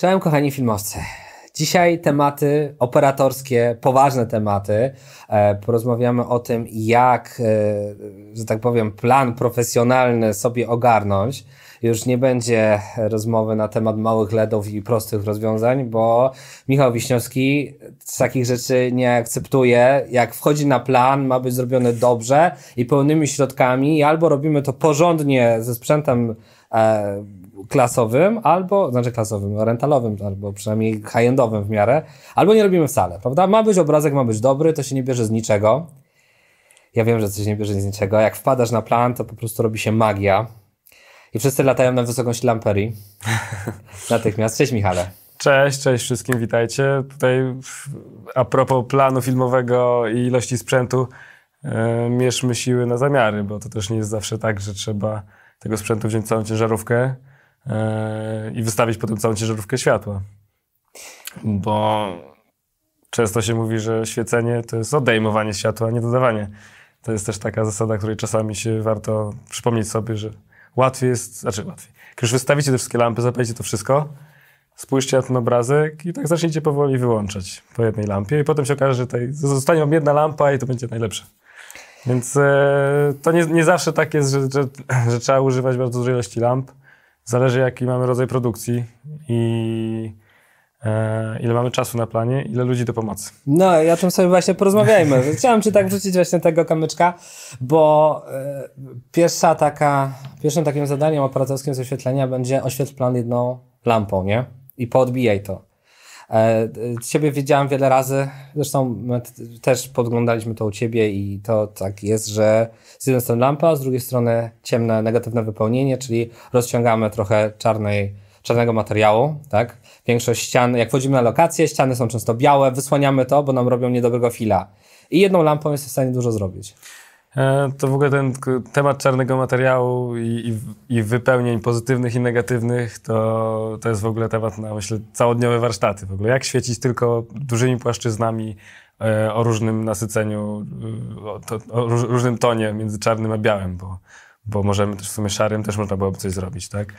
Cześć, kochani filmowcy. Dzisiaj tematy operatorskie, poważne tematy. E, porozmawiamy o tym, jak, e, że tak powiem, plan profesjonalny sobie ogarnąć. Już nie będzie rozmowy na temat małych LEDów i prostych rozwiązań, bo Michał Wiśniowski takich rzeczy nie akceptuje. Jak wchodzi na plan, ma być zrobione dobrze i pełnymi środkami, albo robimy to porządnie ze sprzętem e, klasowym, albo, znaczy klasowym, no, rentalowym, albo przynajmniej high-endowym w miarę, albo nie robimy wcale, prawda? Ma być obrazek, ma być dobry, to się nie bierze z niczego. Ja wiem, że coś nie bierze z niczego. Jak wpadasz na plan, to po prostu robi się magia. I wszyscy latają na wysokość lamperii. Natychmiast. Cześć Michale. Cześć, cześć wszystkim, witajcie. Tutaj a propos planu filmowego i ilości sprzętu, yy, mierzmy siły na zamiary, bo to też nie jest zawsze tak, że trzeba tego sprzętu wziąć całą ciężarówkę. Yy, i wystawić potem całą ciężarówkę światła. Bo często się mówi, że świecenie to jest odejmowanie światła, a nie dodawanie. To jest też taka zasada, której czasami się warto przypomnieć sobie, że łatwiej jest, znaczy łatwiej. Jak już wystawicie te wszystkie lampy, zapalicie to wszystko, spójrzcie na ten obrazek i tak zacznijcie powoli wyłączać po jednej lampie i potem się okaże, że zostanie wam jedna lampa i to będzie najlepsze. Więc e, to nie, nie, zawsze tak jest, że, że, że trzeba używać bardzo dużej ilości lamp zależy jaki mamy rodzaj produkcji i e, ile mamy czasu na planie, ile ludzi do pomocy. No i o tym sobie właśnie porozmawiajmy. Chciałem Ci tak wrzucić właśnie tego kamyczka, bo e, pierwsza taka, pierwszym takim zadaniem operatorskim z oświetlenia będzie oświetl plan jedną lampą, nie? I poodbijaj to. E, e, ciebie widziałem wiele razy, zresztą też podglądaliśmy to u Ciebie i to tak jest, że z jednej strony lampa, z drugiej strony ciemne, negatywne wypełnienie, czyli rozciągamy trochę czarnej, czarnego materiału, tak? Większość ścian, jak wchodzimy na lokację, ściany są często białe, wysłaniamy to, bo nam robią niedobrego fila. I jedną lampą jest w stanie dużo zrobić. E, to w ogóle ten temat czarnego materiału i, i, i, wypełnień pozytywnych i negatywnych, to, to jest w ogóle temat na, myślę, całodniowe warsztaty. W ogóle jak świecić tylko dużymi płaszczyznami e, o różnym nasyceniu, e, o, to, o róż, różnym tonie między czarnym a białym, bo, bo możemy też w sumie szarym też można byłoby coś zrobić, tak?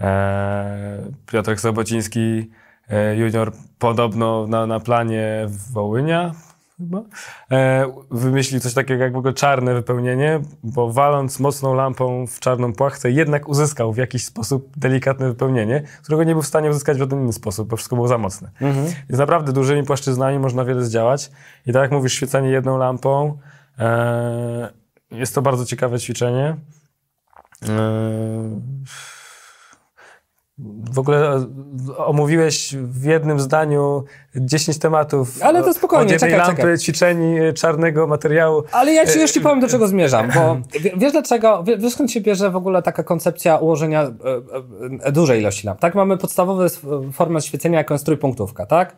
E, Piotrek Sobociński e, junior podobno na, na planie Wołynia chyba, e, wymyślił coś takiego jak w ogóle czarne wypełnienie, bo waląc mocną lampą w czarną płachcę, jednak uzyskał w jakiś sposób delikatne wypełnienie, którego nie był w stanie uzyskać w żaden inny sposób, bo wszystko było za mocne. Mhm. Więc naprawdę dużymi płaszczyznami można wiele zdziałać. I tak jak mówisz, świecenie jedną lampą, e, jest to bardzo ciekawe ćwiczenie. E, w ogóle omówiłeś w jednym zdaniu 10 tematów. Ale to spokojnie, od czekaj, lampy, ćwiczeni, ćwiczeń, y, czarnego materiału. Ale ja ci y, już powiem, do czego zmierzam, bo wiesz dlaczego, wiesz skąd się bierze w ogóle taka koncepcja ułożenia y, dużej ilości lamp, tak? Mamy podstawowy formę świecenia, jaką jest trójpunktówka, tak?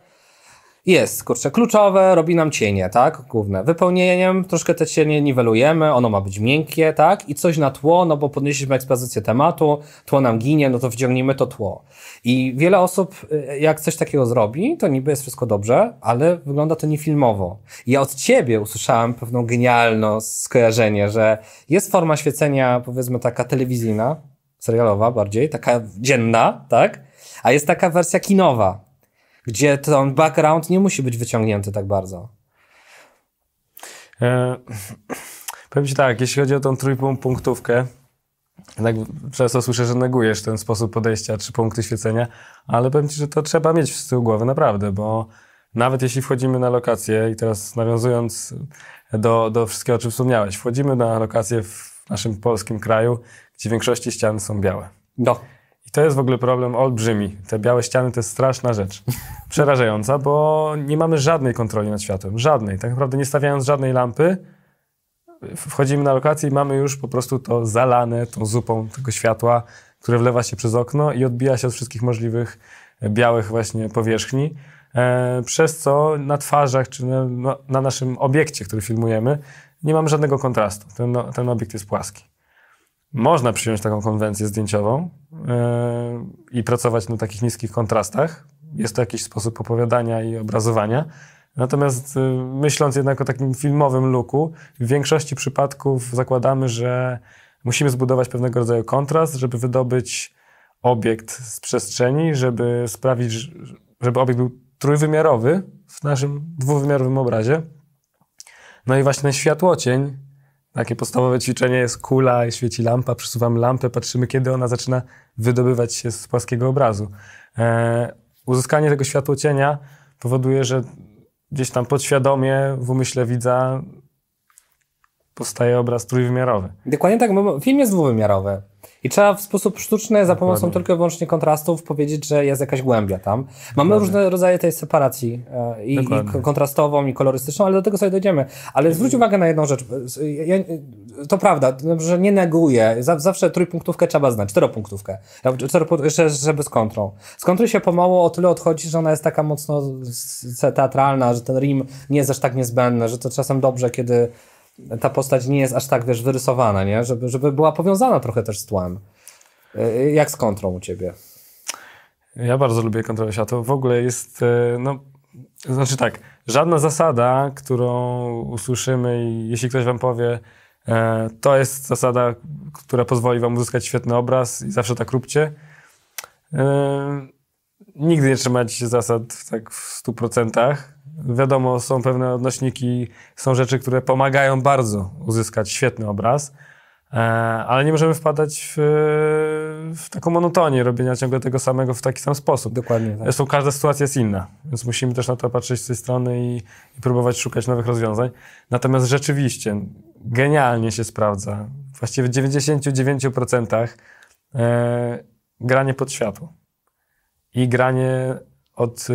jest, kurczę, kluczowe, robi nam cienie, tak, główne. Wypełnieniem troszkę te cienie niwelujemy, ono ma być miękkie, tak, i coś na tło, no bo podnieśliśmy ekspozycję tematu, tło nam ginie, no to wciągnijmy to tło. I wiele osób, y, jak coś takiego zrobi, to niby jest wszystko dobrze, ale wygląda to niefilmowo. ja od ciebie usłyszałem pewną genialną skojarzenie, że jest forma świecenia, powiedzmy taka telewizyjna, serialowa bardziej, taka dzienna, tak, a jest taka wersja kinowa, gdzie ten background nie musi być wyciągnięty tak bardzo. E, powiem Ci tak, jeśli chodzi o tą trójpunktówkę, jednak często słyszę, że negujesz ten sposób podejścia, czy punkty świecenia, ale powiem Ci, że to trzeba mieć w tyłu głowy naprawdę, bo nawet jeśli wchodzimy na lokację i teraz nawiązując do, do wszystkiego, o czym wspomniałeś, wchodzimy na lokację w naszym polskim kraju, gdzie większości ścian są białe. No. I to jest w ogóle problem olbrzymi. Te białe ściany to jest straszna rzecz. Przerażająca, bo nie mamy żadnej kontroli nad światłem. Żadnej. Tak naprawdę nie stawiając żadnej lampy, wchodzimy na lokację i mamy już po prostu to zalane tą zupą tego światła, które wlewa się przez okno i odbija się od wszystkich możliwych e, białych właśnie powierzchni, e, przez co na twarzach czy na, no, na naszym obiekcie, który filmujemy, nie mamy żadnego kontrastu. Ten, ten obiekt jest płaski. Można przyjąć taką konwencję zdjęciową yy, i pracować na takich niskich kontrastach. Jest to jakiś sposób opowiadania i obrazowania. Natomiast yy, myśląc jednak o takim filmowym luku, w większości przypadków zakładamy, że musimy zbudować pewnego rodzaju kontrast, żeby wydobyć obiekt z przestrzeni, żeby sprawić, żeby obiekt był trójwymiarowy w naszym dwuwymiarowym obrazie. No i właśnie światło światłocień takie podstawowe ćwiczenie jest kula i świeci lampa, przesuwamy lampę, patrzymy kiedy ona zaczyna wydobywać się z płaskiego obrazu. E, uzyskanie tego światłocienia powoduje, że gdzieś tam podświadomie w umyśle widza powstaje obraz trójwymiarowy. Dokładnie tak, bo film jest dwuwymiarowy. I trzeba w sposób sztuczny, za pomocą Dokładnie. tylko i wyłącznie kontrastów, powiedzieć, że jest jakaś głębia tam. Mamy Dokładnie. różne rodzaje tej separacji e, i, i, kontrastową, i kolorystyczną, ale do tego sobie dojdziemy. Ale mhm. zwróć uwagę na jedną rzecz. Ja, to prawda, no, że nie neguję. Zawsze trójpunktówkę trzeba znać, czteropunktówkę. Jeszcze, żeby z kontrą. Z kontry się pomału o tyle odchodzi, że ona jest taka mocno teatralna, że ten rim nie jest aż tak niezbędny, że to czasem dobrze, kiedy ta postać nie jest aż tak, wiesz, wyrysowana, nie? Żeby, żeby była powiązana trochę też z tłem. E, jak z kontrą u ciebie? Ja bardzo lubię kontrolę światła. W ogóle jest, e, no, znaczy tak, żadna zasada, którą usłyszymy i jeśli ktoś wam powie, e, to jest zasada, która pozwoli wam uzyskać świetny obraz i zawsze tak róbcie. nigdy nie trzymać się zasad w, tak w 100%. Wiadomo, są pewne odnośniki, są rzeczy, które pomagają bardzo uzyskać świetny obraz, e, ale nie możemy wpadać w, w, taką monotonię robienia ciągle tego samego w taki sam sposób. Dokładnie. Tak. Zresztą każda sytuacja jest inna, więc musimy też na to patrzeć z tej strony i, i próbować szukać nowych rozwiązań. Natomiast rzeczywiście genialnie się sprawdza. Właściwie w 99% e, granie pod światło i granie od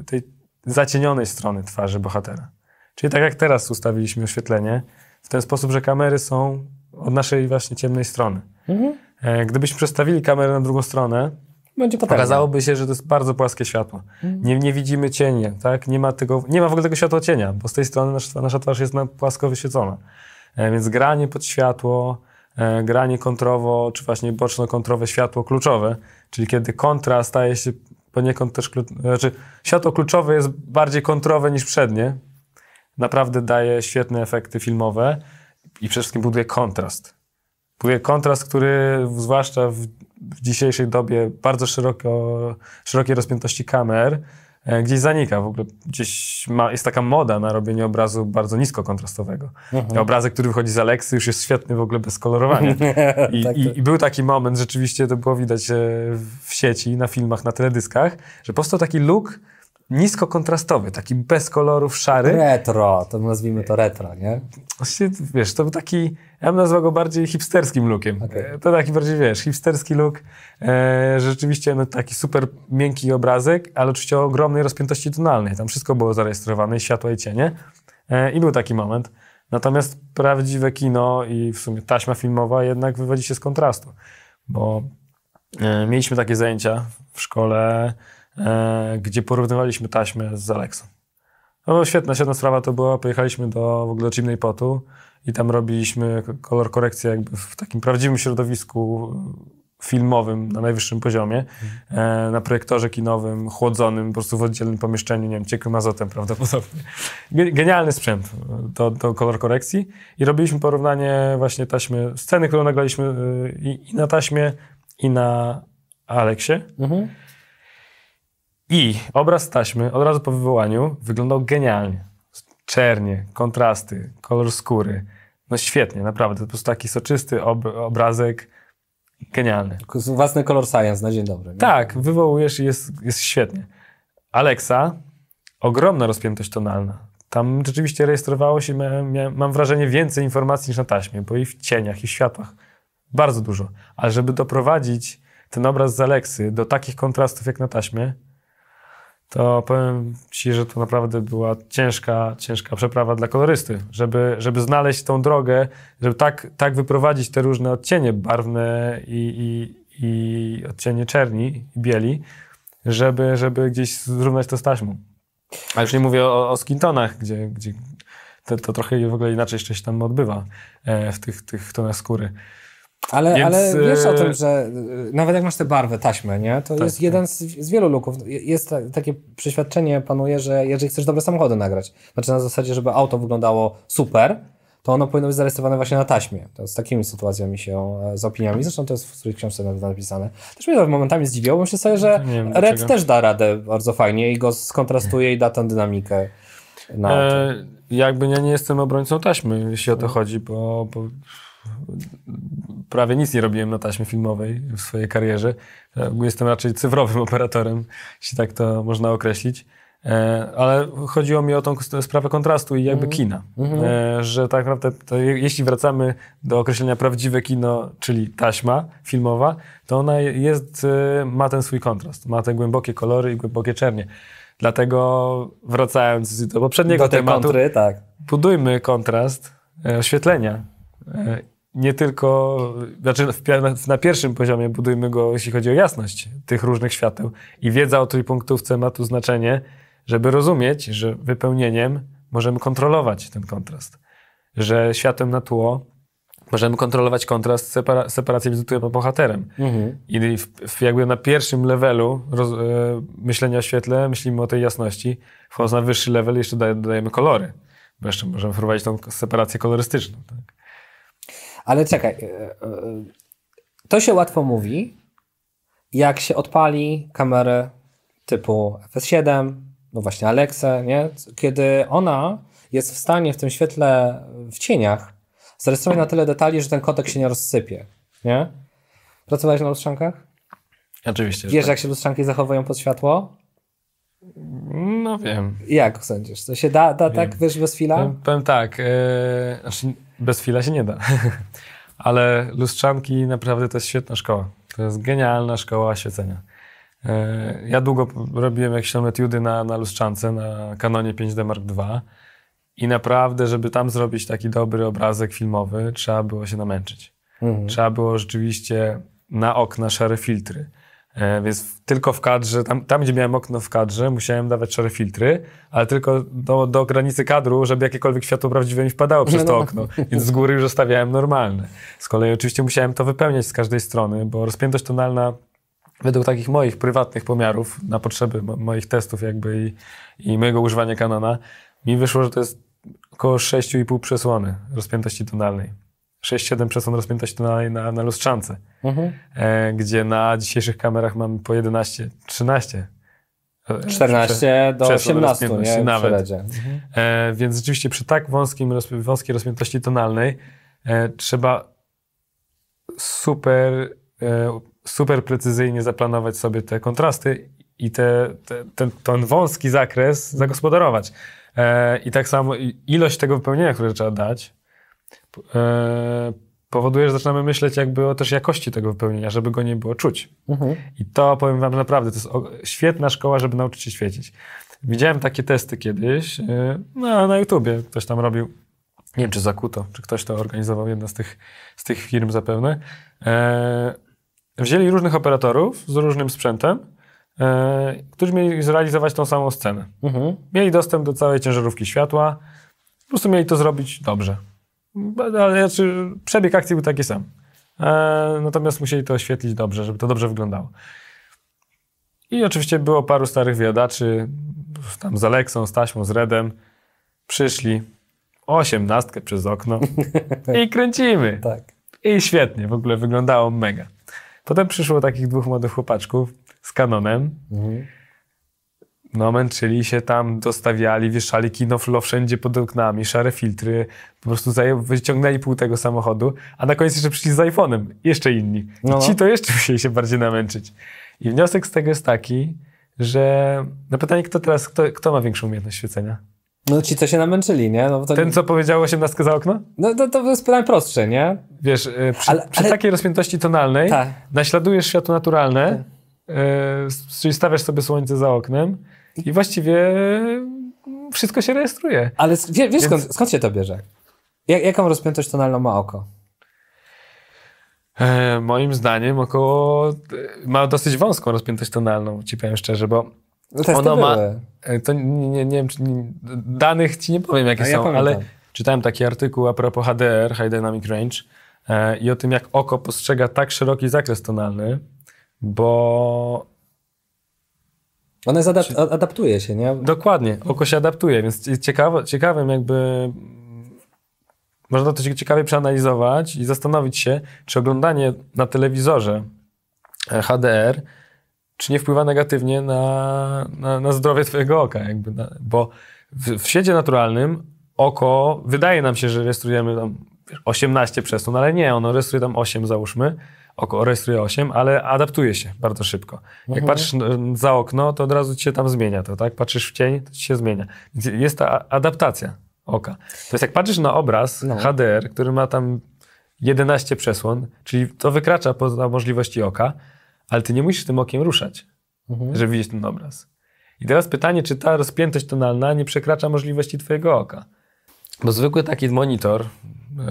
e, tej zacienionej strony twarzy bohatera. Czyli tak jak teraz ustawiliśmy oświetlenie, w ten sposób, że kamery są od naszej właśnie ciemnej strony. Mhm. E, gdybyśmy przestawili kamerę na drugą stronę, będzie Okazałoby się, że to jest bardzo płaskie światło. Mhm. Nie, nie, widzimy cienie, tak? Nie ma, tego, nie ma w ogóle tego światła cienia, bo z tej strony nasza, nasza twarz jest na płasko wyświetlona. E, więc granie pod światło, e, granie kontrowo, czy właśnie boczno-kontrowe światło kluczowe, czyli kiedy kontra staje się poniekąd też, znaczy światło kluczowe jest bardziej kontrowe niż przednie. Naprawdę daje świetne efekty filmowe i przede wszystkim buduje kontrast. Buduje kontrast, który zwłaszcza w, w dzisiejszej dobie bardzo szeroko, szerokiej rozpiętości kamer E, gdzieś zanika. W ogóle gdzieś ma, jest taka moda na robienie obrazu bardzo nisko kontrastowego. Mhm. Obrazek, który wychodzi z Aleksy, już jest świetny w ogóle bez kolorowania. I, tak i, tak. I, był taki moment, rzeczywiście to było widać e, w sieci, na filmach, na teledyskach, że po prostu taki look nisko kontrastowy, taki bez kolorów, szary. Retro, to nazwijmy to retro, nie? Wiesz, to był taki ja bym nazwał go bardziej hipsterskim lookiem. Okay. E, to taki bardziej, wiesz, hipsterski look. E, rzeczywiście no, taki super miękki obrazek, ale oczywiście o ogromnej rozpiętości tonalnej. Tam wszystko było zarejestrowane, światła światło i cienie. E, I był taki moment. Natomiast prawdziwe kino i w sumie taśma filmowa jednak wywodzi się z kontrastu. Bo e, mieliśmy takie zajęcia w szkole, e, gdzie porównywaliśmy taśmę z Aleksą. No, świetna, świetna sprawa to była. Pojechaliśmy do w ogóle do Chimney Potu i tam robiliśmy kolor korekcję jakby w takim prawdziwym środowisku filmowym na najwyższym poziomie, mhm. e, na projektorze kinowym, chłodzonym, po prostu w oddzielnym pomieszczeniu, nie wiem, ciekłym azotem prawdopodobnie. Genialny sprzęt do, do kolor korekcji i robiliśmy porównanie właśnie taśmy, sceny, którą nagraliśmy e, i, i na taśmie, i na Aleksie. Mhm. I obraz taśmy od razu po wywołaniu wyglądał genialnie. Czernie, kontrasty, kolor skóry, no świetnie, naprawdę. Po prostu taki soczysty ob obrazek, genialny. Własny kolor science na no dzień dobry. Nie? Tak, wywołujesz i jest, jest świetnie. Alexa, ogromna rozpiętość tonalna. Tam rzeczywiście rejestrowało się, miałem, miałem, mam wrażenie, więcej informacji niż na taśmie, bo i w cieniach, i w światłach. Bardzo dużo. Ale żeby doprowadzić ten obraz z Aleksy do takich kontrastów jak na taśmie, to powiem Ci, że to naprawdę była ciężka, ciężka przeprawa dla kolorysty, żeby, żeby znaleźć tą drogę, żeby tak, tak wyprowadzić te różne odcienie barwne i, i, i odcienie czerni i bieli, żeby, żeby gdzieś zrównać to z taśmą. A już nie mówię o, o skintonach, gdzie, gdzie to, to, trochę w ogóle inaczej jeszcze się tam odbywa e, w tych, tych tonach skóry. Ale, Więc... ale wiesz o tym, e, że e, nawet jak masz tę barwę, taśmę, nie? to tak, jest tak. jeden z, z, wielu luków. Jest takie przeświadczenie panuje, że jeżeli chcesz dobre samochody nagrać, znaczy na zasadzie, żeby auto wyglądało super, to ono powinno być zarejestrowane właśnie na taśmie. To z takimi sytuacjami się, e, z opiniami, zresztą to jest w której książce nawet napisane. Też mnie to momentami zdziwiło, bo myślę sobie, że wiem, Red dlaczego. też da radę bardzo fajnie i go skontrastuje i da tę dynamikę. Na e, jakby ja nie jestem obrońcą taśmy, jeśli o to chodzi, bo, bo prawie nic nie robiłem na taśmie filmowej w swojej karierze. E, jestem raczej cyfrowym operatorem, jeśli tak to można określić. E, ale chodziło mi o tą sprawę kontrastu i jakby mhm. kina. Mm-hmm. Że tak naprawdę, jeśli wracamy do określenia prawdziwe kino, czyli taśma filmowa, to ona jest, ma ten swój kontrast, ma te głębokie kolory i głębokie czernie. Dlatego wracając do poprzedniego do tematu, kontry, tak. budujmy kontrast oświetlenia nie tylko, znaczy na pierwszym poziomie budujmy go, jeśli chodzi o jasność tych różnych świateł. I wiedza o trójpunktówce ma tu znaczenie, żeby rozumieć, że wypełnieniem możemy kontrolować ten kontrast. Że światłem na tło możemy kontrolować kontrast, separa separację wizytuje po bohaterem. Mhm. I w, w jakby na pierwszym levelu roz, e, myślenia o świetle myślimy o tej jasności. Wchodząc na wyższy level jeszcze dodajemy kolory, bo jeszcze możemy wprowadzić tą separację kolorystyczną. Tak? Ale czekaj, e, e, to się łatwo mówi, jak się odpali kamerę typu FS7, no właśnie Alexa, nie? Kiedy ona jest w stanie w tym świetle w cieniach zarejestrować na tyle detali, że ten kotek się nie rozsypie, nie? Pracowałeś na lustrzankach? Oczywiście. Wiesz, tak. jak się lustrzanki zachowują pod światło? No wiem. Jak sądzisz? To się da, da tak, wiesz, bez fila? Powiem tak, yy, znaczy bez fila się nie da. Ale lustrzanki naprawdę to jest świetna szkoła. To jest genialna szkoła świecenia. E, ja długo robiłem jakieś tam etiudy na, na lustrzance, na Canonie 5D Mark II i naprawdę, żeby tam zrobić taki dobry obrazek filmowy, trzeba było się namęczyć. Mhm. Trzeba było rzeczywiście na okna szare filtry E, więc tylko w kadrze, tam, tam gdzie miałem okno w kadrze, musiałem dawać szare filtry, ale tylko do, do granicy kadru, żeby jakiekolwiek światło prawdziwe mi wpadało przez no, no, to no. okno. Więc z góry już zostawiałem normalne. Z kolei oczywiście musiałem to wypełniać z każdej strony, bo rozpiętość tonalna według takich moich prywatnych pomiarów na potrzeby moich testów jakby i, i mojego używania Canona, mi wyszło, że to jest około 6,5 przesłony rozpiętości tonalnej. 6-7 przesłon rozpiętości na, na, na lustrzance, mhm. E, gdzie na dzisiejszych kamerach mamy po 11, 13 14 do 18, nie? Nawet. Mhm. E, więc rzeczywiście przy tak wąskim, wąskiej rozpiętości tonalnej e, trzeba super, e, super precyzyjnie zaplanować sobie te kontrasty i te, te, ten, ten wąski zakres zagospodarować. E, I tak samo ilość tego wypełnienia, które trzeba dać, E, powoduje, że zaczynamy myśleć jakby o też jakości tego wypełnienia, żeby go nie było czuć. Mhm. I to, powiem wam naprawdę, to jest świetna szkoła, żeby nauczyć się świecić. Widziałem takie testy kiedyś e, no, na YouTubie, ktoś tam robił nie wiem, czy Zakuto, czy ktoś to organizował, jedna z tych, z tych firm zapewne. E, wzięli różnych operatorów z różnym sprzętem, e, którzy mieli zrealizować tą samą scenę. Mhm. Mieli dostęp do całej ciężarówki światła, po prostu mieli to zrobić dobrze. No, ale znaczy, przebieg akcji był taki sam. E, natomiast musieli to oświetlić dobrze, żeby to dobrze wyglądało. I oczywiście było paru starych wyjadaczy, tam z Aleksą, z taśmą, z Redem. Przyszli, osiemnastkę przez okno i kręcimy. Tak. I świetnie, w ogóle wyglądało mega. Potem przyszło takich dwóch młodych chłopaczków z kanonem. Mhm no, męczyli się tam, dostawiali, wieszali kinoflo wszędzie pod oknami, szare filtry, po prostu wyciągnęli pół tego samochodu, a na koniec jeszcze przyszli z iPhone'em, jeszcze inni. No. Ci to jeszcze musieli się bardziej namęczyć. I wniosek z tego jest taki, że no pytanie, kto teraz, kto, kto ma większą umiejętność świecenia? No ci, co się namęczyli, nie? No, to... Ten, co powiedział 18 za okno? No to, to jest pytanie prostsze, nie? Wiesz, e, przy, ale, przy ale... takiej rozpiętości tonalnej ta. naśladujesz światło naturalne, ta. Yy, czyli stawiasz sobie słońce za oknem, i właściwie wszystko się rejestruje. Ale wiesz, Więc... skąd, skąd się to bierze? jaką rozpiętość tonalną ma oko? E, moim zdaniem około e, ma dosyć wąską rozpiętość tonalną, ci powiem szczerze, bo no ono ma. E, to nie, nie, nie wiem, czy, nie, danych ci nie powiem, jakie są, ale czytałem taki artykuł a propos HDR, High Dynamic Range, e, i o tym, jak oko postrzega tak szeroki zakres tonalny, bo one adap adaptuje się, nie? Dokładnie, oko się adaptuje, więc ciekawe, ciekawym jakby... Można to ciekawie przeanalizować i zastanowić się, czy oglądanie na telewizorze e, HDR, czy nie wpływa negatywnie na, na, na zdrowie twojego oka, jakby, na, bo w, w świecie naturalnym oko, wydaje nam się, że rejestrujemy tam 18 przesun, ale nie, ono rejestruje tam 8 załóżmy, oko rejestruje 8, ale adaptuje się bardzo szybko. Jak mhm. patrzysz no, za okno, to od razu cię się tam zmienia to, tak? Patrzysz w cień, to ci się zmienia. Więc jest ta adaptacja oka. To jest jak patrzysz na obraz no. HDR, który ma tam 11 przesłon, czyli to wykracza poza możliwości oka, ale ty nie musisz tym okiem ruszać, mhm. żeby widzieć ten obraz. I teraz pytanie, czy ta rozpiętość tonalna nie przekracza możliwości twojego oka? Bo zwykły taki monitor, yy,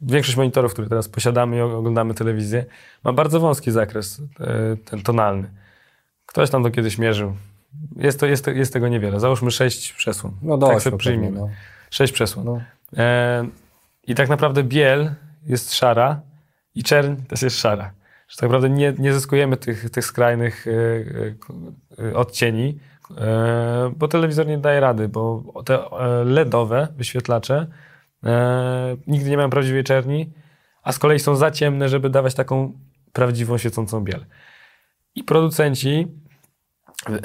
większość monitorów, które teraz posiadamy i oglądamy telewizję, ma bardzo wąski zakres e, ten tonalny. Ktoś tam to kiedyś mierzył. Jest, to, jest, jest tego niewiele. Załóżmy sześć przesłon. No dobrze. tak sobie przyjmijmy. No. Sześć przesłon. No. E, I tak naprawdę biel jest szara i czerń też jest szara. Że tak naprawdę nie, nie zyskujemy tych, tych skrajnych y, y, odcieni, y, bo telewizor nie daje rady, bo te LEDowe wyświetlacze E, nigdy nie miałem prawdziwej czerni, a z kolei są za ciemne, żeby dawać taką prawdziwą, świecącą biel. I producenci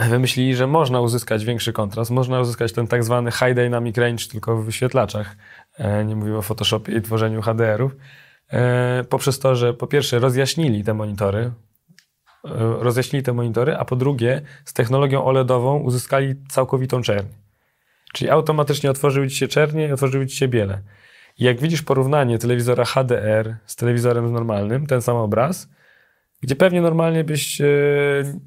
wymyślili, że można uzyskać większy kontrast, można uzyskać ten tak zwany high dynamic range tylko w wyświetlaczach, e, nie mówię o Photoshopie i tworzeniu HDR-ów, e, poprzez to, że po pierwsze rozjaśnili te monitory, rozjaśnili te monitory, a po drugie z technologią OLEDową uzyskali całkowitą czerń. Czyli automatycznie otworzyły ci się czernie i otworzyły ci się biele. I jak widzisz porównanie telewizora HDR z telewizorem normalnym, ten sam obraz, gdzie pewnie normalnie byś, e,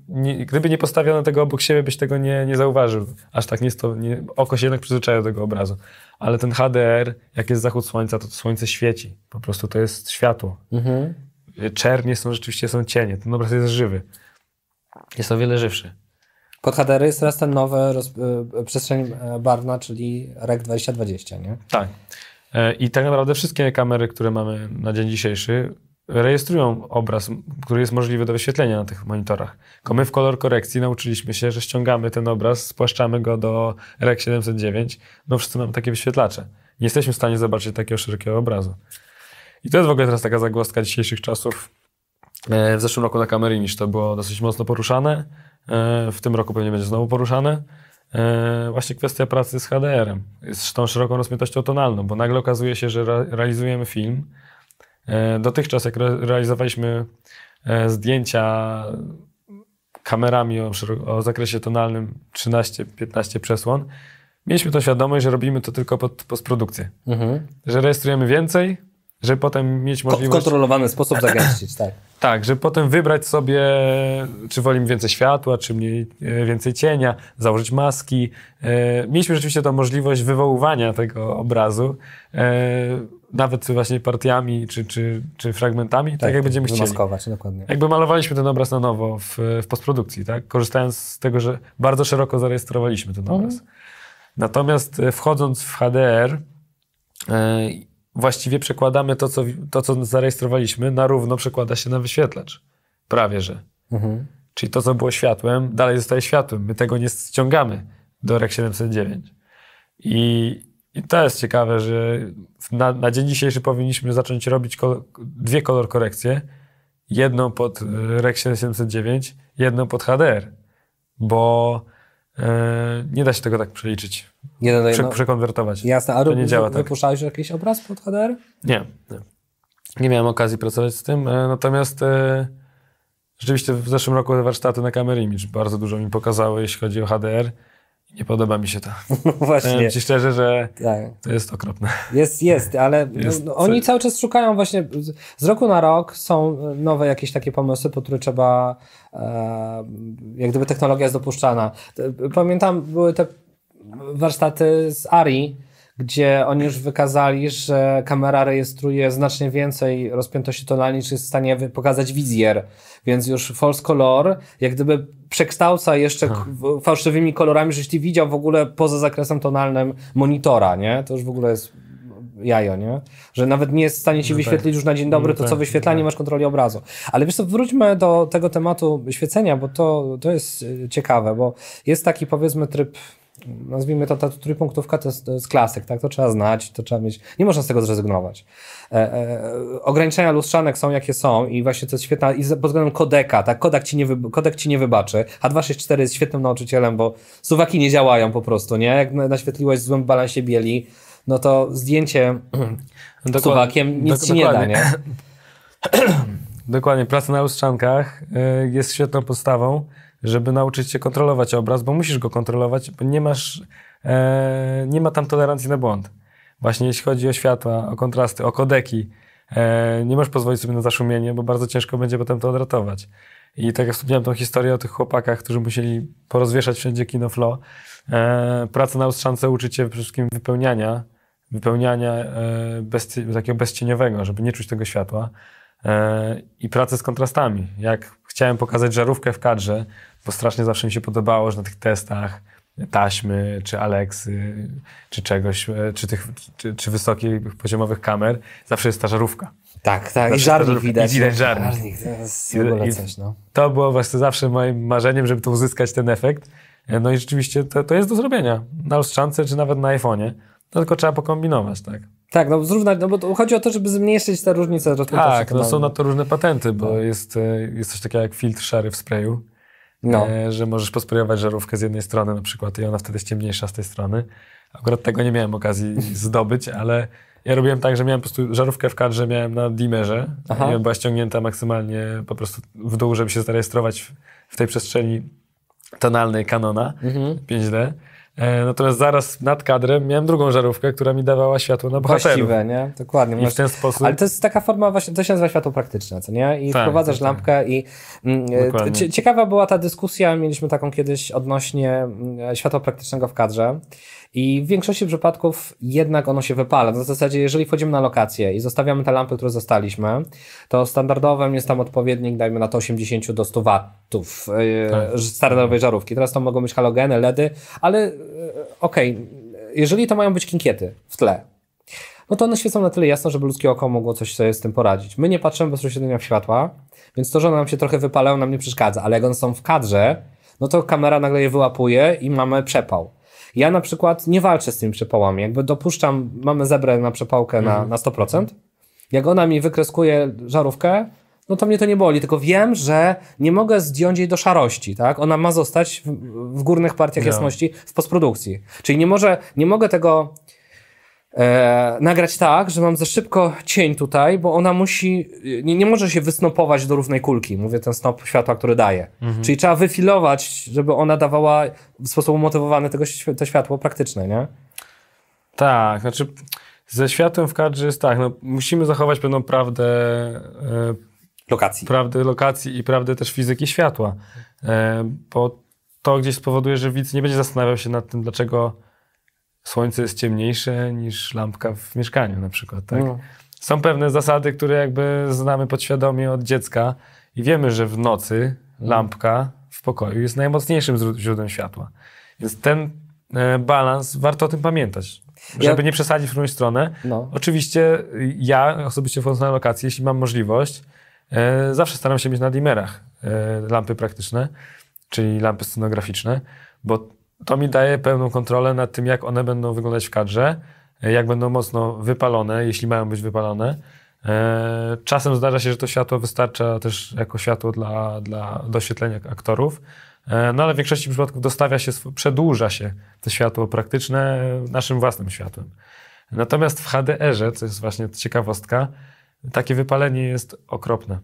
nie, gdyby nie postawiono tego obok siebie, byś tego nie, nie zauważył. Aż tak nie jest to, nie, oko się jednak przyzwyczaja do tego obrazu. Ale ten HDR, jak jest zachód słońca, to, to słońce świeci. Po prostu to jest światło. Mhm. Czernie są rzeczywiście są cienie. Ten obraz jest żywy. Jest o wiele żywszy. Kod HDR jest teraz ten nowy roz, e, e, przestrzeń e, barwna, czyli REC 2020, nie? Tak. I tak naprawdę wszystkie kamery, które mamy na dzień dzisiejszy, rejestrują obraz, który jest możliwy do wyświetlenia na tych monitorach. Tylko my w kolor korekcji nauczyliśmy się, że ściągamy ten obraz, spłaszczamy go do REC 709, no wszyscy mamy takie wyświetlacze. Nie jesteśmy w stanie zobaczyć takiego szerokiego obrazu. I to jest w ogóle teraz taka zagłoska dzisiejszych czasów. W zeszłym roku na niż to było dosyć mocno poruszane. E, w tym roku pewnie będzie znowu poruszane. E, właśnie kwestia pracy z HDR-em, z tą szeroką rozmiętością tonalną, bo nagle okazuje się, że realizujemy film. E, dotychczas, jak realizowaliśmy zdjęcia kamerami o, o zakresie tonalnym 13-15 przesłon, mieliśmy to świadomość, że robimy to tylko pod postprodukcję. Mhm. Że rejestrujemy więcej, żeby potem mieć możliwość... w kontrolowany sposób zagęścić, tak. Tak, żeby potem wybrać sobie, czy wolimy więcej światła, czy mniej, e, więcej cienia, założyć maski. E, mieliśmy rzeczywiście tą możliwość wywoływania tego obrazu, e, nawet właśnie partiami, czy, czy, czy fragmentami, tak, tak jak będziemy chcieli. dokładnie. Jakby malowaliśmy ten obraz na nowo w, w postprodukcji, tak? korzystając z tego, że bardzo szeroko zarejestrowaliśmy ten obraz. Mhm. Natomiast wchodząc w HDR, właściwie przekładamy to co, to, co zarejestrowaliśmy, na równo przekłada się na wyświetlacz. Prawie że. Mhm. Czyli to, co było światłem, dalej zostaje światłem. My tego nie ściągamy do REC 709. I, i to jest ciekawe, że na, na, dzień dzisiejszy powinniśmy zacząć robić dwie kolor korekcje. Jedną pod e, REC 709, jedną pod HDR. Bo E, nie da się tego tak przeliczyć. Nie da, no, no, Prze, no. przekonwertować. Jasne, a to nie działa tak. wypuszczałeś tak. jakiś obraz pod HDR? Nie, nie. Nie miałem okazji pracować z tym, e, natomiast e, rzeczywiście w zeszłym roku warsztaty na Camera Image bardzo dużo mi pokazały, jeśli chodzi o HDR. Nie podoba mi się to. No właśnie. Powiem ci szczerze, że tak. to jest okropne. Jest, jest, ale jest, no, no oni cały czas szukają właśnie, z roku na rok są nowe jakieś takie pomysły, po które trzeba, e, jak gdyby technologia jest dopuszczana. Pamiętam, były te warsztaty z Ari, gdzie oni już wykazali, że kamera rejestruje znacznie więcej rozpiętości tonalnej, niż jest w stanie pokazać wizjer. Więc już false color, jak gdyby przekształca jeszcze tak. fałszywymi kolorami, żeś ty widział w ogóle poza zakresem tonalnym monitora, nie? To już w ogóle jest jajo, nie? Że nawet nie jest w stanie ci no tak. wyświetlić tak. już na dzień dobry no to, tak, co wyświetla, tak. nie masz kontroli obrazu. Ale wiesz co, wróćmy do tego tematu świecenia, bo to, to jest e, ciekawe, bo jest taki powiedzmy tryb nazwijmy to, ta trójpunktówka to jest, to jest klasyk, tak? To trzeba znać, to trzeba mieć, nie można z tego zrezygnować. E, e, ograniczenia lustrzanek są jakie są i właśnie to jest świetna, i pod względem kodeka, tak? Kodak ci nie, wy, kodek ci nie wybaczy. a 264 jest świetnym nauczycielem, bo suwaki nie działają po prostu, nie? Jak naświetliłeś w złym balansie bieli, no to zdjęcie Dokład, suwakiem nic ci nie da, nie? Dokładnie, praca na lustrzankach e, jest świetną podstawą żeby nauczyć się kontrolować obraz, bo musisz go kontrolować, bo nie masz, e, nie ma tam tolerancji na błąd. Właśnie jeśli chodzi o światła, o kontrasty, o kodeki, e, nie możesz pozwolić sobie na zaszumienie, bo bardzo ciężko będzie potem to odratować. I tak jak wspomniałem tą historię o tych chłopakach, którzy musieli porozwieszać wszędzie kino flow. E, praca na lustrzance uczy cię przede wszystkim wypełniania, wypełniania e, bez, takiego bezcieniowego, żeby nie czuć tego światła. E, I pracy z kontrastami. Jak chciałem pokazać żarówkę w kadrze, bo strasznie zawsze mi się podobało, że na tych testach taśmy, czy Alexy, czy czegoś, e, czy, tych, czy, czy wysokich poziomowych kamer, zawsze jest ta żarówka. Tak, tak, zawsze i żarnik widać. I widać żarnik. żarnik to, jest I, coś, no. to było właśnie zawsze moim marzeniem, żeby to uzyskać ten efekt. E, no i rzeczywiście to, to jest do zrobienia. Na lustrzance, czy nawet na iPhone'ie. No tylko trzeba pokombinować, tak. Tak, no zrównać, no bo chodzi o to, żeby zmniejszyć tę różnicę. Tak, no są na to różne patenty, bo tak. jest, e, jest coś takiego jak filtr szary w sprayu, no. E, że możesz posprejować żarówkę z jednej strony na przykład i ona wtedy jest ciemniejsza z tej strony. Akurat tego nie miałem okazji zdobyć, ale ja robiłem tak, że miałem po prostu żarówkę w kadrze miałem na dimerze Aha. i była ściągnięta maksymalnie po prostu w dół, żeby się zarejestrować w tej przestrzeni tonalnej Canona mhm. 5D. E, natomiast zaraz nad kadrem miałem drugą żarówkę, która mi dawała światło na bohaterów. Właściwe, nie? Dokładnie. I w ten sposób... Ale to jest taka forma, właśnie, to się nazywa światło praktyczne, co nie? I tak, wprowadzasz tak, tak. lampkę tak. i... Mm, e, Dokładnie. Ciekawa była ta dyskusja, mieliśmy taką kiedyś odnośnie mm, światła praktycznego w kadrze. I w większości przypadków jednak ono się wypala. Na zasadzie, jeżeli wchodzimy na lokację i zostawiamy te lampy, które zostaliśmy, to standardowym jest tam odpowiednik, dajmy na to 80 do 100 watów e, tak. standardowej żarówki. Teraz to mogą być halogeny, LEDy, ale e, okej, okay, jeżeli to mają być kinkiety w tle, no to one świecą na tyle jasno, żeby ludzkie oko mogło coś sobie z tym poradzić. My nie patrzymy bezpośrednio w światła, więc to, że one nam się trochę wypalają, nam nie przeszkadza, ale jak one są w kadrze, no to kamera nagle je wyłapuje i mamy przepał. Ja na przykład nie walczę z tymi przepałami. Jakby dopuszczam, mamy zebrę na przepałkę mm. na, mhm. na 100%. Jak ona mi wykreskuje żarówkę, no to mnie to nie boli, tylko wiem, że nie mogę zdjąć jej do szarości, tak? Ona ma zostać w, w górnych partiach no. jasności w postprodukcji. Czyli nie, może, nie mogę tego e, nagrać tak, że mam za szybko cień tutaj, bo ona musi, nie, nie może się wysnopować do równej kulki, mówię ten snop światła, który daje. Mhm. Czyli trzeba wyfilować, żeby ona dawała w sposób umotywowany tego, to światło praktyczne, nie? Tak, znaczy ze światłem w kadrze jest tak, no, musimy zachować pewną prawdę e, lokacji. Prawdę lokacji i prawdę też fizyki światła, e, bo to gdzieś spowoduje, że widz nie będzie zastanawiał się nad tym, dlaczego słońce jest ciemniejsze niż lampka w mieszkaniu na przykład, tak? No. Są pewne zasady, które jakby znamy podświadomie od dziecka i wiemy, że w nocy lampka w pokoju jest najmocniejszym źródłem światła. Więc ten e, balans, warto o tym pamiętać. Żeby ja... nie przesadzić w drugą stronę. No. Oczywiście ja osobiście wchodząc na lokację, jeśli mam możliwość, e, zawsze staram się mieć na dimerach e, lampy praktyczne, czyli lampy scenograficzne, bo to mi daje pełną kontrolę nad tym, jak one będą wyglądać w kadrze, e, jak będą mocno wypalone, jeśli mają być wypalone. E, czasem zdarza się, że to światło wystarcza też jako światło dla, dla doświetlenia aktorów, e, no ale w większości przypadków dostawia się, przedłuża się to światło praktyczne naszym własnym światłem. Natomiast w HDR-ze, co jest właśnie ciekawostka, takie wypalenie jest okropne.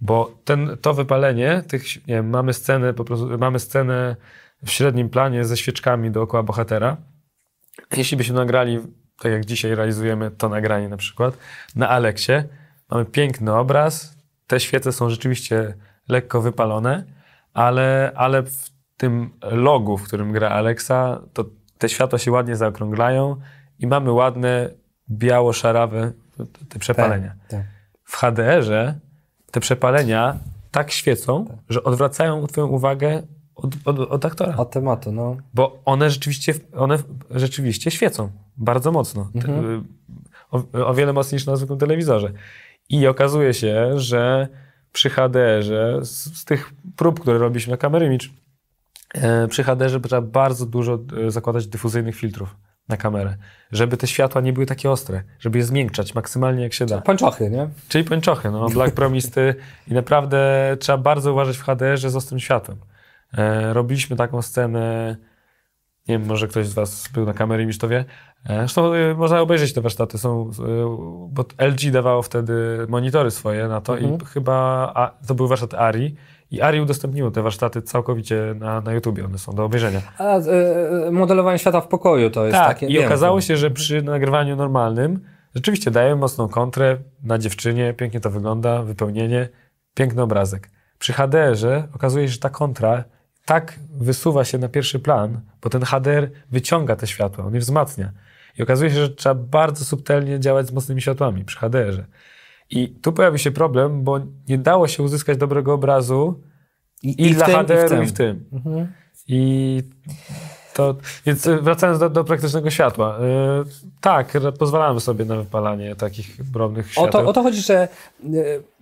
Bo ten, to wypalenie, tych, nie wiem, mamy scenę, po prostu, mamy scenę w średnim planie ze świeczkami dookoła bohatera. Jeśli byśmy nagrali, tak jak dzisiaj realizujemy to nagranie na przykład, na Aleksie, mamy piękny obraz, te świece są rzeczywiście lekko wypalone, ale, ale w tym logu, w którym gra Alexa, to te światła się ładnie zaokrąglają i mamy ładne biało-szarawe te przepalenia. Tak, tak. W HDR-ze te przepalenia tak świecą, tak. że odwracają Twoją uwagę od, od, od, aktora. Od tematu, no. Bo one rzeczywiście, one rzeczywiście świecą bardzo mocno. Mhm. O, o, wiele mocniej niż na zwykłym telewizorze. I okazuje się, że przy HDR-ze, z, z, tych prób, które robiliśmy na Kamerymicz, e, przy HDR-ze trzeba bardzo dużo e, zakładać dyfuzyjnych filtrów na kamerę, żeby te światła nie były takie ostre, żeby je zmiękczać maksymalnie jak się da. Czyli pończochy, nie? Czyli pończochy, no, black promisty i naprawdę trzeba bardzo uważać w HDR-ze z ostrym światłem. E, robiliśmy taką scenę, nie wiem, może ktoś z Was był na kamerze i już to wie. E, zresztą e, można obejrzeć te warsztaty, są, bo LG dawało wtedy monitory swoje na to mhm. i chyba a, to był warsztat Ari. I Ari udostępniło te warsztaty całkowicie na, na YouTubie, one są do obejrzenia. A y, modelowanie świata w pokoju to jest tak, takie. I okazało się, że przy nagrywaniu normalnym rzeczywiście daje mocną kontrę na dziewczynie, pięknie to wygląda, wypełnienie, piękny obrazek. Przy HDR-ze okazuje się, że ta kontra tak wysuwa się na pierwszy plan, bo ten HDR wyciąga te światła, on je wzmacnia. I okazuje się, że trzeba bardzo subtelnie działać z mocnymi światłami przy HDR-ze. I tu pojawił się problem, bo nie dało się uzyskać dobrego obrazu i, i, i dla HDR-u, i w tym. I w tym. Mhm. I to, więc e, wracając do, do praktycznego światła. Yy, tak, pozwalamy sobie na wypalanie takich brudnych światła. O to, o to chodzi, że e,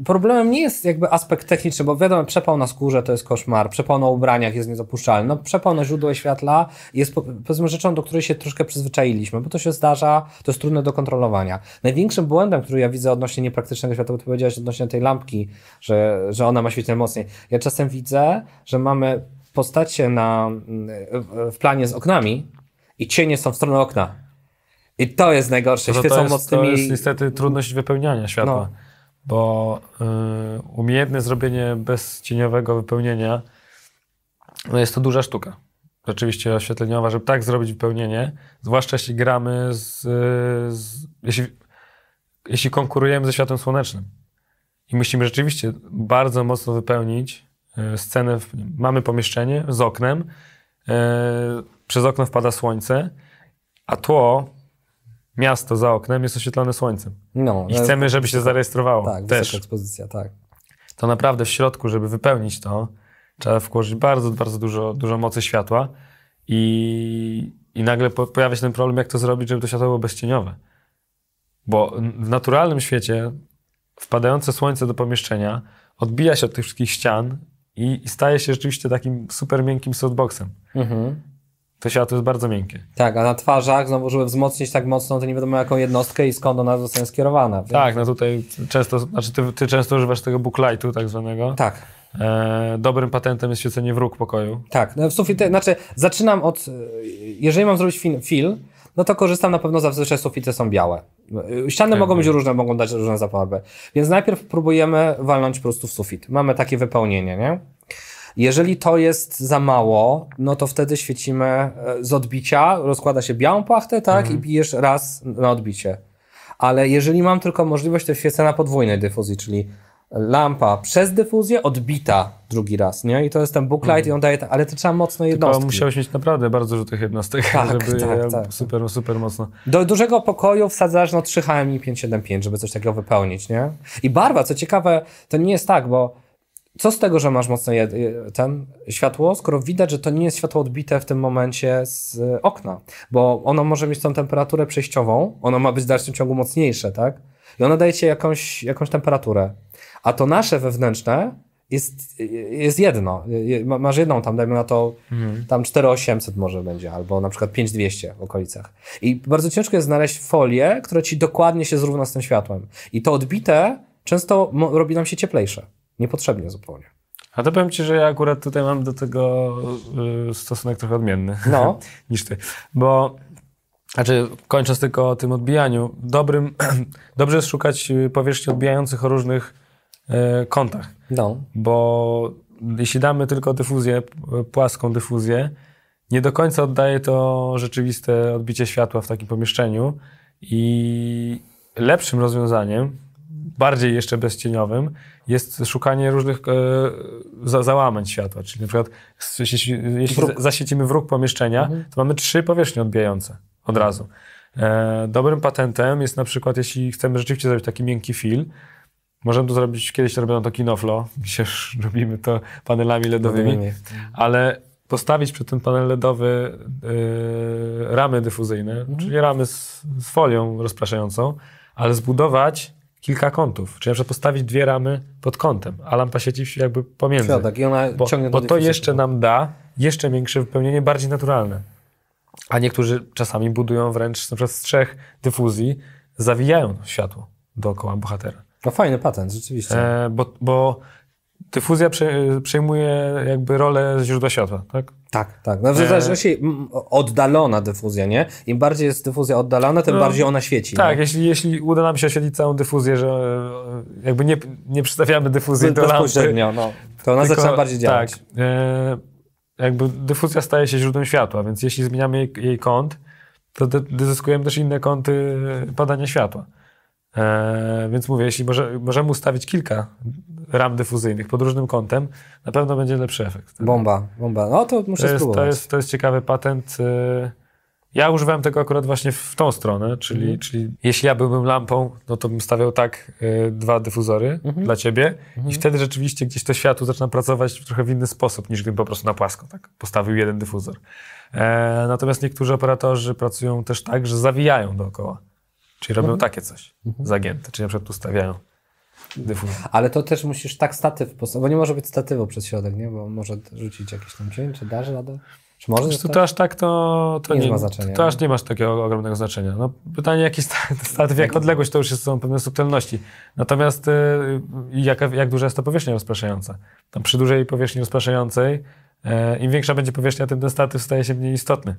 problemem nie jest jakby aspekt techniczny, bo wiadomo, przepał na skórze to jest koszmar, przepał na ubraniach jest niedopuszczalny, no, przepał na źródło światła jest powiedzmy rzeczą, do której się troszkę przyzwyczailiśmy, bo to się zdarza, to jest trudne do kontrolowania. Największym błędem, który ja widzę odnośnie niepraktycznego światła, bo ty powiedziałeś odnośnie tej lampki, że, że ona ma świecić mocniej. Ja czasem widzę, że mamy postacie na, w planie z oknami i cienie są w stronę okna. I to jest najgorsze. To, to, jest, mocnymi... to jest niestety trudność wypełniania światła, no. bo y, umiejętne zrobienie bezcieniowego wypełnienia no jest to duża sztuka. Rzeczywiście oświetleniowa, żeby tak zrobić wypełnienie, zwłaszcza jeśli gramy z, z jeśli, jeśli konkurujemy ze światłem słonecznym i musimy rzeczywiście bardzo mocno wypełnić E, scenę, mamy pomieszczenie z oknem, e, przez okno wpada słońce, a tło, miasto za oknem jest oświetlone słońcem. No, I no, chcemy, żeby się zarejestrowało. Tak, też. ekspozycja, tak. To naprawdę w środku, żeby wypełnić to, trzeba włożyć bardzo, bardzo dużo, dużo mocy światła i, i nagle pojawia się ten problem, jak to zrobić, żeby to światło było bezcieniowe. Bo w naturalnym świecie wpadające słońce do pomieszczenia odbija się od tych wszystkich ścian i, i staje się rzeczywiście takim super miękkim softboxem. Mhm. To siatło jest bardzo miękkie. Tak, a na twarzach, znowu, żeby wzmocnić tak mocno, to nie wiadomo jaką jednostkę i skąd ona zostanie skierowana. Więc... Tak, no tutaj często, znaczy ty, ty często używasz tego booklightu tak zwanego. Tak. E, dobrym patentem jest świecenie w róg pokoju. Tak, no w sufity, znaczy zaczynam od, e, jeżeli mam zrobić film, film no to korzystam na pewno zawsze, że sufity są białe. No, y, ściany tak, mogą być tak. różne, mogą dać różne zapalby. Więc najpierw próbujemy walnąć po prostu w sufit. Mamy takie wypełnienie, nie? Jeżeli to jest za mało, no to wtedy świecimy e, z odbicia, rozkłada się białą płachtę, tak? Mhm. I bijesz raz na odbicie. Ale jeżeli mam tylko możliwość, to świecę na podwójnej dyfuzji, czyli lampa przez dyfuzję odbita drugi raz, nie? I to jest ten booklight mhm. i on daje, ale to trzeba mocno jednostki. Tylko musiałeś mieć naprawdę bardzo rzutych jednostek, tak, żeby tak, je tak. super, super mocno. Do dużego pokoju wsadzasz no 3 HMI 575, żeby coś takiego wypełnić, nie? I barwa, co ciekawe, to nie jest tak, bo co z tego, że masz mocno je, ten światło, skoro widać, że to nie jest światło odbite w tym momencie z okna, bo ono może mieć tą temperaturę przejściową, ono ma być w dalszym ciągu mocniejsze, tak? I ono daje ci jakąś, jakąś temperaturę. A to nasze wewnętrzne jest, jest jedno. Masz jedną tam, dajmy na to, mhm. tam 4800 może będzie, albo na przykład 5200 w okolicach. I bardzo ciężko jest znaleźć folię, która ci dokładnie się zrówna z tym światłem. I to odbite często robi nam się cieplejsze. Niepotrzebnie zupełnie. A to powiem ci, że ja akurat tutaj mam do tego y, stosunek trochę odmienny no. niż ty. Bo znaczy, kończąc tylko o tym odbijaniu, dobrym, dobrze jest szukać y, powierzchni odbijających o różnych E, kątach. No. Bo jeśli damy tylko dyfuzję, płaską dyfuzję, nie do końca oddaje to rzeczywiste odbicie światła w takim pomieszczeniu i lepszym rozwiązaniem, bardziej jeszcze bezcieniowym, jest szukanie różnych e, załamań światła. Czyli na przykład jeśli, jeśli zasiecimy w pomieszczenia, mhm. to mamy trzy powierzchnie odbijające od razu. E, dobrym patentem jest na przykład, jeśli chcemy rzeczywiście zrobić taki miękki film. Możemy to zrobić, kiedyś robiono to kinoflo, dzisiaj robimy to panelami LEDowymi, no, no, no. ale postawić przed ten panel LEDowy yy, ramy dyfuzyjne, mhm. czyli ramy z, z, folią rozpraszającą, ale zbudować kilka kątów, czyli na przykład postawić dwie ramy pod kątem, a lampa siedzi jakby pomiędzy. tak i ona bo, ciągnie do Bo to jeszcze tak? nam da jeszcze większe wypełnienie, bardziej naturalne. A niektórzy czasami budują wręcz na przykład z trzech dyfuzji, zawijają światło dookoła bohatera. No fajny patent, rzeczywiście. E, bo, bo dyfuzja przejmuje jakby rolę źródła światła, tak? Tak, tak. No, w e, zależności oddalona dyfuzja, nie? Im bardziej jest dyfuzja oddalona, tym no, bardziej ona świeci. Tak, jeśli, jeśli uda nam się oświetlić całą dyfuzję, że e, jakby nie, nie przystawiamy dyfuzji do lampy. no. To ona tylko, zaczyna bardziej działać. Tak. E, jakby dyfuzja staje się źródłem światła, więc jeśli zmieniamy jej, jej kąt, to dy, zyskujemy też inne kąty e, padania światła. E, więc mówię, jeśli może, możemy ustawić kilka ram dyfuzyjnych pod różnym kątem, na pewno będzie lepszy efekt. Bomba, bomba. No to muszę to jest, spróbować. To jest, to jest ciekawy patent. Y, ja używałem tego akurat właśnie w tą stronę, czyli, mhm. czyli jeśli ja byłbym lampą, no to bym stawiał tak y, dwa dyfuzory mhm. dla ciebie mhm. i wtedy rzeczywiście gdzieś to światło zaczyna pracować w trochę w inny sposób, niż gdybym po prostu na płasko tak postawił jeden dyfuzor. E, natomiast niektórzy operatorzy pracują też tak, że zawijają dookoła. Czyli robią mhm. takie coś, mhm. zagięte, czyli na przykład ustawiają dyfuzję. Ale to też musisz tak statyw bo nie może być statywu przez środek, nie? Bo może rzucić jakieś tam cięcie, czy dasz radę? Czy możesz? to, to aż tak to, to nie, nie ma znaczenia. To, aż nie masz takiego ogromnego znaczenia. No, pytanie, jaki statyw, jak odległość, to już jest, są pewne subtelności. Natomiast y, jak, jak duża jest to powierzchnia rozpraszająca? Tam przy dużej powierzchni rozpraszającej, y, im większa będzie powierzchnia, tym ten statyw staje się mniej istotny.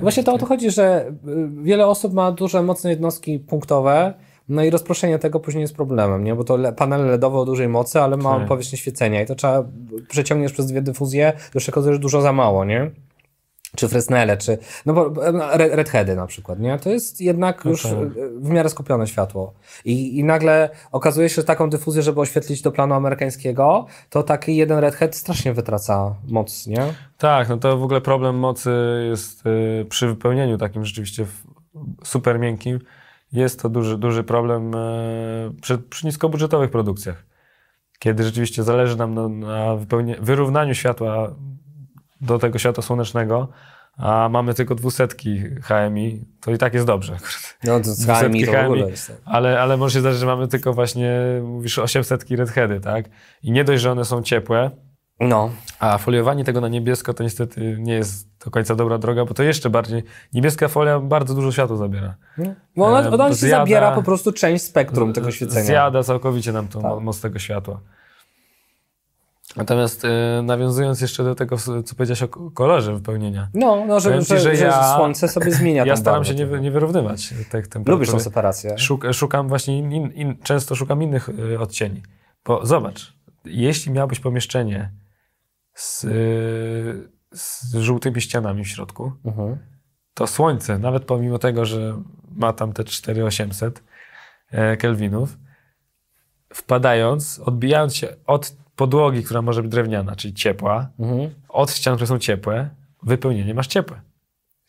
Właśnie to o to chodzi, że y, wiele osób ma duże, mocne jednostki punktowe, no i rozproszenie tego później jest problemem, nie? Bo to panele LEDowe o dużej mocy, ale ma tak. powierzchnię świecenia i to trzeba y, przeciągniesz przez dwie dyfuzje, już dużo za mało, nie? czy Fresnele, czy no bo redheady na przykład, nie? To jest jednak okay. No już tak. e, w miarę skupione światło. I, I nagle okazuje się, że taką dyfuzję, żeby oświetlić do planu amerykańskiego, to taki jeden redhead strasznie wytraca moc, nie? Tak, no to w ogóle problem mocy jest y, przy wypełnieniu takim rzeczywiście super miękkim. Jest to duży, duży problem y, przy, przy niskobudżetowych produkcjach. Kiedy rzeczywiście zależy nam na, na wyrównaniu światła do tego świata słonecznego, a mamy tylko dwusetki HMI, to i tak jest dobrze. No to z HMI to w ogóle jest tak. ale, ale może się zdarzyć, że mamy tylko właśnie, mówisz, 800 redheady, tak? I nie dość, że one są ciepłe, no. A foliowanie tego na niebiesko to niestety nie jest do końca dobra droga, bo to jeszcze bardziej. Niebieska folia bardzo dużo światła zabiera. No. Bo ona, ona zjada, zabiera po prostu część spektrum tego świecenia. Zjada całkowicie nam to tak. moc tego światła. Natomiast y, nawiązując jeszcze do tego, co powiedziałeś o kolorze wypełnienia. No, no że, ci, że, że ja, słońce sobie zmienia. Ja staram się nie, nie wyrównywać tych temperatury. Lubisz tą separację. Szuk, szukam właśnie, in, in, in, często szukam innych y, odcieni. Bo zobacz, jeśli miałbyś pomieszczenie z, y, z żółtymi ścianami w środku, mhm. to słońce, nawet pomimo tego, że ma tam te 4800 e, kelwinów, wpadając, odbijając się od podłogi, która może być drewniana, czyli ciepła, mhm. od ścian, które są ciepłe, wypełnienie masz ciepłe.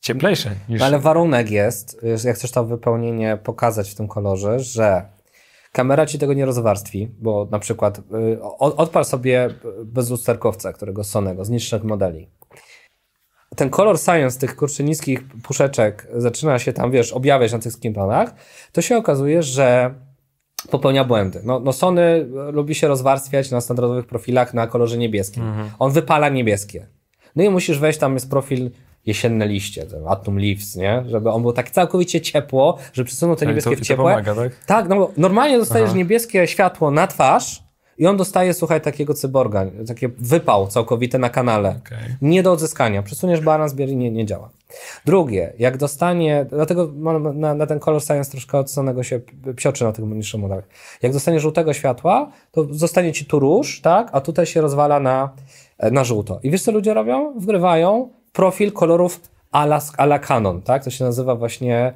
Cieplejsze niż... ale warunek jest, y, jak chcesz to wypełnienie pokazać w tym kolorze, że kamera ci tego nie rozwarstwi, bo na przykład y, odpal sobie bezlusterkowca, którego Sonego, z niższych modeli. Ten kolor science tych kurczę niskich puszeczek zaczyna się tam, wiesz, objawiać na tych skimpanach, to się okazuje, że popełnia błędy. No, no, Sony lubi się rozwarstwiać na standardowych profilach na kolorze niebieskim. Mhm. On wypala niebieskie. No i musisz wejść, tam jest profil jesienne liście, ten Autumn Leaves, nie? Żeby on był tak całkowicie ciepło, że przesunął te tak, niebieskie to, w ciepłe. Pomaga, tak? tak? no bo normalnie dostajesz Aha. niebieskie światło na twarz, i on dostaje, słuchaj, takiego cyborga, takie wypał całkowity na kanale. Okay. Nie do odzyskania. Przesuniesz balans, bieli nie, nie działa. Drugie, jak dostanie, dlatego na, na ten kolor science troszkę od się psioczy na tych niższych modelach. Jak dostanie żółtego światła, to zostanie ci tu róż, tak, a tutaj się rozwala na, na żółto. I wiesz co ludzie robią? Wgrywają profil kolorów a la, Canon, tak, to się nazywa właśnie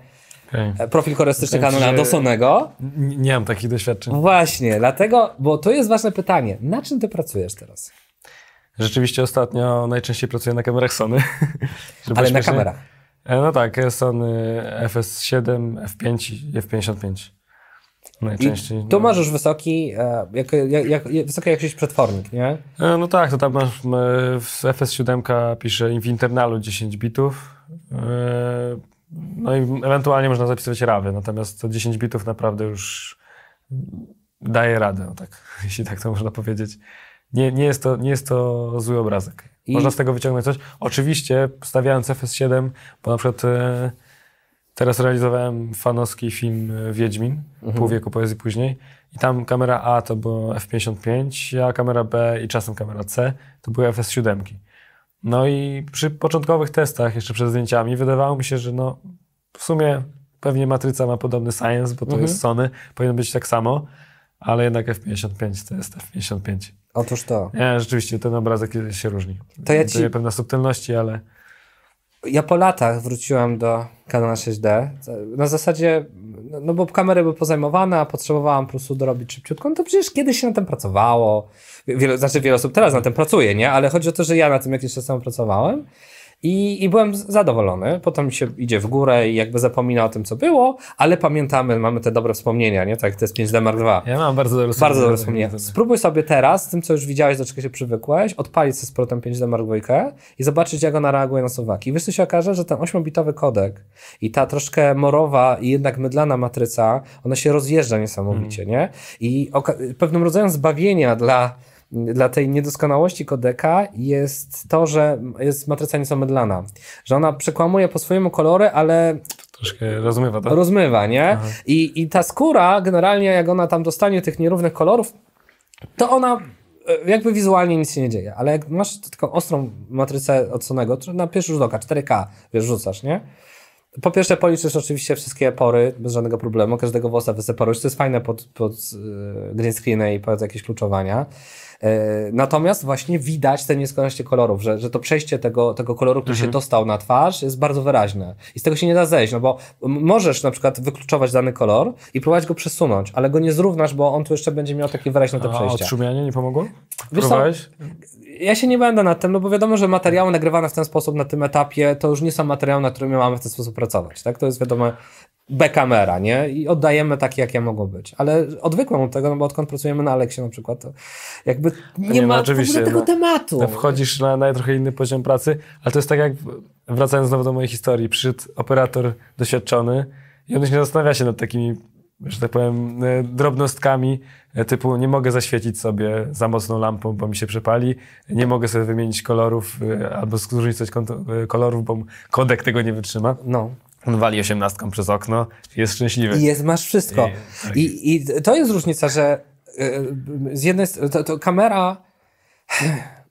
Okay. E, profil kolorystyczny Canona Dosonego. Nie, nie mam takich doświadczeń. Właśnie, dlatego, bo to jest ważne pytanie. Na czym ty pracujesz teraz? Rzeczywiście ostatnio najczęściej pracuję na kamerach Sony. Ale na kamerach. E, no tak, e, Sony FS7, F5 i F55. Najczęściej. I tu no. masz już wysoki, e, jak, jak, jak, wysoka jakiś przetwornik, nie? No tak, to tam masz w FS7 pisze w internalu 10 bitów. No i ewentualnie można zapisywać rawy, natomiast to 10 bitów naprawdę już daje radę, no tak, jeśli tak to można powiedzieć nie, nie, jest to, nie jest to zły obrazek. I... Można z tego wyciągnąć coś. Oczywiście stawiając FS7, bo na przykład e, teraz realizowałem fanowski film e, Wiedźmin, mhm. pół wieku poezji później. I tam kamera A to było F55, a kamera B i czasem kamera C to były FS7. No i przy początkowych testach, jeszcze przed zdjęciami, wydawało mi się, że no w sumie pewnie matryca ma podobny science, bo to mhm. jest Sony, powinno być tak samo, ale jednak F55 to jest F55. Otóż to. Nie, rzeczywiście, ten obrazek się różni. To ja ci... pewne subtelności, ale... Ja po latach wróciłem do Canon 6D. Na zasadzie, no bo kamery były pozajmowane, a potrzebowałam po prostu dorobić szybciutko. No to przecież kiedyś się na tym pracowało. Wiele, znaczy wiele osób teraz na tym pracuje, nie? Ale chodzi o to, że ja na tym jakieś czas temu pracowałem. I, I byłem zadowolony. Potem się idzie w górę i jakby zapomina o tym, co było, ale pamiętamy, mamy te dobre wspomnienia, nie? Tak, to jest 5D Mark II. Ja mam bardzo dobre wspomnienia. Bardzo dobre wspomnienia. Spróbuj sobie teraz, z tym, co już widziałeś, do czego się przywykłeś, odpalić ze powrotem 5D Mark II i zobaczyć, jak ona reaguje na suwaki. I wiesz, co się okaże, że ten 8-bitowy kodek i ta troszkę morowa i jednak mydlana matryca, ona się rozjeżdża niesamowicie, mm. nie? I pewnym rodzajem zbawienia dla dla tej niedoskonałości kodeka jest to, że jest matryca nieco mydlana. Że ona przekłamuje po swojemu kolory, ale Troszkę rozmywa, tak? Rozmywa, nie? I, I ta skóra, generalnie, jak ona tam dostanie tych nierównych kolorów, to ona e, jakby wizualnie nic się nie dzieje, ale jak masz taką ostrą matrycę od Sonego, to na pierwszy rzut oka 4K, wiesz, rzucasz, nie? Po pierwsze policzysz oczywiście wszystkie pory bez żadnego problemu, każdego włosa wyseparujesz, to jest fajne pod, pod e, green screeny i pod jakieś kluczowania. E, natomiast właśnie widać te nieskończoności kolorów, że, że to przejście tego, tego koloru, który mhm. się dostał na twarz jest bardzo wyraźne i z tego się nie da zejść, no bo możesz na przykład wykluczować dany kolor i próbować go przesunąć, ale go nie zrównasz, bo on tu jeszcze będzie miał takie wyraźne te przejścia. A odszumianie nie pomogło? Próbowałeś? ja się nie będę nad tym, no bo wiadomo, że materiały nagrywane w ten sposób na tym etapie to już nie są materiały, na którymi mamy w ten sposób pracować. Tak? To jest wiadome, B kamera, nie? I oddajemy takie, jakie mogą być. Ale odwykłem od tego, no bo odkąd pracujemy na Aleksie na przykład, to jakby nie, nie no, ma no, oczywiście, tego no, tematu. No, wchodzisz na, na trochę inny poziom pracy, ale to jest tak jak, wracając znowu do mojej historii, przyszedł operator doświadczony i on już nie zastanawia się nad takimi, że tak powiem, e, drobnostkami, e, typu nie mogę zaświecić sobie za mocną lampą, bo mi się przepali, nie mogę sobie wymienić kolorów e, albo zróżnicować kolorów, bo kodek tego nie wytrzyma. No. On wali osiemnastką przez okno jest szczęśliwy. I jest, masz wszystko. I, I, I, to jest różnica, że e, z jednej strony to, to kamera...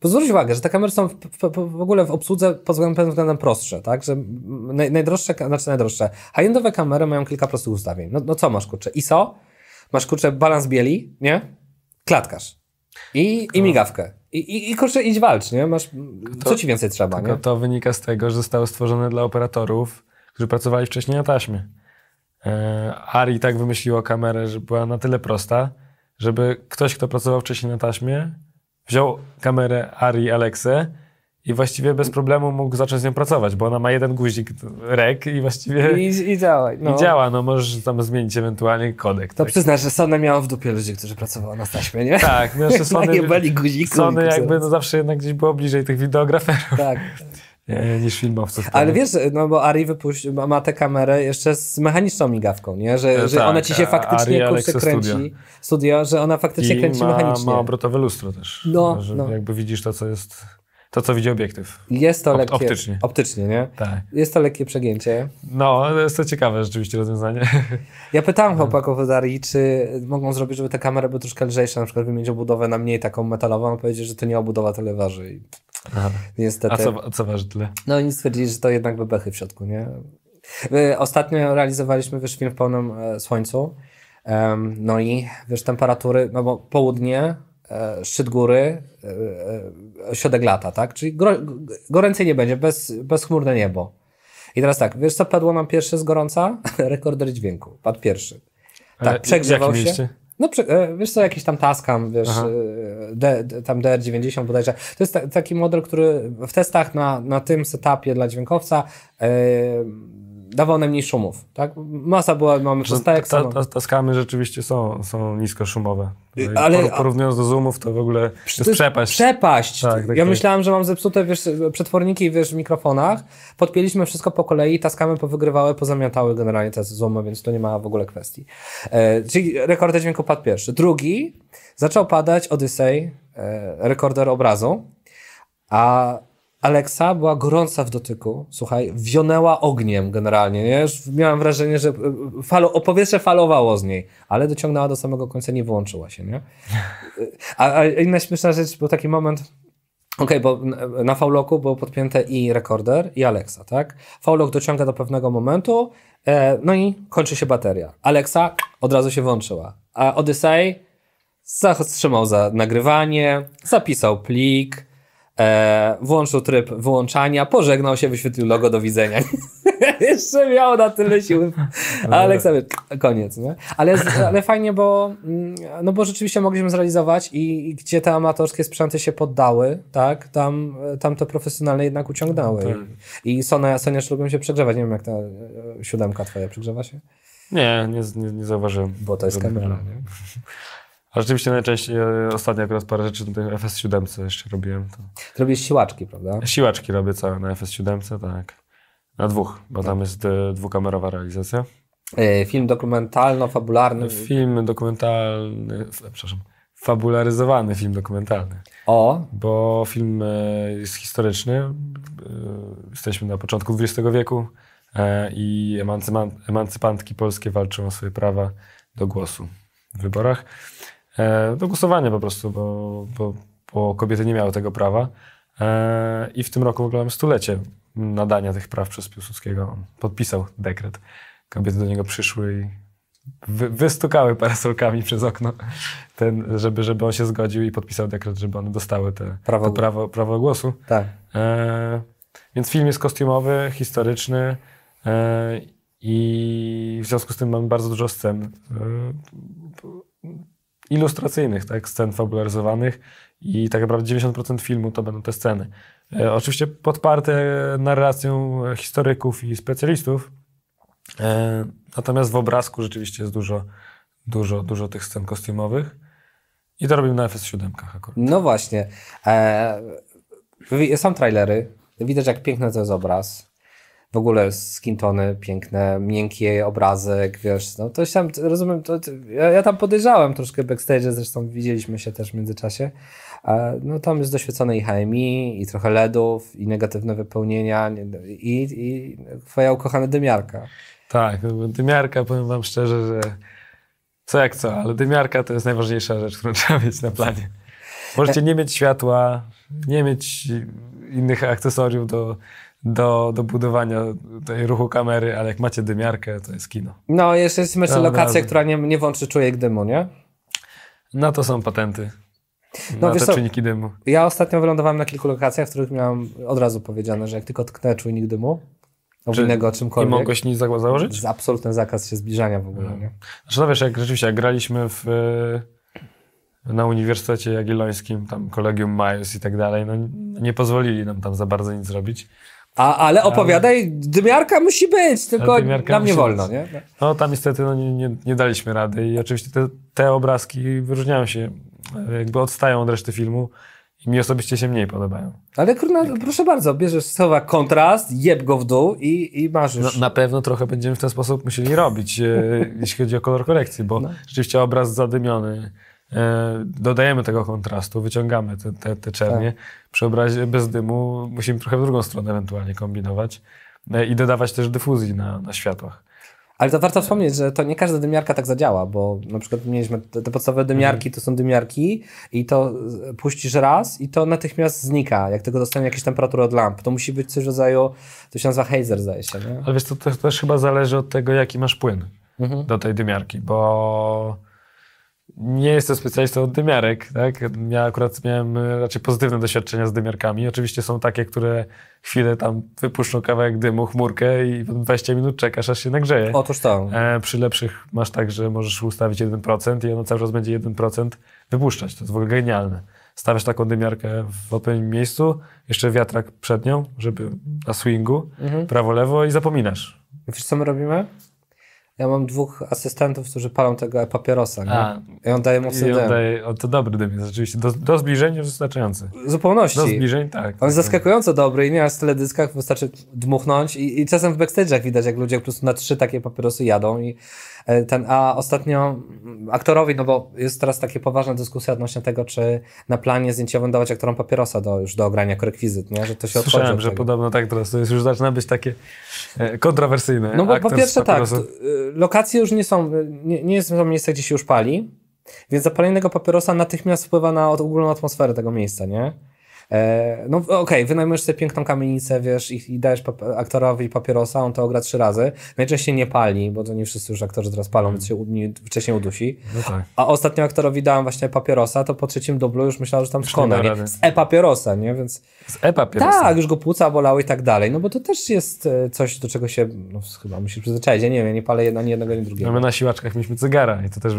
Bo zwróć uwagę, że te kamery są w, w, w, ogóle w obsłudze pod względem, względem prostsze, tak? Że naj, najdroższe, znaczy najdroższe, high-endowe kamery mają kilka prostych ustawień. No, no co masz, kurczę? ISO, masz, kurczę, balans bieli, nie? Klatkasz. I, i migawkę. I, i, I kurczę, idź walcz, nie? Masz, co ci więcej trzeba, nie? To wynika z tego, że zostały stworzone dla operatorów, którzy pracowali wcześniej na taśmie. E, Ari tak wymyśliło kamerę, że była na tyle prosta, żeby ktoś, kto pracował wcześniej na taśmie, wziął kamerę Ari Alexę i właściwie bez problemu mógł zacząć z nią pracować, bo ona ma jeden guzik rek i właściwie... I, i działa. No. I działa, no możesz tam zmienić ewentualnie kodek. To tak. przyznasz, że Sony miało w dupie ludzi, którzy pracowali na taśmie, nie? Tak. Znaczy Sony, Sony jakby no, zawsze jednak gdzieś było bliżej tych wideograferów. Tak niż filmowców. Tak? Ale wiesz, no bo Ari wypuść, ma tę kamerę jeszcze z mechaniczną migawką, nie? Że, e, że tak, ona ci się faktycznie kurczę, kręci. Studio. studio. że ona faktycznie I kręci ma, mechanicznie. ma obrotowe lustro też. No, że no. Jakby widzisz to, co jest... To, co widzi obiektyw. Jest to Op lekkie. Optycznie. Optycznie, nie? Tak. Jest to lekkie przegięcie. No, jest to ciekawe rzeczywiście rozwiązanie. Ja pytałem chłopaków od Arii, czy mogą zrobić, żeby te kamery były troszkę lżejsze, na przykład wymienić obudowę na mniej taką metalową, a powiedzieć, że to nie obudowa, tyle waży. Aha. Niestety. A co, co wasz tyle? No oni stwierdzili, że to jednak bebechy w środku, nie? Ostatnio realizowaliśmy, wiesz, film w pełnym e, słońcu. No i, wiesz, temperatury, no bo południe, e, szczyt góry, e, środek lata, tak? Czyli goręcej nie będzie, bez, bezchmurne niebo. I teraz tak, wiesz co padło nam pierwsze z gorąca? Rekorder dźwięku, padł pierwszy. Tak, Ale przegrzewał się. Mieście? No, e, wiesz co, jakiś tam Tascam, wiesz, e, D, tam DR90 bodajże. To jest taki model, który w testach na, na tym setupie dla dźwiękowca yy, dawał mniej szumów. Tak? Masa była, mamy przystajek. Ta, ta, ta, skamy rzeczywiście są, są szumowe. No y, ale, porównując do zoomów, to w ogóle to jest przepaść. Przepaść! Tak, tak ja tak. myślałem, że mam zepsute wiesz, przetworniki wiesz, w mikrofonach. Podpięliśmy wszystko po kolei, taskamy powygrywały, pozamiatały generalnie te zoomy, więc to nie ma w ogóle kwestii. E, czyli rekorder dźwięku padł pierwszy. Drugi zaczął padać Odyssey, e, rekorder obrazu, a Alexa była gorąca w dotyku, słuchaj, wionęła ogniem generalnie, nie? Już miałem wrażenie, że e, falo, powietrze falowało z niej, ale dociągnęła do samego końca, nie wyłączyła się, nie? E, a, a inna śmieszna rzecz, był taki moment, Okej, okay, bo e, na Fauloku było podpięte i rekorder, i Alexa, tak? Faulok dociąga do pewnego momentu, e, no i kończy się bateria. Alexa od razu się włączyła, a Odyssey zatrzymał za nagrywanie, zapisał plik, E, włączył tryb wyłączania, pożegnał się, wyświetlił logo do widzenia. Jeszcze miał na tyle siły. No Aleksander, koniec. Nie? Ale, ale fajnie, bo, mm, no bo rzeczywiście mogliśmy zrealizować i, i gdzie te amatorskie sprzęty się poddały, tak, tam, tam to profesjonalne jednak uciągnęły. Tak. I I Sonia, Sonia lubią się przegrzewać. Nie wiem, jak ta e, siódemka twoja przegrzewa się? Nie, nie, nie, nie zauważyłem. Bo to jest kamera, nie? A rzeczywiście najczęściej, e, ostatnio akurat parę rzeczy na tej FS7 jeszcze robiłem. To... Robisz siłaczki, prawda? Siłaczki robię całe na FS7, tak. Na dwóch, bo tak. tam jest e, dwukamerowa realizacja. E, film dokumentalno-fabularny. Film dokumentalny, przepraszam, fabularyzowany film dokumentalny. O! Bo film jest historyczny. Jesteśmy na początku XX wieku i emancypantki polskie walczą o swoje prawa do głosu w wyborach do e, głosowania po prostu, bo, bo, bo kobiety nie miały tego prawa. E, I w tym roku w ogóle mamy stulecie nadania tych praw przez Piłsudskiego. On podpisał dekret. Kobiety do niego przyszły i wy, wystukały parasolkami przez okno, ten, żeby, żeby on się zgodził i podpisał dekret, żeby one dostały te prawo, to prawo, prawo głosu. Tak. E, więc film jest kostiumowy, historyczny e, i w związku z tym mamy bardzo dużo scen e, ilustracyjnych, tak, scen fabularyzowanych i tak naprawdę 90% filmu to będą te sceny. E, oczywiście podparte narracją historyków i specjalistów, e, natomiast w obrazku rzeczywiście jest dużo, dużo, dużo tych scen kostiumowych i to robimy na FS7 akurat. No właśnie. E, są trailery, widać jak piękny to jest obraz w ogóle skintony piękne, miękkie obrazek, wiesz, no to tam, rozumiem, to, to, ja, ja, tam podejrzałem troszkę backstage, zresztą widzieliśmy się też w międzyczasie, e, no tam jest doświecone i HMI, i trochę LEDów, i negatywne wypełnienia, no, i, i twoja ukochana dymiarka. Tak, dymiarka, powiem wam szczerze, że co jak co, ale dymiarka to jest najważniejsza rzecz, którą trzeba mieć na planie. Możecie nie mieć światła, nie mieć innych akcesoriów do do, do budowania tej ruchu kamery, ale jak macie dymiarkę, to jest kino. No, jeszcze jest myślę lokacja, która nie, nie włączy czujek dymu, nie? Na no, to są patenty. No, na wiesz te co, dymu. Ja ostatnio wylądowałem na kilku lokacjach, w których miałem od razu powiedziane, że jak tylko tknę czujnik dymu, o czymkolwiek. Nie mogłeś nic założyć? Z absolutny zakaz się zbliżania w ogóle, hmm. nie? Znaczy, no wiesz, jak rzeczywiście, jak graliśmy w, e, na Uniwersytecie Jagiellońskim, tam Kolegium Majus i tak dalej, no nie pozwolili nam tam za bardzo nic zrobić. A, ale opowiadaj, ale... dymiarka musi być, tylko nam nie wolno, być. nie? No tam niestety no, nie, nie, nie, daliśmy rady i oczywiście te, te obrazki wyróżniają się, jakby odstają od reszty filmu i mi osobiście się mniej podobają. Ale kurna, proszę bardzo, bierzesz słowa kontrast, jeb go w dół i, i masz już. No, na pewno trochę będziemy w ten sposób musieli robić, e, jeśli chodzi o kolor korekcji, bo no. rzeczywiście obraz zadymiony, E, dodajemy tego kontrastu, wyciągamy te, te, te czernie. Tak. Przy obrazie bez dymu musimy trochę w drugą stronę ewentualnie kombinować e, i dodawać też dyfuzji na, na światłach. Ale to warto wspomnieć, że to nie każda dymiarka tak zadziała, bo na przykład mieliśmy te, te podstawowe mhm. dymiarki, to są dymiarki i to e, puścisz raz i to natychmiast znika, jak tego dostanie jakieś temperatury od lamp. To musi być coś w rodzaju, to się nazywa hazer zdaje się, nie? Ale wiesz, to, to też chyba zależy od tego, jaki masz płyn mhm. do tej dymiarki, bo nie jestem specjalistą od dymiarek, tak? Ja akurat miałem e, raczej pozytywne doświadczenia z dymiarkami. Oczywiście są takie, które chwilę tam wypuszczą kawałek dymu, chmurkę i 20 minut czekasz, aż się nagrzeje. Otóż tak. E, przy lepszych masz tak, że możesz ustawić 1% i ono cały czas będzie 1% wypuszczać. To jest w ogóle genialne. Stawiasz taką dymiarkę w odpowiednim miejscu, jeszcze wiatrak przed nią, żeby na swingu, mhm. prawo-lewo i zapominasz. Wiesz, co my robimy? ja mam dwóch asystentów, którzy palą tego e, papierosa, nie? A, I on daje mocny i dym. Daje, o, to dobry dym jest rzeczywiście. Do, do zbliżenia wystarczający. Zupełności. Do zbliżeń, tak. On jest tak, tak. zaskakująco dobry i nie na dyskach, wystarczy dmuchnąć i, i czasem w backstage'ach widać, jak ludzie po prostu na trzy takie papierosy jadą i E, ten, a ostatnio mm, aktorowi, no bo jest teraz takie poważna dyskusja odnośnie tego, czy na planie zdjęciowym dawać aktorom papierosa do, już do ogrania jako rekwizyt, nie? że to się Słyszałem, od że podobno tak teraz, to jest już zaczyna być takie e, kontrowersyjne. No bo po pierwsze tak, y, lokacje już nie są, y, nie, nie to miejsce gdzie się już pali, więc zapalenie tego papierosa natychmiast wpływa na ogólną atmosferę tego miejsca, nie? E, no okej, okay, wynajmujesz sobie piękną kamienicę, wiesz, i, i dajesz pap aktorowi papierosa, on to ogra trzy razy. Najczęściej nie pali, bo to nie wszyscy już aktorzy teraz palą, więc się wcześniej udusi. No tak. A ostatnio aktorowi dałem właśnie papierosa, to po trzecim dublu już myślałem, że tam szkoda, Z e-papierosa, nie? Więc... Z e-papierosa. Tak, już go płuca bolały i tak dalej, no bo to też jest e, coś, do czego się no, chyba musisz przyzwyczaić. Ja nie wiem, ja nie palę jedno, ani jednego, ani drugiego. No my na siłaczkach mieliśmy cygara i to też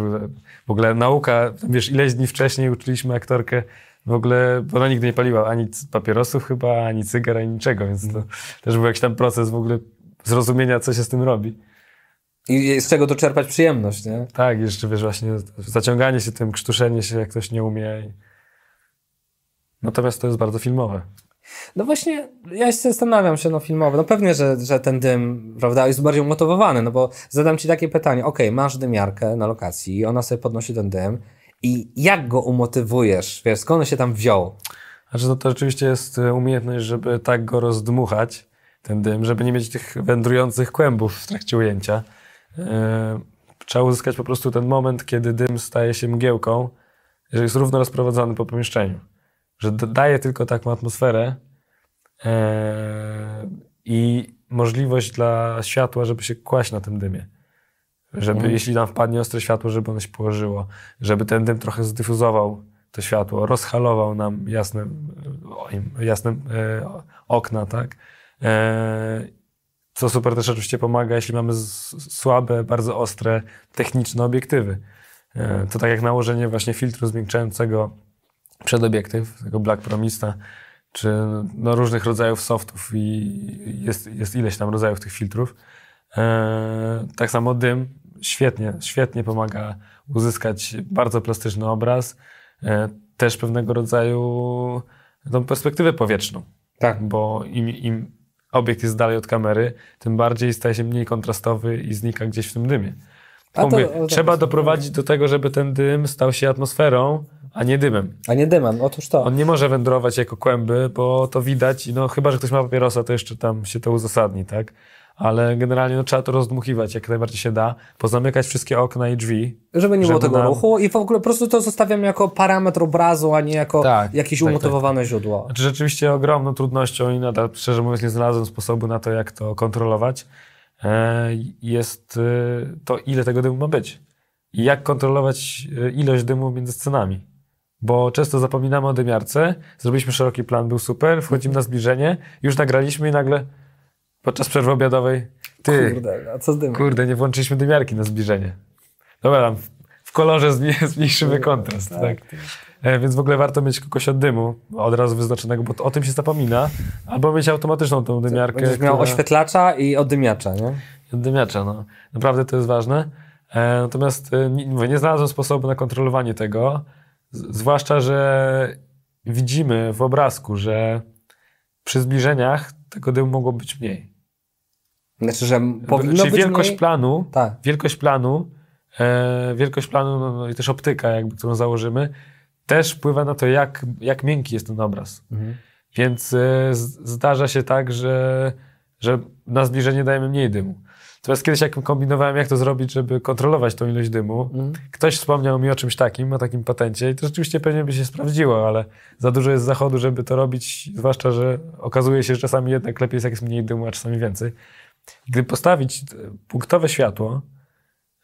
w ogóle nauka, wiesz, ileś dni wcześniej uczyliśmy aktorkę w ogóle ona nigdy nie paliła ani papierosów chyba, ani cygar, ani niczego, więc to mm. też był jakiś tam proces w ogóle zrozumienia, co się z tym robi. I z czego to czerpać przyjemność, nie? Tak, jeszcze wiesz, właśnie zaciąganie się tym, krztuszenie się, jak ktoś nie umie. Natomiast to jest bardzo filmowe. No właśnie, ja się zastanawiam się, no filmowe, no pewnie, że, że ten dym, prawda, jest bardziej umotywowany, no bo zadam ci takie pytanie, ok, masz dymiarkę na lokacji, ona sobie podnosi ten dym, i jak go umotywujesz? Wiesz, skąd on się tam wziął? Znaczy to, to rzeczywiście jest e, umiejętność, żeby tak go rozdmuchać, ten dym, żeby nie mieć tych wędrujących kłębów w trakcie ujęcia. Yy, trzeba uzyskać po prostu ten moment, kiedy dym staje się mgiełką, że jest równo rozprowadzany po pomieszczeniu. Że daje tylko taką atmosferę yy, i możliwość dla światła, żeby się kłaść na tym dymie. Żeby, mhm. jeśli nam wpadnie ostre światło, żeby ono się położyło, żeby ten dym trochę zdyfuzował to światło, rozhalował nam jasne, jasne e, okna, tak? E, co super też oczywiście pomaga, jeśli mamy słabe, bardzo ostre techniczne obiektywy. E, to tak jak nałożenie właśnie filtru zmiękczającego przed obiektyw, tego Black Promista, czy no, różnych rodzajów softów i jest, jest ileś tam rodzajów tych filtrów. E, tak samo dym, świetnie, świetnie pomaga uzyskać bardzo plastyczny obraz, e, też pewnego rodzaju tą no, perspektywę powietrzną. Tak. Bo im, im obiekt jest dalej od kamery, tym bardziej staje się mniej kontrastowy i znika gdzieś w tym dymie. To, mówię, to, to, trzeba doprowadzić do tego, żeby ten dym stał się atmosferą, a nie dymem. A nie dymem, otóż to. On nie może wędrować jako kłęby, bo to widać, no chyba, że ktoś ma papierosa, to jeszcze tam się to uzasadni, tak? ale generalnie no, trzeba to rozdmuchiwać jak najbardziej się da, pozamykać wszystkie okna i drzwi. Żeby nie żeby było tego nam... ruchu i w ogóle po prostu to zostawiam jako parametr obrazu, a nie jako tak, jakieś tak, tak, umotywowane tak, źródło. Znaczy, rzeczywiście ogromną trudnością i nadal szczerze mówiąc nie znalazłem sposobu na to, jak to kontrolować, e, jest e, to, ile tego dymu ma być. I jak kontrolować e, ilość dymu między scenami bo często zapominamy o dymiarce. Zrobiliśmy szeroki plan, był super, wchodzimy na zbliżenie, już nagraliśmy i nagle Podczas przerwy obiadowej. Ty. Kurde, a co z dymem? Kurde, nie włączyliśmy dymiarki na zbliżenie. Dobra, tam w kolorze zmniejszymy tak, kontrast. Tak, tak. tak. E, więc w ogóle warto mieć kogoś od dymu od razu wyznaczonego, bo o tym się zapomina. Albo mieć automatyczną tą dymiarkę. Będziesz miał która... oświetlacza i oddymiacza, nie? Oddymiacza, no. Naprawdę to jest ważne. E, natomiast e, mówię, nie znalazłem sposobu na kontrolowanie tego, zwłaszcza, że widzimy w obrazku, że przy zbliżeniach tego dymu mogło być mniej. Znaczy, że powinno Czyli być wielkość mniej? planu, tak. wielkość planu, e, wielkość planu no, no, i też optyka, jakby, którą założymy, też wpływa na to, jak, jak miękki jest ten obraz. Mhm. Więc e, z, zdarza się tak, że, że na zbliżenie dajemy mniej dymu. Natomiast kiedyś jak kombinowałem, jak to zrobić, żeby kontrolować tą ilość dymu, mm. ktoś wspomniał mi o czymś takim, o takim patencie i to rzeczywiście pewnie by się sprawdziło, ale za dużo jest zachodu, żeby to robić, zwłaszcza, że okazuje się, że czasami jednak lepiej jest, jak jest mniej dymu, a czasami więcej. Gdy postawić e, punktowe światło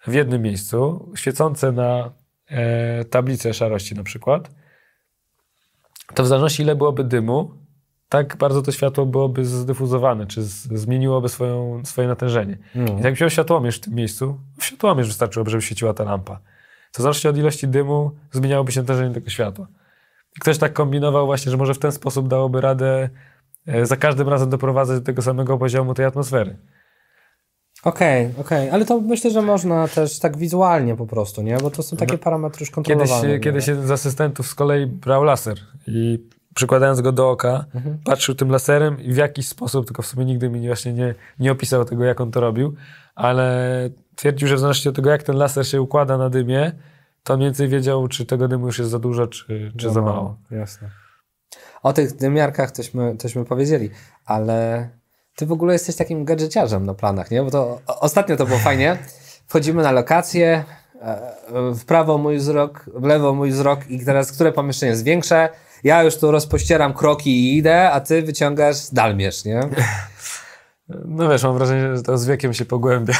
w jednym miejscu, świecące na e, tablicę szarości na przykład, to w zależności ile byłoby dymu, tak bardzo to światło byłoby zdyfuzowane, czy z, zmieniłoby swoją, swoje natężenie. Mm. I tak wziął światłomierz w tym miejscu, światłomierz wystarczyłoby, żeby świeciła ta lampa. To zależnie od ilości dymu zmieniałoby się natężenie tego światła. Ktoś tak kombinował właśnie, że może w ten sposób dałoby radę e, za każdym razem doprowadzać do tego samego poziomu tej atmosfery. Okej, okay, okej, okay. ale to myślę, że można też tak wizualnie po prostu, nie? Bo to są takie no, parametry już kontrolowane. Kiedyś, kiedyś jeden z asystentów z kolei brał laser i przykładając go do oka, mhm. patrzył tym laserem i w jakiś sposób, tylko w sumie nigdy mi właśnie nie, nie opisał tego, jak on to robił, ale twierdził, że w zależności od tego, jak ten laser się układa na dymie, to mniej więcej wiedział, czy tego dymu już jest za dużo, czy, czy no, za mało. Jasne. O tych dymiarkach tośmy, tośmy powiedzieli, ale ty w ogóle jesteś takim gadżeciarzem na planach, nie? Bo to ostatnio to było fajnie. Wchodzimy na lokację, e, w prawo mój wzrok, w lewo mój wzrok i teraz które pomieszczenie jest większe, ja już tu rozpościeram kroki i idę, a ty wyciągasz dalmierz, nie? No wiesz, mam wrażenie, że to z wiekiem się pogłębia.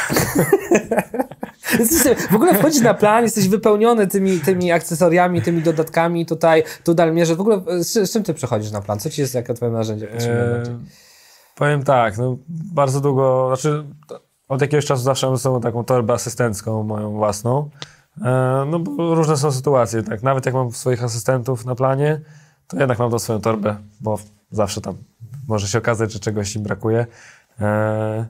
w ogóle wchodzisz na plan, jesteś wypełniony tymi, tymi akcesoriami, tymi dodatkami tutaj, tu dalmierze. W ogóle z, z, czym ty przechodzisz na plan? Co ci jest jako twoje narzędzie? Eee, powiem tak, no bardzo długo, znaczy od jakiegoś czasu zawsze mam ze sobą taką torbę asystencką moją własną. Eee, no bo różne są sytuacje, tak. Nawet jak mam swoich asystentów na planie, to jednak mam tą swoją torbę, bo zawsze tam może się okazać, że czegoś im brakuje. Eee,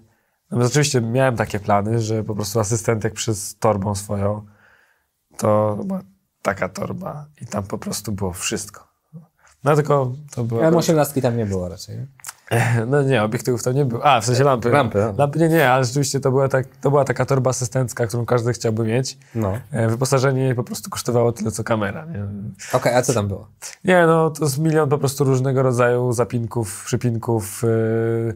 no oczywiście miałem takie plany, że po prostu asystent jak przez torbą swoją, to była taka torba i tam po prostu było wszystko. No tylko to było... m osiemnastki tam nie było raczej. No nie, obiektywów tam nie było. A, w sensie lampy. Lampy, lampy. No. lampy nie, nie, ale rzeczywiście to była, tak, to była taka torba asystencka, którą każdy chciałby mieć. No. E, wyposażenie po prostu kosztowało tyle, co kamera. Okej, okay, a co tam było? Nie, no to jest milion po prostu różnego rodzaju zapinków, przypinków, yy,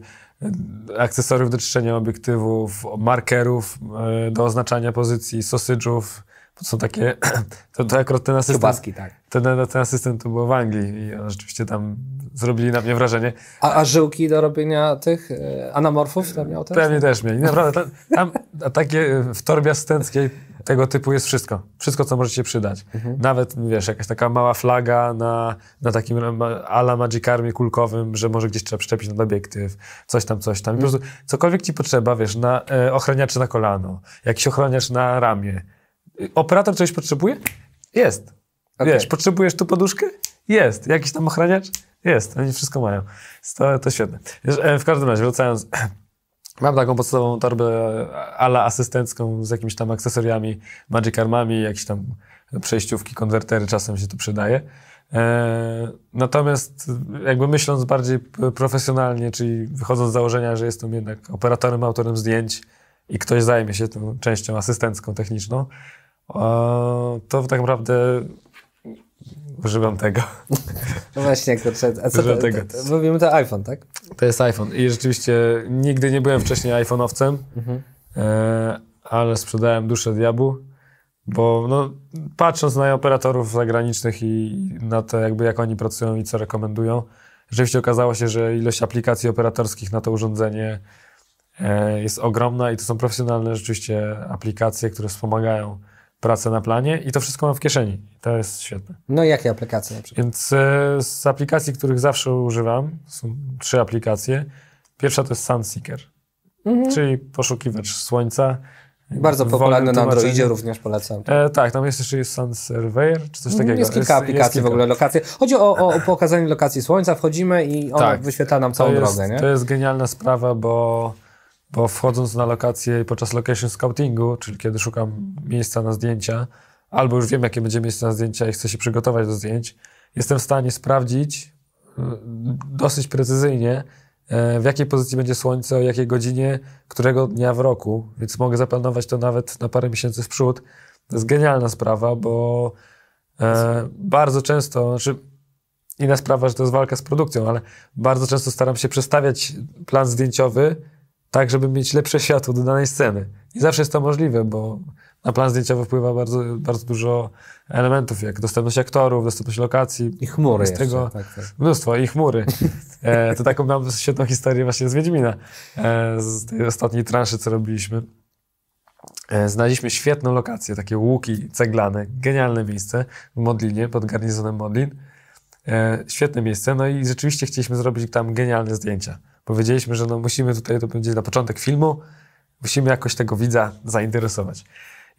akcesoriów do czyszczenia obiektywów, markerów yy, do oznaczania pozycji, sosydżów, są takie, to, to akurat ten asystent, Kiełbaski, tak. ten, ten asystent to był w Anglii i on rzeczywiście tam zrobili na mnie wrażenie. A, a żyłki do robienia tych e, anamorfów tam miał też? Pewnie też mieli, naprawdę. Tam, tam takie e, w torbie asystenckiej tego typu jest wszystko. Wszystko, co możecie przydać. Mhm. Nawet, wiesz, jakaś taka mała flaga na, na takim ala magicarmie kulkowym, że może gdzieś trzeba przyczepić na obiektyw, coś tam, coś tam. I po mhm. prostu cokolwiek ci potrzeba, wiesz, na e, na kolano, jakiś ochraniacz na ramię, Operator coś potrzebuje? Jest. Okay. Wiesz, potrzebujesz tu poduszkę? Jest. Jakiś tam ochraniacz? Jest. Oni wszystko mają. To, to świetne. E, w każdym razie, wracając... Mam taką podstawową torbę e, ala asystencką z jakimiś tam akcesoriami, magic armami, jakieś tam przejściówki, konwertery czasem się tu przydaje. E, natomiast jakby myśląc bardziej profesjonalnie, czyli wychodząc z założenia, że jestem jednak operatorem, autorem zdjęć i ktoś zajmie się tą częścią asystencką, techniczną, to tak naprawdę używam tego. No właśnie, kurczę, a co to, tego. To, to, mówimy to iPhone, tak? To jest iPhone i rzeczywiście nigdy nie byłem wcześniej iPhone'owcem, mhm. E, ale sprzedałem duszę diabłu, bo no, patrząc na operatorów zagranicznych i na to jakby jak oni pracują i co rekomendują, rzeczywiście okazało się, że ilość aplikacji operatorskich na to urządzenie e, jest ogromna i to są profesjonalne rzeczywiście aplikacje, które wspomagają pracę na planie i to wszystko mam w kieszeni. To jest świetne. No i jakie aplikacje na przykład? Więc e, z aplikacji, których zawsze używam, są trzy aplikacje. Pierwsza to jest Sunseeker, mhm. czyli poszukiwacz słońca. Bardzo popularny na Androidzie również polecam. E, tak, tam jest jeszcze jest Sun Surveyor, czy coś mhm, takiego. Jest kilka jest, aplikacji jest w ogóle, lokacje. Chodzi o, o, o, pokazanie lokacji słońca, wchodzimy i ona tak, wyświetla nam całą drogę. nie? To jest genialna sprawa, bo bo wchodząc na lokację podczas location scoutingu, czyli kiedy szukam miejsca na zdjęcia, albo już wiem, jakie będzie miejsce na zdjęcia i chcę się przygotować do zdjęć, jestem w stanie sprawdzić y, dosyć precyzyjnie, e, w jakiej pozycji będzie słońce, o jakiej godzinie, którego dnia w roku, więc mogę zaplanować to nawet na parę miesięcy w przód. To jest genialna sprawa, bo e, bardzo często, znaczy inna sprawa, że to jest walka z produkcją, ale bardzo często staram się przestawiać plan zdjęciowy tak, żeby mieć lepsze światło do danej sceny. Nie zawsze jest to możliwe, bo na plan zdjęciowy wpływa bardzo, bardzo dużo elementów, jak dostępność aktorów, dostępność lokacji. I chmury z tego jeszcze, tak, tak. Mnóstwo, i chmury. E, to taką mam świetną historię właśnie z Wiedźmina, e, z tej ostatniej transzy, co robiliśmy. E, znaliśmy świetną lokację, takie łuki ceglane, genialne miejsce w Modlinie, pod garnizonem Modlin. E, świetne miejsce, no i rzeczywiście chcieliśmy zrobić tam genialne zdjęcia powiedzieliśmy, że no musimy tutaj, to będzie na początek filmu, musimy jakoś tego widza zainteresować.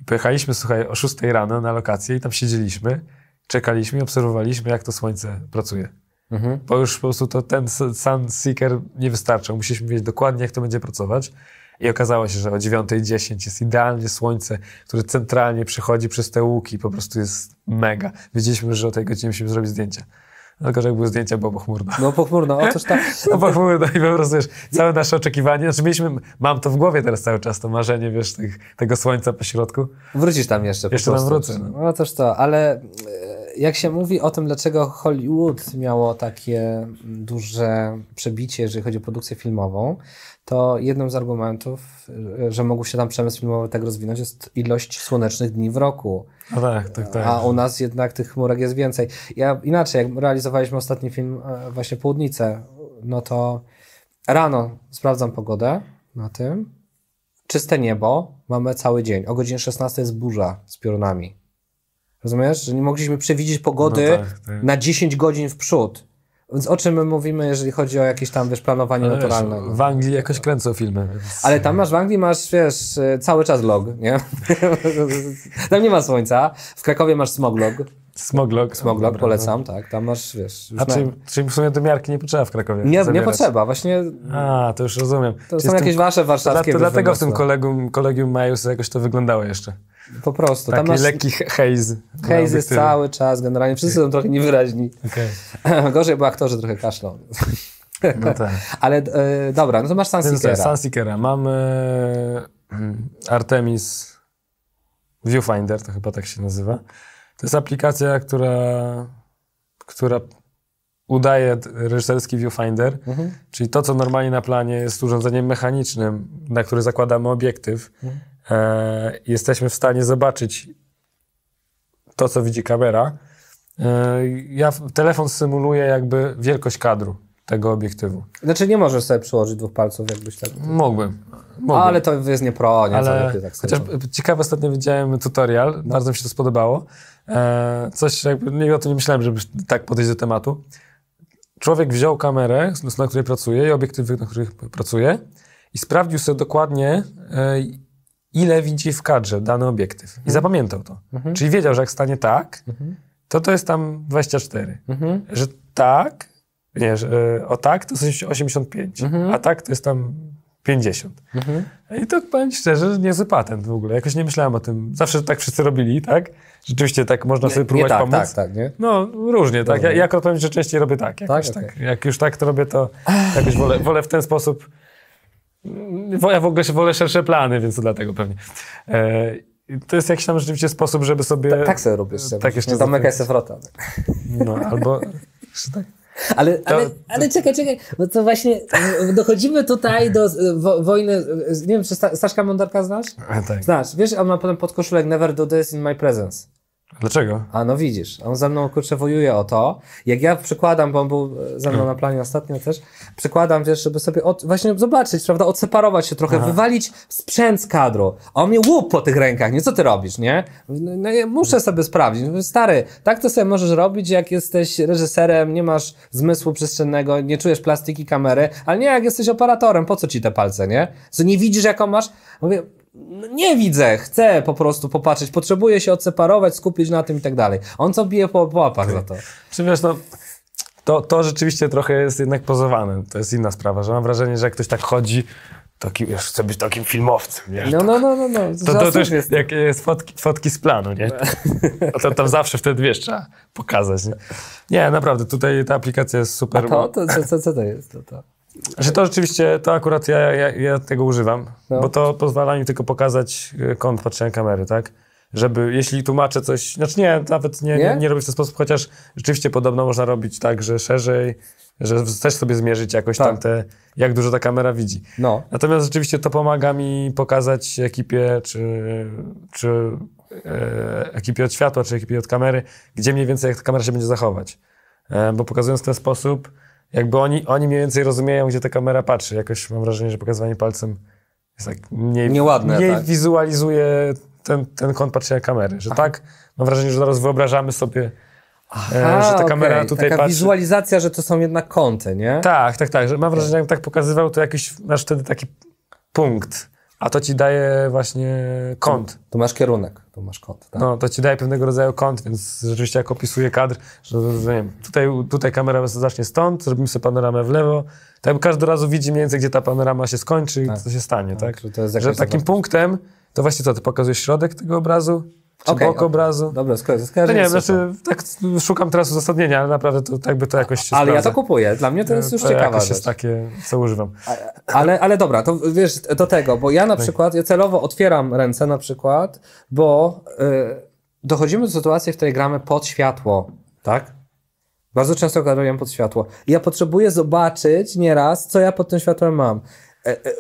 I pojechaliśmy, słuchaj, o 6 rano na lokację i tam siedzieliśmy, czekaliśmy i obserwowaliśmy, jak to słońce pracuje. Mhm. Bo już po prostu to ten Sun Seeker nie wystarczał. Musieliśmy wiedzieć dokładnie, jak to będzie pracować. I okazało się, że o 9.10 jest idealnie słońce, które centralnie przechodzi przez te łuki, po prostu jest mega. Wiedzieliśmy, że o tej godzinie musimy zrobić zdjęcia. Tylko, że były zdjęcia, było pochmurno. No pochmurno, o coś tak. no pochmurno i po prostu, wiesz, całe nasze oczekiwanie, znaczy mieliśmy, mam to w głowie teraz cały czas, to marzenie, wiesz, tych, tego słońca po środku. Wrócisz tam jeszcze. Jeszcze tam wrócę. No. no toż to, ale e, jak się mówi o tym, dlaczego Hollywood miało takie duże przebicie, jeżeli chodzi o produkcję filmową, to jednym z argumentów, że mógł się tam przemysł filmowy tak rozwinąć, jest ilość słonecznych dni w roku. A no tak, tak, tak. A u nas jednak tych chmurek jest więcej. Ja inaczej, jak realizowaliśmy ostatni film, e, właśnie Południce, no to rano sprawdzam pogodę na tym, czyste niebo, mamy cały dzień. O godzinie 16 jest burza z piorunami. Rozumiesz? Że nie mogliśmy przewidzieć pogody no tak, tak. na 10 godzin w przód. Więc o czym my mówimy, jeżeli chodzi o jakieś tam, wiesz, planowanie no, naturalne? w Anglii jakoś kręcą filmy. Więc... Ale tam masz, w Anglii masz, wiesz, e, cały czas log, nie? tam nie ma słońca. W Krakowie masz smoglog. Smoglok, Smoglog polecam, tak. Tam masz, wiesz... A czyli, na... czyli w sumie do miarki nie potrzeba w Krakowie Nie, zabierać. nie potrzeba, właśnie... A, to już rozumiem. To czyli są jakieś tym, wasze warszawskie... To, to dlatego w tym kolegium, kolegium Majus jakoś to wyglądało jeszcze. Po prostu. Taki tam masz... lekki hejz. Hejz jest cały czas, generalnie wszyscy są trochę niewyraźni. Okay. Gorzej, bo aktorzy trochę kaszlą. No tak. Ale e, dobra, no to masz Sunseekera. Tak, Sunseekera. Mam e, hmm, Artemis Viewfinder, to chyba tak się nazywa. To jest aplikacja, która, która udaje reżyserski viewfinder, mhm. czyli to, co normalnie na planie jest urządzeniem mechanicznym, na który zakładamy obiektyw. Mhm. E, jesteśmy w stanie zobaczyć to, co widzi kamera. E, ja telefon symuluje jakby wielkość kadru tego obiektywu. Znaczy nie możesz sobie przyłożyć dwóch palców, jakbyś tak... Mógłbym. mógłbym. Ale to jest nie pro, nie Ale tak chociaż ciekawe, ostatnio widziałem tutorial, no. bardzo mi się to spodobało. E, coś jakby, nigdy o tym nie myślałem, żeby tak podejść do tematu. Człowiek wziął kamerę, na której pracuje i obiektywy, na których pracuje i sprawdził sobie dokładnie, e, ile widzi w kadrze dany obiektyw. Mhm. I zapamiętał to. Mhm. Czyli wiedział, że jak stanie tak, mhm. to to jest tam 24. Mhm. Że tak, wiesz, y, o tak to jest 85, mhm. a tak to jest tam 50. Mhm. I to powiem szczerze, niezły patent w ogóle. Jakoś nie myślałem o tym. Zawsze tak wszyscy robili, tak? Rzeczywiście tak można nie, sobie próbować tak, pomóc. Tak, tak, nie? No, różnie, tak. Ja, ja powiem, że częściej robię tak. Jakoś tak, okay. tak. Jak już tak to robię, to jakoś wolę, wolę w ten sposób. Ja w ogóle wolę szersze plany, więc to dlatego pewnie. E, to jest jakiś tam rzeczywiście sposób, żeby sobie... Tak, tak sobie robisz. E, tak jeszcze zamykaj sobie wrota. No, albo... tak. Ale, ale, to... czekaj, czekaj, bo to właśnie e, dochodzimy tutaj do wo, wojny, e, nie wiem, czy Staszka Mondarka znasz? E, tak. Znasz, wiesz, on ma potem podkoszulek Never Do This In My Presence. Dlaczego? A no widzisz, on ze mną kurczę wojuje o to. Jak ja przykładam, bo on był e, ze mną no. na planie ostatnio też, przykładam, wiesz, żeby sobie od, właśnie zobaczyć, prawda, odseparować się trochę, Aha. wywalić sprzęt z kadru. A on mnie łup po tych rękach, nie? Co ty robisz, nie? No, no ja muszę sobie sprawdzić. Mówię, stary, tak to sobie możesz robić, jak jesteś reżyserem, nie masz zmysłu przestrzennego, nie czujesz plastiki kamery, ale nie jak jesteś operatorem, po co ci te palce, nie? Co nie widzisz, jaką masz? Mówię, no, nie widzę, chcę po prostu popatrzeć, potrzebuję się odseparować, skupić na tym i tak dalej. On co bije po, po łapach za to. Czy wiesz, no, to, to rzeczywiście trochę jest jednak pozowane. To jest inna sprawa, że mam wrażenie, że jak ktoś tak chodzi, to już chcę być takim filmowcem, nie? No, no, no, no, no. To, to, to jest, jak jest fotki, fotki z planu, nie? No. To, to tam zawsze wtedy, wiesz, trzeba pokazać, nie? Nie, naprawdę, tutaj ta aplikacja jest super. A to? to co, co to jest? To, to? Że to rzeczywiście, to akurat ja, ja, ja tego używam, no. bo to pozwala mi tylko pokazać e, kąt patrzenia kamery, tak? Żeby, jeśli tłumaczę coś, znaczy nie, nawet nie, nie? nie, nie robię w ten sposób, chociaż rzeczywiście podobno można robić tak, że szerzej, że też sobie zmierzyć jakoś tak. te, jak dużo ta kamera widzi. No. Natomiast rzeczywiście to pomaga mi pokazać ekipie, czy, czy e, ekipie od światła, czy ekipie od kamery, gdzie mniej więcej jak ta kamera się będzie zachować. E, bo pokazując w ten sposób, jakby oni, oni mniej więcej rozumieją, gdzie ta kamera patrzy. Jakoś mam wrażenie, że pokazywanie palcem jest tak mniej, Nieładne, mniej tak. wizualizuje ten, ten kąt patrzenia kamery. Że Aha. tak, mam wrażenie, że zaraz wyobrażamy sobie, Aha, e, że ta kamera okay. tutaj Taka patrzy. wizualizacja, że to są jednak kąty, nie? Tak, tak, tak. Że mam wrażenie, że jakbym tak pokazywał, to jakiś nasz wtedy taki punkt a to ci daje właśnie kąt. Tu masz kierunek, tu masz kąt. Tak? No, to ci daje pewnego rodzaju kąt, więc rzeczywiście jak opisuję kadr, że, nie wiem, tutaj, tutaj kamera zacznie stąd, zrobimy sobie panoramę w lewo, jakby każdy razu widzi mniej więcej, gdzie ta panorama się skończy i tak. co się stanie, tak? tak? Że, że takim punktem, to właśnie co, ty pokazujesz środek tego obrazu, czy okay, bok okay. obrazu? Dobra, skojarzy, nie, znaczy, tak szukam teraz uzasadnienia, ale naprawdę to tak by to jakoś się Ale sprawdza. ja to kupuję, dla mnie to jest e, już to ciekawa rzecz. jest takie, co używam. Ale, ale dobra, to wiesz, do tego, bo ja na tak. przykład, ja celowo otwieram ręce na przykład, bo y, dochodzimy do sytuacji, w której gramy pod światło, tak? Bardzo często kadruję pod światło. I ja potrzebuję zobaczyć nieraz, co ja pod tym światłem mam. Ja, e, e,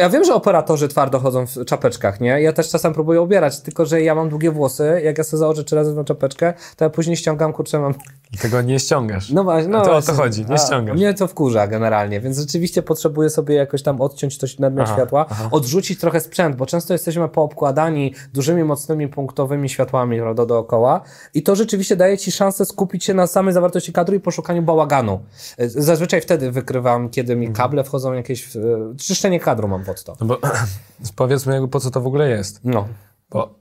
ja wiem, że operatorzy twardo chodzą w czapeczkach, nie? Ja też czasem próbuję ubierać, tylko że ja mam długie włosy, jak ja sobie założę trzy razy tą czapeczkę, to ja później ściągam, kurczę, mam... Tego nie ściągasz. No właśnie. No to właśnie. o to chodzi, nie ściągasz. A, mnie to wkurza generalnie, więc rzeczywiście potrzebuję sobie jakoś tam odciąć coś nadmiar aha, światła, aha. odrzucić trochę sprzęt, bo często jesteśmy poobkładani dużymi, mocnymi, punktowymi światłami, prawda, dookoła i to rzeczywiście daje ci szansę skupić się na samej zawartości kadru i poszukaniu bałaganu. E, zazwyczaj wtedy wykrywam, kiedy mi mhm. kable wchodzą jakieś czyszczenie kadru mam pod to. No bo powiedzmy jakby po co to w ogóle jest. No. Bo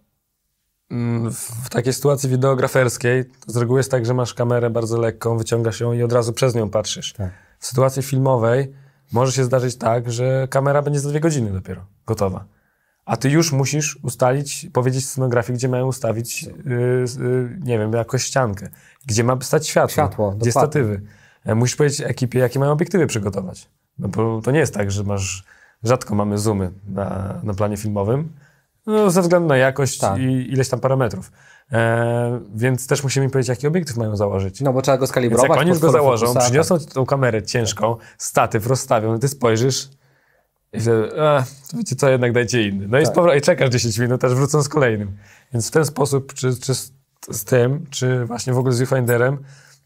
mm, w takiej sytuacji wideograferskiej z reguły jest tak, że masz kamerę bardzo lekką, wyciągasz ją i od razu przez nią patrzysz. Tak. W sytuacji filmowej może się zdarzyć tak, że kamera będzie za dwie godziny dopiero gotowa. A ty już musisz ustalić, powiedzieć scenografii, gdzie mają ustawić, yy, yy, nie wiem, jakąś ściankę, gdzie ma stać światło, światło gdzie dokładnie. statywy. E, musisz powiedzieć ekipie, jakie mają obiektywy przygotować. No bo to nie jest tak, że masz, rzadko mamy zoomy na, na planie filmowym, no, ze względu na jakość tak. i ileś tam parametrów. E, więc też musimy im powiedzieć, jaki obiektyw mają założyć. No bo trzeba go skalibrować. Więc jak oni już go założą, fokusa, przyniosą tą kamerę ciężką, statyw rozstawią, ty spojrzysz i wtedy, a, wiecie co, jednak dajcie inny. No tak. i, i czekasz 10 minut, aż wrócą z kolejnym. Więc w ten sposób, czy, czy z, z tym, czy właśnie w ogóle z viewfinderem,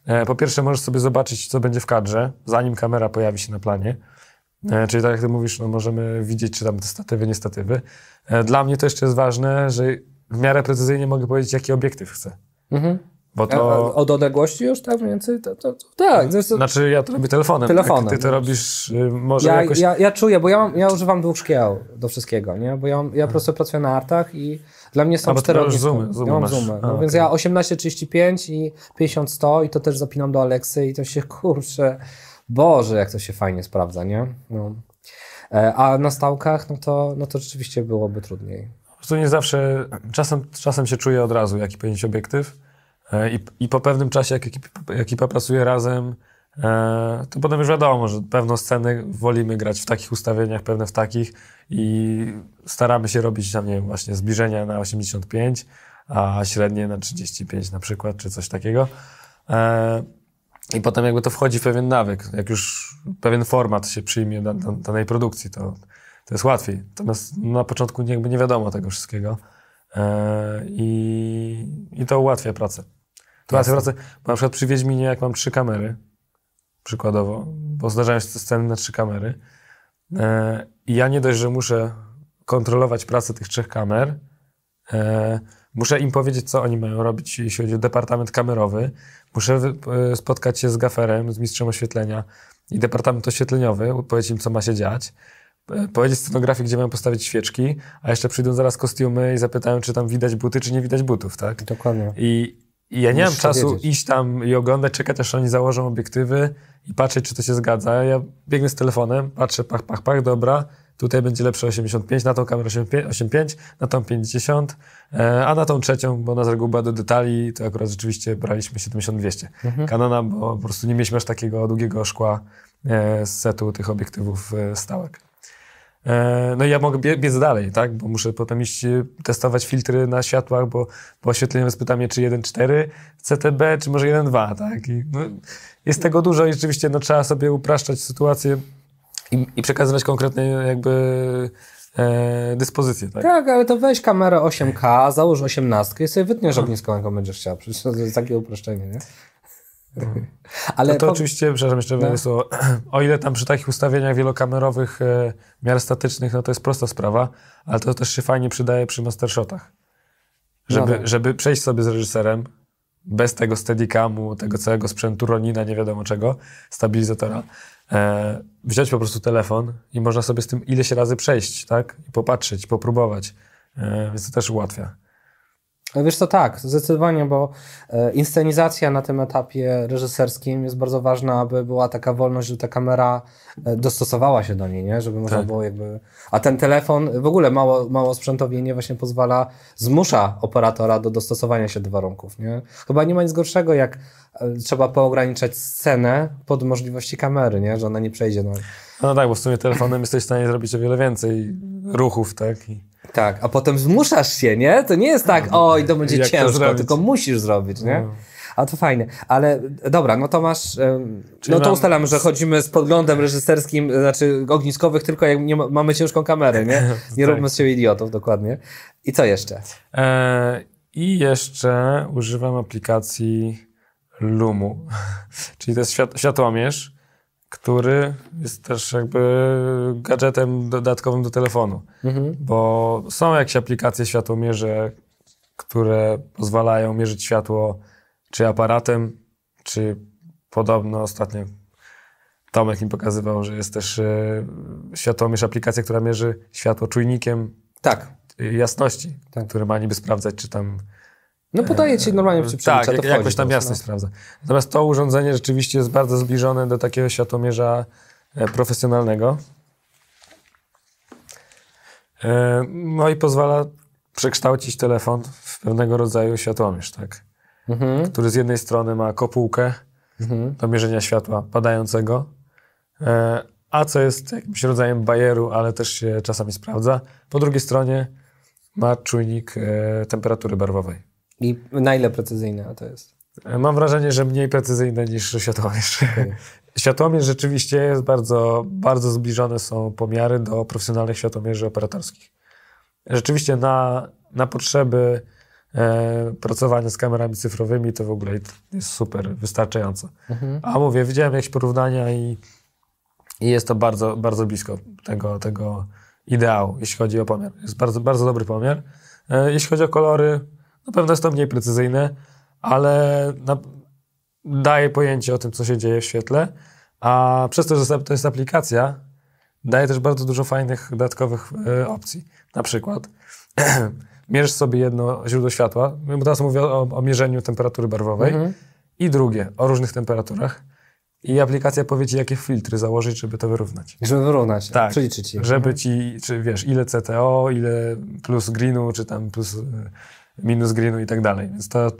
E, po pierwsze, możesz sobie zobaczyć, co będzie w kadrze, zanim kamera pojawi się na planie. E, czyli tak jak ty mówisz, no możemy widzieć, czy tam te statywy, nie statywy. E, dla mnie to jeszcze jest ważne, że w miarę precyzyjnie mogę powiedzieć, jaki obiektyw chcę. Mhm. Bo to... A od odległości już tak mniej więcej? To, to, to, tak. Zresztą... Znaczy ja to robię telefonem. telefonem. Ty to no. robisz y, może ja, jakoś... Ja, ja czuję, bo ja, mam, ja używam dwóch szkieł do wszystkiego, nie? Bo ja, mam, ja po mhm. prostu pracuję na artach i dla mnie są Nawet cztery ogniska. Zoomy, zoomy ja mam zoomy. No, A, więc okay. ja 18.35 i 50.100 i to też zapinam do Aleksy i to się, kurczę, Boże, jak to się fajnie sprawdza, nie? No. E, a na stałkach, no to, no to rzeczywiście byłoby trudniej. To nie zawsze, czasem, czasem się czuję od razu, jaki powinien obiektyw. E, I, I po pewnym czasie, jak ekipa, ekipa pracuje razem, E, to potem już wiadomo, że pewne sceny wolimy grać w takich ustawieniach, pewne w takich i staramy się robić tam, nie wiem, właśnie zbliżenia na 85, a średnie na 35 na przykład, czy coś takiego. E, I potem jakby to wchodzi w pewien nawyk, jak już pewien format się przyjmie do, da, danej produkcji, to, to jest łatwiej. Natomiast na początku jakby nie wiadomo tego wszystkiego e, i, i to ułatwia pracę. To ułatwia pracę, bo na przykład przy Wiedźminie jak mam trzy kamery, przykładowo, bo zdarzają się sceny na trzy kamery. E, I ja nie dość, że muszę kontrolować pracę tych trzech kamer, e, muszę im powiedzieć, co oni mają robić, jeśli chodzi o departament kamerowy. Muszę e, spotkać się z gaferem, z mistrzem oświetlenia i departament oświetleniowy, powiedzieć im, co ma się dziać powiedzieć scenografii, gdzie mają postawić świeczki, a jeszcze przyjdą zaraz kostiumy i zapytają, czy tam widać buty, czy nie widać butów, tak? Dokładnie. I i ja nie mam czasu wiedzieć. iść tam i oglądać, czekać aż oni założą obiektywy i patrzeć, czy to się zgadza. Ja biegnę z telefonem, patrzę, pach, pach, pach, dobra, tutaj będzie lepsze 85, na tą kamerę 85, na tą 50, e, a na tą trzecią, bo na z reguły była do detali, to akurat rzeczywiście braliśmy 7200 200 mhm. Canona, bo po prostu nie mieliśmy aż takiego długiego szkła e, z setu tych obiektywów e, stałek. E, no i ja mogę biec dalej, tak? Bo muszę potem iść e, testować filtry na światłach, bo po oświetleniu spyta mnie, czy 1.4 CTB, czy może 1.2, tak? I no, jest tego dużo i rzeczywiście no, trzeba sobie upraszczać sytuację i, i przekazywać konkretne jakby e, tak? Tak, ale to weź kamerę 8K, tak. załóż 18 i sobie wytniesz ognisko, jaką będziesz chciał. Przecież to jest takie uproszczenie, nie? No. Mhm. Ale no to po... oczywiście, przepraszam, jeszcze no. słowo. O ile tam przy takich ustawieniach wielokamerowych, e, miar statycznych, no to jest prosta sprawa, ale to też się fajnie przydaje przy mastershotach. Żeby, no tak. żeby przejść sobie z reżyserem, bez tego steadicamu, tego całego sprzętu Ronina, nie wiadomo czego, stabilizatora, e, wziąć po prostu telefon i można sobie z tym ileś razy przejść, tak? I popatrzeć, popróbować, e, więc to też ułatwia. No wiesz to tak, zdecydowanie, bo e, inscenizacja na tym etapie reżyserskim jest bardzo ważna, aby była taka wolność, że ta kamera e, dostosowała się do niej, nie? żeby można tak. było jakby... A ten telefon, w ogóle mało, mało sprzętowienie właśnie pozwala, zmusza operatora do dostosowania się do warunków. Nie? Chyba nie ma nic gorszego, jak e, trzeba poograniczać scenę pod możliwości kamery, nie? że ona nie przejdzie. No, no tak, bo w sumie telefonem jesteś w stanie zrobić o wiele więcej ruchów, tak? I... Tak, a potem zmuszasz się, nie? To nie jest tak, oj, to będzie Jak ciężko, to tylko musisz zrobić, nie? No. A to fajne, ale e, dobra, no to masz. Czyli no to mam... ustalam, że chodzimy z podglądem reżyserskim, znaczy ogniskowych, tylko jak nie ma, mamy ciężką kamerę, nie? Nie tak. z siebie idiotów, dokładnie. I co jeszcze? E, I jeszcze używam aplikacji Lumu, czyli to jest świat, światłomierz który jest też jakby gadżetem dodatkowym do telefonu. Mhm. Bo są jakieś aplikacje światłomierze, które pozwalają mierzyć światło czy aparatem, czy podobno ostatnio Tomek mi pokazywał, że jest też y, światłomierz, aplikacja, która mierzy światło czujnikiem tak. jasności, tak. który ma niby sprawdzać, czy tam no e, podaje ci normalnie w Tak, to jakoś tam jasność no. sprawdza. Natomiast to urządzenie rzeczywiście jest bardzo zbliżone do takiego światomierza e, profesjonalnego. E, no i pozwala przekształcić telefon w pewnego rodzaju światłomierz, tak? Mhm. Który z jednej strony ma kopułkę mhm. do mierzenia światła padającego, a co jest jakimś rodzajem bajeru, ale też się czasami sprawdza. Po drugiej stronie ma czujnik temperatury barwowej. I na ile precyzyjne to jest? Mam wrażenie, że mniej precyzyjne niż światłomierz. Okay. Światłomierz rzeczywiście jest bardzo, bardzo zbliżone są pomiary do profesjonalnych światłomierzy operatorskich. Rzeczywiście na, na potrzeby e, pracowania z kamerami cyfrowymi to w ogóle jest super, wystarczająco. Mhm. A mówię, widziałem jakieś porównania i, i jest to bardzo, bardzo blisko tego, tego ideału, jeśli chodzi o pomiar. Jest bardzo, bardzo dobry pomiar. E, jeśli chodzi o kolory, na pewno jest to mniej precyzyjne, ale na, daje pojęcie o tym, co się dzieje w świetle, a przez to, że to jest aplikacja, daje też bardzo dużo fajnych dodatkowych y, opcji. Na przykład mierz sobie jedno źródło światła, bo teraz mówię o, o mierzeniu temperatury barwowej, mm -hmm. i drugie o różnych temperaturach. I aplikacja powie ci, jakie filtry założyć, żeby to wyrównać. Żeby wyrównać, tak, przeliczyć je. Żeby mhm. ci, czy wiesz, ile CTO, ile plus greenu, czy tam plus e, minus greenu i tak dalej. Więc to,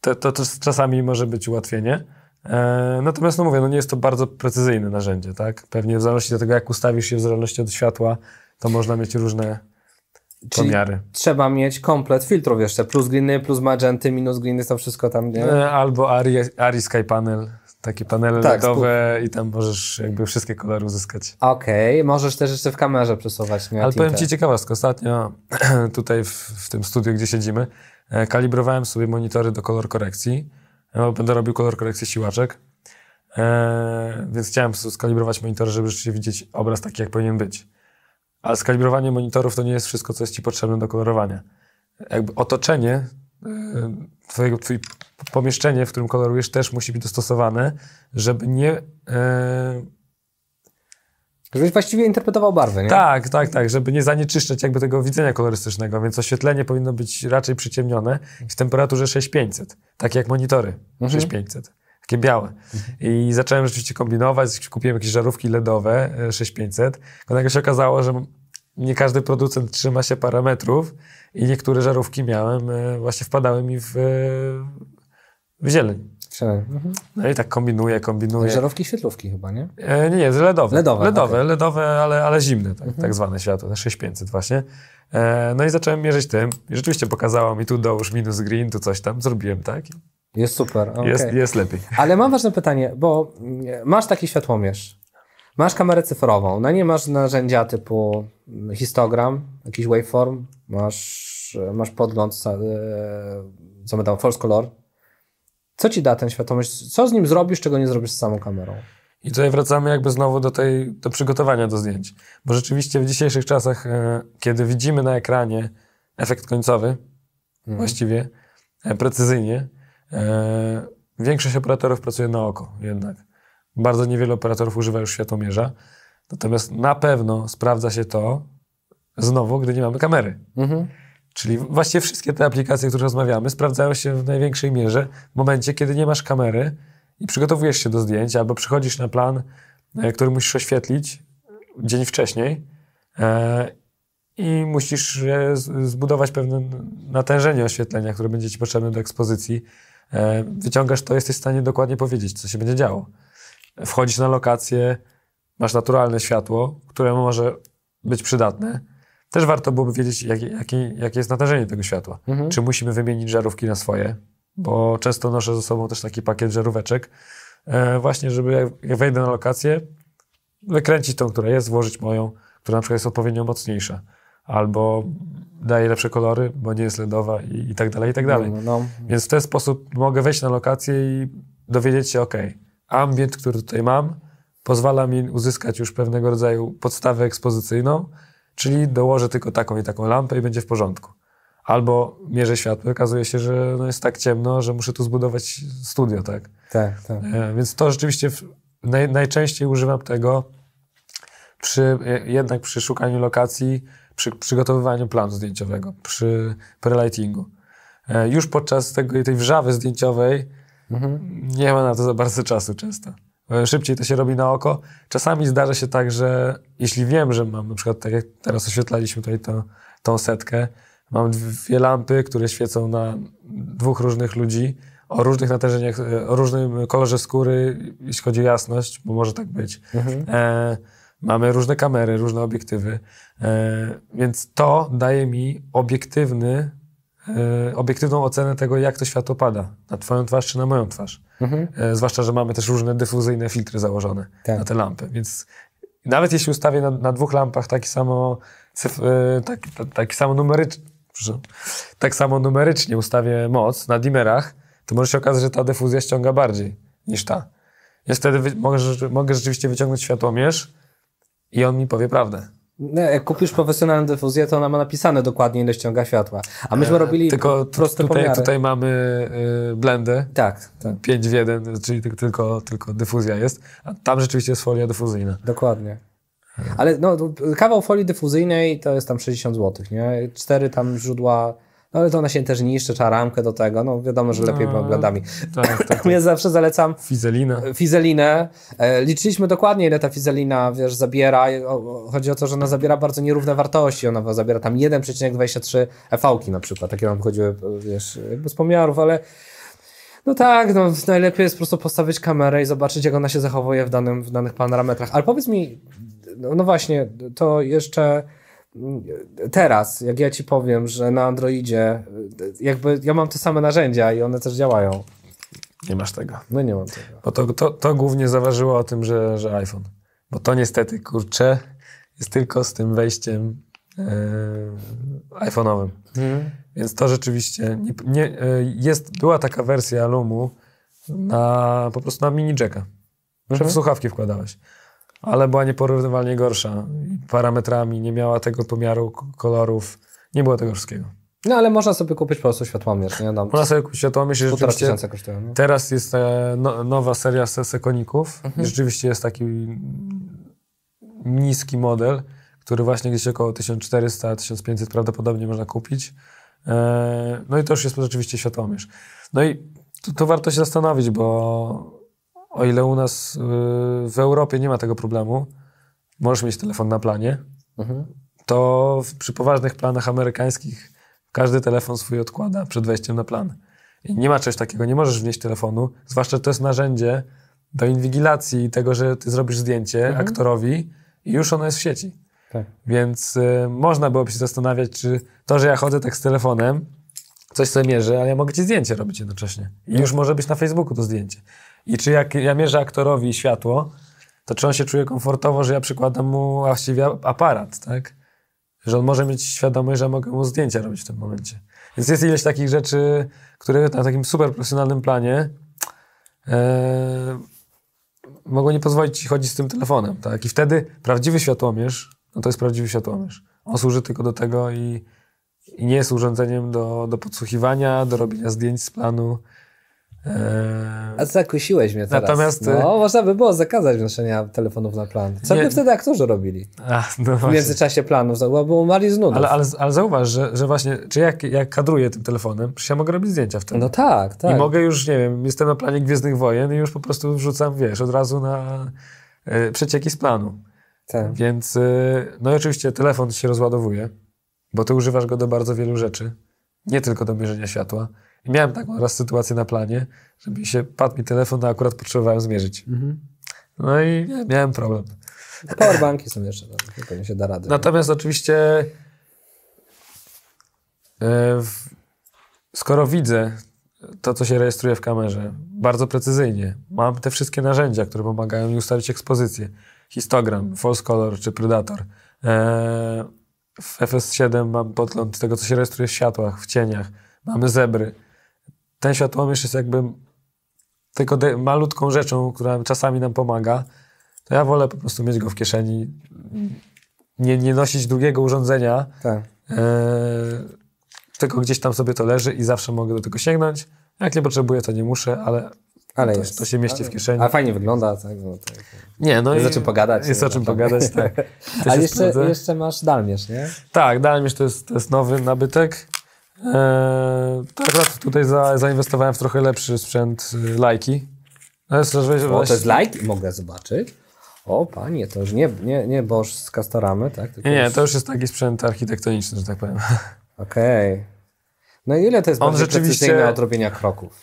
to, to, to czasami może być ułatwienie. E, natomiast, no mówię, no nie jest to bardzo precyzyjne narzędzie, tak? Pewnie w zależności od tego, jak ustawisz je, w zależności od światła, to można mieć różne Czyli pomiary. Trzeba mieć komplet filtrów jeszcze, plus greeny, plus magenty, minus greeny, to wszystko tam, nie? E, albo Ari, Ari Sky Panel takie panele tak, LEDowe spół... i tam możesz jakby wszystkie kolory uzyskać. Okej, okay. możesz też jeszcze w kamerze przesuwać. Nie? Ale powiem Ci ciekawostkę. Ostatnio tutaj w, w, tym studiu, gdzie siedzimy, e, kalibrowałem sobie monitory do kolor korekcji. E, będę robił kolor korekcji siłaczek. E, więc chciałem skalibrować monitor, żeby rzeczywiście widzieć obraz taki, jak powinien być. Ale skalibrowanie monitorów to nie jest wszystko, co jest Ci potrzebne do kolorowania. Jakby otoczenie E, twojego, twoje pomieszczenie, w którym kolorujesz, też musi być dostosowane, żeby nie... E, Żebyś właściwie interpretował barwy, nie? Tak, tak, tak, żeby nie zanieczyszczać jakby tego widzenia kolorystycznego, więc oświetlenie powinno być raczej przyciemnione w temperaturze 6500, tak jak monitory mhm. 6500, takie białe. I zacząłem rzeczywiście kombinować, kupiłem jakieś żarówki LEDowe 6500, e, tylko nagle się okazało, że nie każdy producent trzyma się parametrów i niektóre żarówki miałem, e, właśnie wpadały mi w, e, w zieleń. Mhm. No i tak kombinuję, kombinuję. Żarówki świetlówki chyba, nie? E, nie, nie, LEDowe. LEDowe, LEDowe, okay. LEDowe ale, ale zimne, tak, mhm. tak zwane światło, 6500 właśnie. E, no i zacząłem mierzyć tym. I rzeczywiście pokazało mi tu dołóż minus green, tu coś tam. Zrobiłem tak. Jest super. Okay. Jest, jest lepiej. Ale mam ważne pytanie, bo mm, masz taki światłomierz, masz kamerę cyfrową, na nie masz narzędzia typu histogram, jakiś waveform, masz, masz podgląd, e, co my tam, false color. Co ci da ten świadomość? Co z nim zrobisz, czego nie zrobisz z samą kamerą? I tutaj wracamy jakby znowu do, tej, do przygotowania do zdjęć. Bo rzeczywiście w dzisiejszych czasach, e, kiedy widzimy na ekranie efekt końcowy, mhm. właściwie, e, precyzyjnie, większość operatorów pracuje na oko jednak. Bardzo niewiele operatorów używa już światomierza. Natomiast na pewno sprawdza się to znowu, gdy nie mamy kamery. Mhm. Czyli właściwie wszystkie te aplikacje, o których rozmawiamy, sprawdzają się w największej mierze w momencie, kiedy nie masz kamery i przygotowujesz się do zdjęć, albo przychodzisz na plan, e, który musisz oświetlić dzień wcześniej e, i musisz e, zbudować pewne natężenie oświetlenia, które będzie ci potrzebne do ekspozycji. Wyciągasz to, jesteś w stanie dokładnie powiedzieć, co się będzie działo. Wchodzisz na lokację, masz naturalne światło, które może być przydatne, też warto byłoby wiedzieć, jakie, jakie, jakie jest natężenie tego światła. Mhm. Czy musimy wymienić żarówki na swoje, bo często noszę ze sobą też taki pakiet żaróweczek, e, właśnie żeby jak, jak wejdę na lokację, wykręcić tą, która jest, włożyć moją, która na przykład jest odpowiednio mocniejsza, albo daje lepsze kolory, bo nie jest LEDowa i, i tak dalej, i tak dalej. No, no. no. Więc w ten sposób mogę wejść na lokację i dowiedzieć się, ok, ambient, który tutaj mam, pozwala mi uzyskać już pewnego rodzaju podstawę ekspozycyjną, czyli dołożę tylko taką i taką lampę i będzie w porządku. Albo mierzę światło, okazuje się, że no jest tak ciemno, że muszę tu zbudować studio, tak? Tak, tak. E, więc to rzeczywiście w, naj, najczęściej używam tego przy, e, jednak przy szukaniu lokacji, przy przygotowywaniu planu zdjęciowego, przy prelightingu. E, już podczas tego, tej wrzawy zdjęciowej mhm. nie ma na to za bardzo czasu często. E, szybciej to się robi na oko. Czasami zdarza się tak, że jeśli wiem, że mam na przykład, tak jak teraz oświetlaliśmy tutaj to, tą setkę, mam dwie lampy, które świecą na dwóch różnych ludzi, o różnych natężeniach, e, o różnym kolorze skóry, jeśli chodzi o jasność, bo może tak być. Mhm. E, mamy różne kamery, różne obiektywy, e, więc to daje mi obiektywny, e, obiektywną ocenę tego, jak to światło pada na twoją twarz czy na moją twarz. Mhm. E, zwłaszcza, że mamy też różne dyfuzyjne filtry założone tak. na te lampy. Więc nawet jeśli ustawię na, na dwóch lampach taki samo, cyf, e, tak, taki samo numerycznie, tak samo numerycznie ustawię moc na dimerach, to może się okazać, że ta dyfuzja ściąga bardziej niż ta. Więc wtedy wy, mogę, mogę rzeczywiście wyciągnąć światłomierz i on mi powie prawdę. Nie, no, jak kupisz profesjonalną dyfuzję, to ona ma napisane dokładnie, ile ściąga światła. A myśmy e, robili e, tylko proste tutaj, pomiary. Tutaj mamy y, blendę. Tak, tak. 5 w 1, czyli tylko, tylko dyfuzja jest. A tam rzeczywiście jest folia dyfuzyjna. Dokładnie. Ale no, kawał folii dyfuzyjnej to jest tam 60 zł, nie? Cztery tam źródła no ale to ona się też niszczy, trzeba ramkę do tego, no wiadomo, że lepiej no, bladami. Tak, tak, ja tak. zawsze zalecam fizelinę. fizelinę. E, liczyliśmy dokładnie, ile ta fizelina, wiesz, zabiera. Chodzi o to, że ona zabiera bardzo nierówne wartości. Ona zabiera tam 1,23 ev fałki na przykład. Takie nam wychodziły, e, wiesz, bez pomiarów, ale no tak, no, najlepiej jest po prostu postawić kamerę i zobaczyć, jak ona się zachowuje w, danym, w danych parametrach. Ale powiedz mi, no, no właśnie, to jeszcze teraz, jak ja ci powiem, że na Androidzie, jakby ja mam te same narzędzia i one też działają. Nie masz tego. No nie mam tego. Bo to, to, to głównie zaważyło o tym, że, że iPhone. Bo to niestety, kurczę, jest tylko z tym wejściem yy, iPhone'owym. Mhm. Więc to rzeczywiście nie, nie, e, jest, była taka wersja Lumu na, po prostu na mini jacka. Że mhm. w słuchawki wkładałeś ale była nieporównywalnie gorsza. Parametrami nie miała tego pomiaru kolorów, nie było tego wszystkiego. No ale można sobie kupić po prostu światłomierz, nie? Tam można sobie kupić światłomierz i rzeczywiście kosztują, nie? No. teraz jest e, no, nowa seria sekoników mhm. rzeczywiście jest taki niski model, który właśnie gdzieś około 1400-1500 prawdopodobnie można kupić. E, no i to już jest rzeczywiście światłomierz. No i to tu warto się zastanowić, bo o ile u nas y, w Europie nie ma tego problemu, możesz mieć telefon na planie, mhm. to przy poważnych planach amerykańskich każdy telefon swój odkłada przed wejściem na plan. I nie ma czegoś takiego, nie możesz wnieść telefonu, zwłaszcza to jest narzędzie do inwigilacji i tego, że ty zrobisz zdjęcie mhm. aktorowi i już ono jest w sieci. Tak. Więc y, można byłoby się zastanawiać, czy to, że ja chodzę tak z telefonem, coś sobie mierzę, ale ja mogę ci zdjęcie robić jednocześnie. I tak. już może być na Facebooku to zdjęcie. I czy jak ja mierzę aktorowi światło, to czy on się czuje komfortowo, że ja przykładam mu właściwie aparat, tak? Że on może mieć świadomość, że mogę mu zdjęcia robić w tym momencie. Więc jest ileś takich rzeczy, które na takim super profesjonalnym planie yy, mogą nie pozwolić ci chodzić z tym telefonem, tak? I wtedy prawdziwy światłomierz, no to jest prawdziwy światłomierz. On służy tylko do tego i, i nie jest urządzeniem do, do podsłuchiwania, do robienia zdjęć z planu. Eee, A zakusiłeś mnie teraz. Natomiast... E, no, można by było zakazać wnoszenia telefonów na plan. Co nie... by wtedy aktorzy robili? A, no w międzyczasie planów, bo umarli z nudów. Ale, ale, ale zauważ, że, że właśnie, czy jak, jak kadruję tym telefonem, przecież ja mogę robić zdjęcia wtedy. No tak, tak. I mogę już, nie wiem, jestem na planie Gwiezdnych Wojen i już po prostu wrzucam, wiesz, od razu na y, przecieki z planu. Tak. Więc, y, no i oczywiście telefon się rozładowuje, bo ty używasz go do bardzo wielu rzeczy. Nie tylko do mierzenia światła. I miałem taką raz sytuację na planie, że mi się padł mi telefon, a akurat potrzebowałem zmierzyć. Mhm. No i miałem problem. Powerbanki są jeszcze, no, tylko nie się da rady. Natomiast oczywiście e, skoro widzę to, co się rejestruje w kamerze, bardzo precyzyjnie, mam te wszystkie narzędzia, które pomagają mi ustawić ekspozycję, histogram, false color czy predator. E, w FS7 mam podgląd tego, co się rejestruje w światłach, w cieniach, mamy zebry ten światłomierz jest jakby tylko malutką rzeczą, która czasami nam pomaga, to ja wolę po prostu mieć go w kieszeni, nie, nie nosić drugiego urządzenia, tak. e, tylko gdzieś tam sobie to leży i zawsze mogę do tego sięgnąć. Jak nie potrzebuję, to nie muszę, ale, ale to, to, się mieści ale, w kieszeni. A fajnie wygląda, tak? No, tak. Nie, no jest i, o czym pogadać. Jest o czym pogadać, tak. jeszcze, jeszcze, masz dalmierz, nie? Tak, dalmierz to jest, to jest nowy nabytek. Tak, to akurat tutaj za, zainwestowałem w trochę lepszy sprzęt y, lajki. No, o, to jest lajki? Mogę zobaczyć. O, panie, to już nie, nie, nie boż z Castoramy, tak? Tylko nie, nie, to już jest taki sprzęt architektoniczny, że tak powiem. Okej. Okay. No i ile to jest On rzeczywiście odrobienia kroków?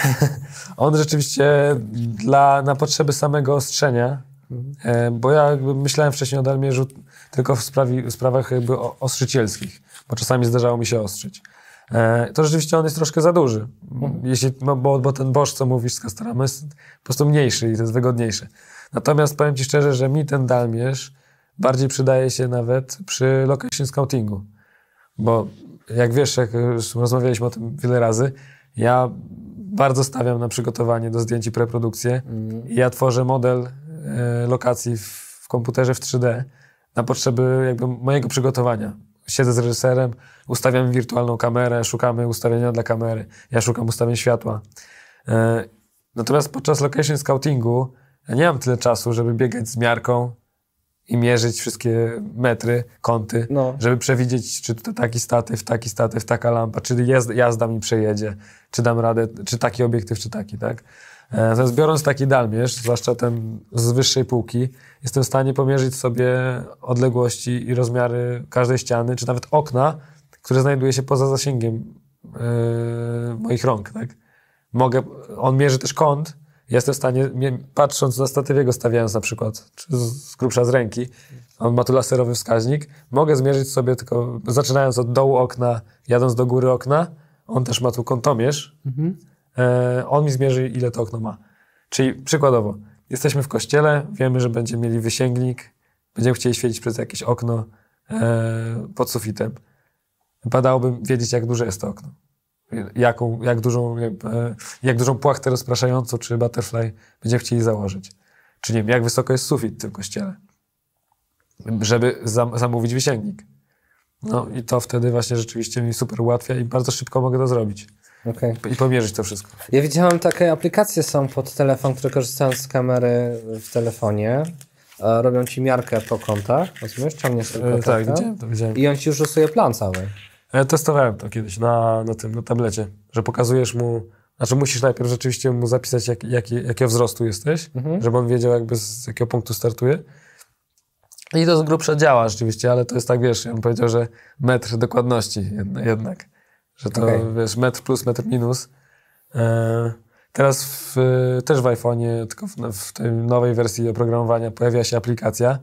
On rzeczywiście dla, na potrzeby samego ostrzenia, mhm. E, bo ja myślałem wcześniej o Dalmierzu tylko w, sprawi, w sprawach jakby ostrzycielskich bo czasami zdarzało mi się ostrzyć. E, to rzeczywiście on jest troszkę za duży, mhm. jeśli, no, bo, bo ten bosz, co mówisz z Castorama, jest po prostu mniejszy i to jest wygodniejsze. Natomiast powiem Ci szczerze, że mi ten dalmierz bardziej przydaje się nawet przy location scoutingu, bo jak wiesz, jak już rozmawialiśmy o tym wiele razy, ja bardzo stawiam na przygotowanie do zdjęć i preprodukcję. Mm. Ja tworzę model e, lokacji w, komputerze w 3D na potrzeby jakby mojego przygotowania siedzę z reżyserem, ustawiam wirtualną kamerę, szukamy ustawienia dla kamery, ja szukam ustawień światła. E, natomiast podczas location scoutingu ja nie mam tyle czasu, żeby biegać z miarką i mierzyć wszystkie metry, kąty, no. żeby przewidzieć, czy tutaj taki statyw, taki statyw, taka lampa, czy jazda mi przejedzie, czy dam radę, czy taki obiektyw, czy taki, tak? E, natomiast biorąc taki dalmierz, zwłaszcza ten z wyższej półki, jestem w stanie pomierzyć sobie odległości i rozmiary każdej ściany, czy nawet okna, które znajduje się poza zasięgiem yy, moich rąk. Tak? Mogę, on mierzy też kąt. jestem w stanie, patrząc na statywie go stawiając na przykład, czy z grubsza z ręki, on ma tu laserowy wskaźnik, mogę zmierzyć sobie tylko, zaczynając od dołu okna, jadąc do góry okna, on też ma tu kątomierz, mhm. E, on mi zmierzy ile to okno ma. Czyli przykładowo, jesteśmy w kościele, wiemy, że będziemy mieli wysięgnik, będziemy chcieli świecić przez jakieś okno e, pod sufitem. Badałbym, wiedzieć, jak duże jest to okno. Jaką, jak, dużą, e, jak dużą płachtę rozpraszającą czy butterfly będziemy chcieli założyć. Czy nie wiem, jak wysoko jest sufit w tym kościele, żeby zam zamówić wysięgnik. No i to wtedy właśnie rzeczywiście mi super ułatwia i bardzo szybko mogę to zrobić. Okay. I pomierzyć to wszystko. Ja widziałem takie aplikacje są pod telefon, które korzystają z kamery w telefonie. E, robią ci miarkę po kątach, rozumiesz? Ciągniesz tylko e, Tak, widziałem to, widziałem. I on ci już rysuje plan cały. Ja e, testowałem to kiedyś na, na tym, na tablecie, że pokazujesz mu, znaczy musisz najpierw rzeczywiście mu zapisać, jak, jak, jakiego wzrostu jesteś, mhm. żeby on wiedział jakby z jakiego punktu startuje. I to z grubsza działa rzeczywiście, ale to jest tak, wiesz, ja bym powiedział, że metr dokładności jednak że to okay. wiesz, metr plus, metr minus. E, teraz w, też w iPhone'ie, tylko w, w, tej nowej wersji oprogramowania pojawia się aplikacja,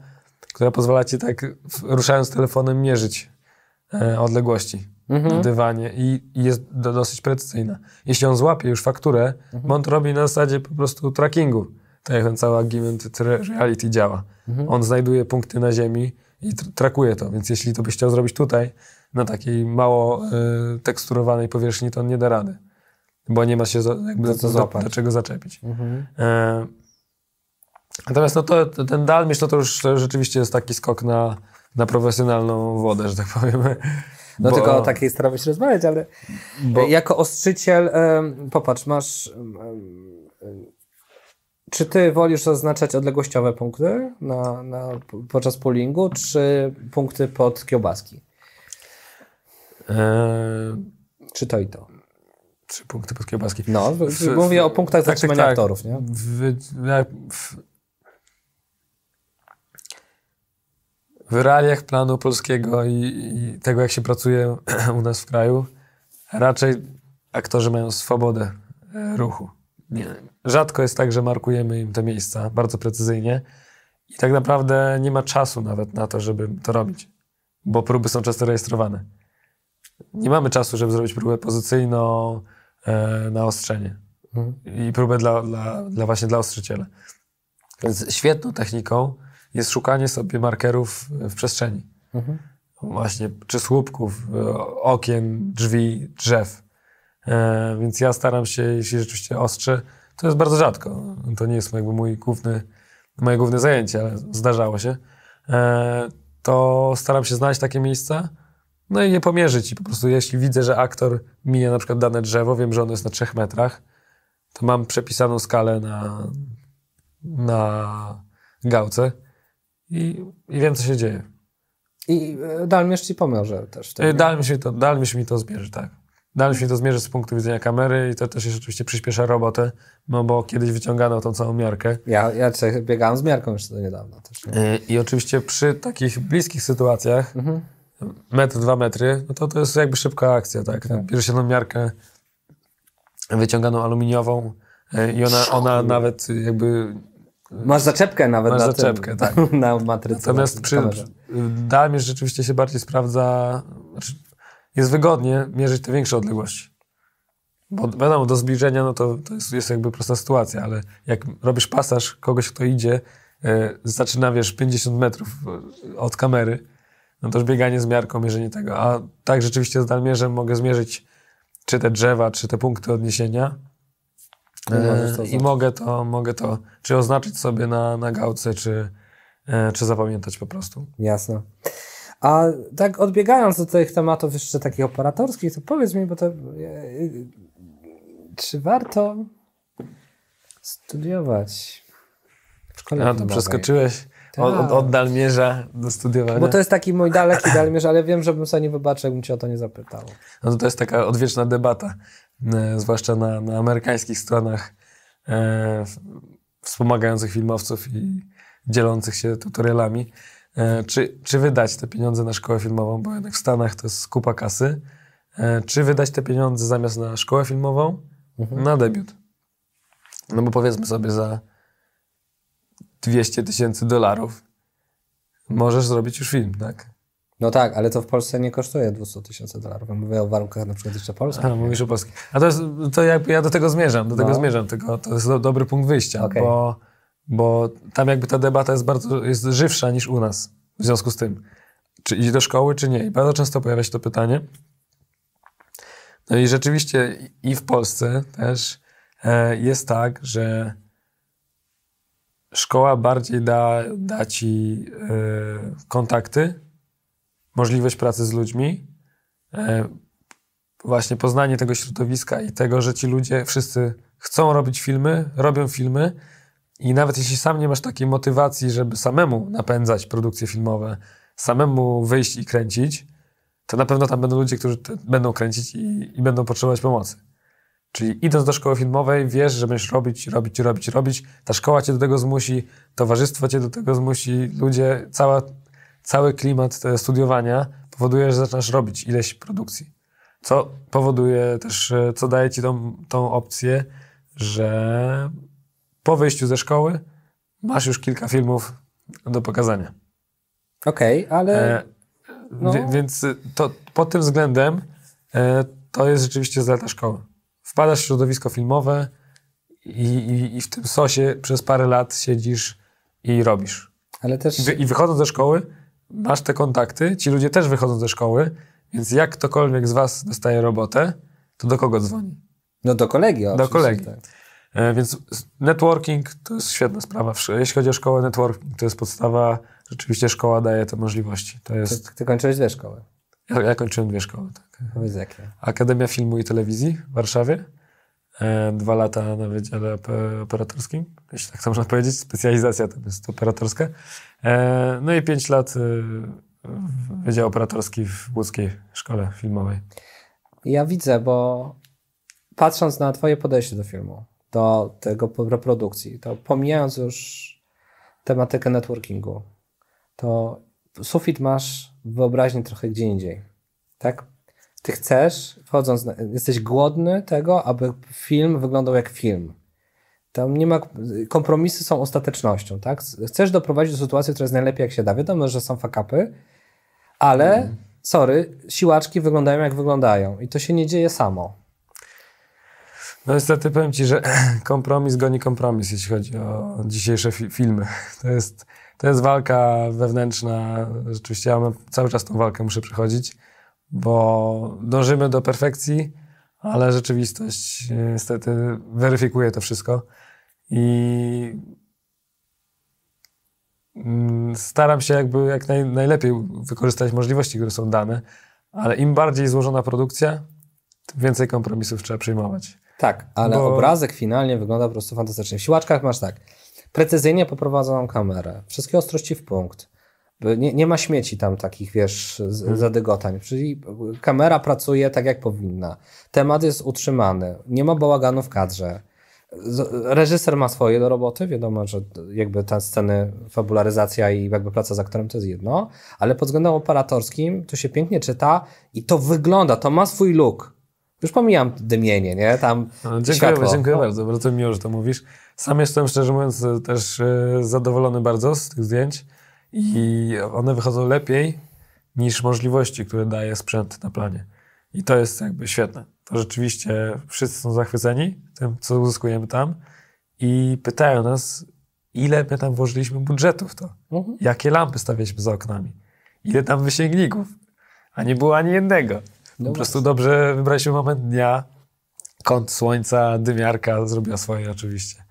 która pozwala ci tak, ruszając telefonem, mierzyć e, odległości mhm. na dywanie i, i jest dosyć precyzyjna. Jeśli on złapie już fakturę, mhm. on to robi na zasadzie po prostu trackingu, tak jak ten cały augmented reality działa. Mhm. On znajduje punkty na ziemi i trakuje to, więc jeśli to byś chciał zrobić tutaj, na takiej mało y, teksturowanej powierzchni, to on nie da rady, bo nie ma się za, jakby za, do, do czego zaczepić. Mhm. E, natomiast no to, ten dalmisz no to już rzeczywiście jest taki skok na, na profesjonalną wodę, że tak powiem. No bo, tylko o takiej staramy się rozmawiać, ale bo, e, jako ostrzyciel, y, popatrz, masz... Y, y, czy ty wolisz oznaczać odległościowe punkty na, na, podczas poolingu, czy punkty pod kiełbaski? Eee, Czytaj to. Trzy punkty pod kiełbaski. No, w, w, mówię o punktach tak, zatrzymania tak, tak, aktorów, nie? W, w, w realiach planu polskiego i, i, tego, jak się pracuje u nas w kraju, raczej aktorzy mają swobodę e, ruchu. Nie. Rzadko jest tak, że markujemy im te miejsca bardzo precyzyjnie i tak naprawdę nie ma czasu nawet na to, żeby to robić, bo próby są często rejestrowane nie mamy czasu, żeby zrobić próbę pozycyjną e, na ostrzenie mhm. i próbę dla, dla, dla właśnie dla ostrzyciela. Więc świetną techniką jest szukanie sobie markerów w przestrzeni. Mhm. Właśnie, czy słupków, e, okien, drzwi, drzew. E, więc ja staram się, jeśli rzeczywiście ostrze, to jest bardzo rzadko. To nie jest jakby mój główny, moje główne zajęcie, ale zdarzało się. E, to staram się znaleźć takie miejsca, no i nie pomierzyć. I po prostu jeśli widzę, że aktor mija na przykład dane drzewo, wiem, że ono jest na trzech metrach, to mam przepisaną skalę na, na gałce i, i wiem, co się dzieje. I e, Dalmierz ci pomierzy, też. Wtedy. Dalmierz, to, Dalmierz mi to zmierzy, tak. Dalmierz mi to zmierzy z punktu widzenia kamery i to też rzeczywiście przyspiesza robotę, no bo kiedyś wyciągano tą całą miarkę. Ja, ja biegałem z miarką jeszcze do niedawna też. Nie? I, I oczywiście przy takich bliskich sytuacjach mhm metr, dwa metry, no to to jest jakby szybka akcja, tak? tak. Bierze się na miarkę wyciąganą aluminiową e, i ona, ona nawet jakby... Masz zaczepkę nawet Masz na zaczepkę, tym, tak. na matrycy. Natomiast przy, przy dalmierz rzeczywiście się bardziej sprawdza, znaczy jest wygodnie mierzyć te większe odległości. Bo wiadomo, do zbliżenia no to, to jest, jest jakby prosta sytuacja, ale jak robisz pasaż kogoś, kto idzie, yy, zaczyna, wiesz, 50 metrów e, od kamery, no już bieganie z miarką, mierzenie tego. A tak rzeczywiście z dalmierzem mogę zmierzyć czy te drzewa, czy te punkty odniesienia. E, I mogę to, mogę to czy oznaczyć sobie na, na gałce, czy, e, czy zapamiętać po prostu. Jasne. A tak odbiegając do tych tematów jeszcze takich operatorskich, to powiedz mi, bo to e, czy warto studiować w szkole A, to filmowej? przeskoczyłeś od, tak. od, od Dalmierza do studiowania. Bo to jest taki mój daleki Dalmierz, ale wiem, żebym sobie nie wybaczył, jakbym cię o to nie zapytał. No to, to jest taka odwieczna debata, e, zwłaszcza na, na amerykańskich stronach e, wspomagających filmowców i dzielących się tutorialami. E, czy, czy wydać te pieniądze na szkołę filmową, bo jednak w Stanach to jest kupa kasy, e, czy wydać te pieniądze zamiast na szkołę filmową, mhm. na debiut. No bo powiedzmy sobie za 200 tysięcy dolarów, możesz zrobić już film, tak? No tak, ale to w Polsce nie kosztuje 200 tysięcy dolarów. Mówię o warunkach na przykład jeszcze polskich. A, mówisz o polskich. A to, jest, to ja do tego zmierzam, do no. tego zmierzam, tylko to jest dobry punkt wyjścia, okay. bo, bo tam jakby ta debata jest bardzo, jest żywsza niż u nas w związku z tym. Czy iść do szkoły, czy nie? I bardzo często pojawia się to pytanie. No i rzeczywiście i w Polsce też e, jest tak, że szkoła bardziej da, da ci y, kontakty, możliwość pracy z ludźmi, y, właśnie poznanie tego środowiska i tego, że ci ludzie wszyscy chcą robić filmy, robią filmy. I nawet jeśli sam nie masz takiej motywacji, żeby samemu napędzać produkcje filmowe, samemu wyjść i kręcić, to na pewno tam będą ludzie, którzy będą kręcić i, i będą potrzebować pomocy. Czyli idąc do szkoły filmowej, wiesz, że będziesz robić, robić, robić, robić. Ta szkoła cię do tego zmusi, towarzystwo cię do tego zmusi, ludzie, cała, cały klimat e, studiowania powoduje, że zaczynasz robić ileś produkcji. Co powoduje też, e, co daje ci tą, tą opcję, że po wyjściu ze szkoły masz już kilka filmów do pokazania. Okej, okay, ale. E, no. Więc to, pod tym względem e, to jest rzeczywiście zaleta szkoły wpadasz w środowisko filmowe i, i, i w tym sosie przez parę lat siedzisz i robisz. Ale też... I, wy, I wychodząc ze szkoły, masz te kontakty, ci ludzie też wychodzą ze szkoły, więc jak ktokolwiek z was dostaje robotę, to do kogo dzwoni? No do kolegi, Do kolegi. Tak. E, więc networking to jest świetna sprawa. Jeśli chodzi o szkołę, networking to jest podstawa. Rzeczywiście szkoła daje te możliwości. To jest... Ty, ty kończyłeś dwie szkoły. Ja, ja kończyłem dwie szkoły. Tak. Powiedz jakie. Akademia Filmu i Telewizji w Warszawie. E, dwa lata na Wydziale Operatorskim, jeśli tak to można powiedzieć. Specjalizacja to jest operatorska. E, no i pięć lat e, w Wydział Operatorski w Łódzkiej Szkole Filmowej. Ja widzę, bo patrząc na Twoje podejście do filmu, do tego reprodukcji, to pomijając już tematykę networkingu, to sufit masz w trochę gdzie indziej, tak? Ty chcesz, wchodząc, na, jesteś głodny tego, aby film wyglądał jak film. Tam nie ma, kompromisy są ostatecznością, tak? Chcesz doprowadzić do sytuacji, która jest najlepiej jak się da. Wiadomo, że są fakapy, ale, mm. sorry, siłaczki wyglądają jak wyglądają i to się nie dzieje samo. No niestety powiem Ci, że kompromis goni kompromis, jeśli chodzi o dzisiejsze fi filmy. To jest to jest walka wewnętrzna. Rzeczywiście ja cały czas tą walkę muszę przechodzić, bo dążymy do perfekcji, ale rzeczywistość e, niestety weryfikuje to wszystko. I mm, staram się jakby jak naj, najlepiej wykorzystać możliwości, które są dane, ale im bardziej złożona produkcja, tym więcej kompromisów trzeba przyjmować. Tak, ale Bo... obrazek finalnie wygląda po prostu fantastycznie. W siłaczkach masz tak precyzyjnie poprowadzoną kamerę, wszystkie ostrości w punkt. Nie, nie ma śmieci tam takich, wiesz, mhm. zadygotań. Czyli kamera pracuje tak, jak powinna. Temat jest utrzymany. Nie ma bałaganu w kadrze. Reżyser ma swoje do roboty, wiadomo, że jakby te sceny, fabularyzacja i jakby praca z aktorem to jest jedno, ale pod względem operatorskim to się pięknie czyta i to wygląda, to ma swój look. Już pomijam dymienie, nie? Tam no, dziękuję, dziękuję bardzo, bardzo miło, że to mówisz. Sam jestem, szczerze mówiąc, e, też e, zadowolony bardzo z tych zdjęć i one wychodzą lepiej niż możliwości, które daje sprzęt na planie. I to jest jakby świetne. To rzeczywiście wszyscy są zachwyceni tym, co uzyskujemy tam i pytają nas, ile my tam włożyliśmy budżetów to, mhm. jakie lampy stawialiśmy za oknami, ile tam wysięgników, a nie było ani jednego. No po właśnie. prostu dobrze wybraliśmy moment dnia, kąt słońca, dymiarka zrobiła swoje oczywiście.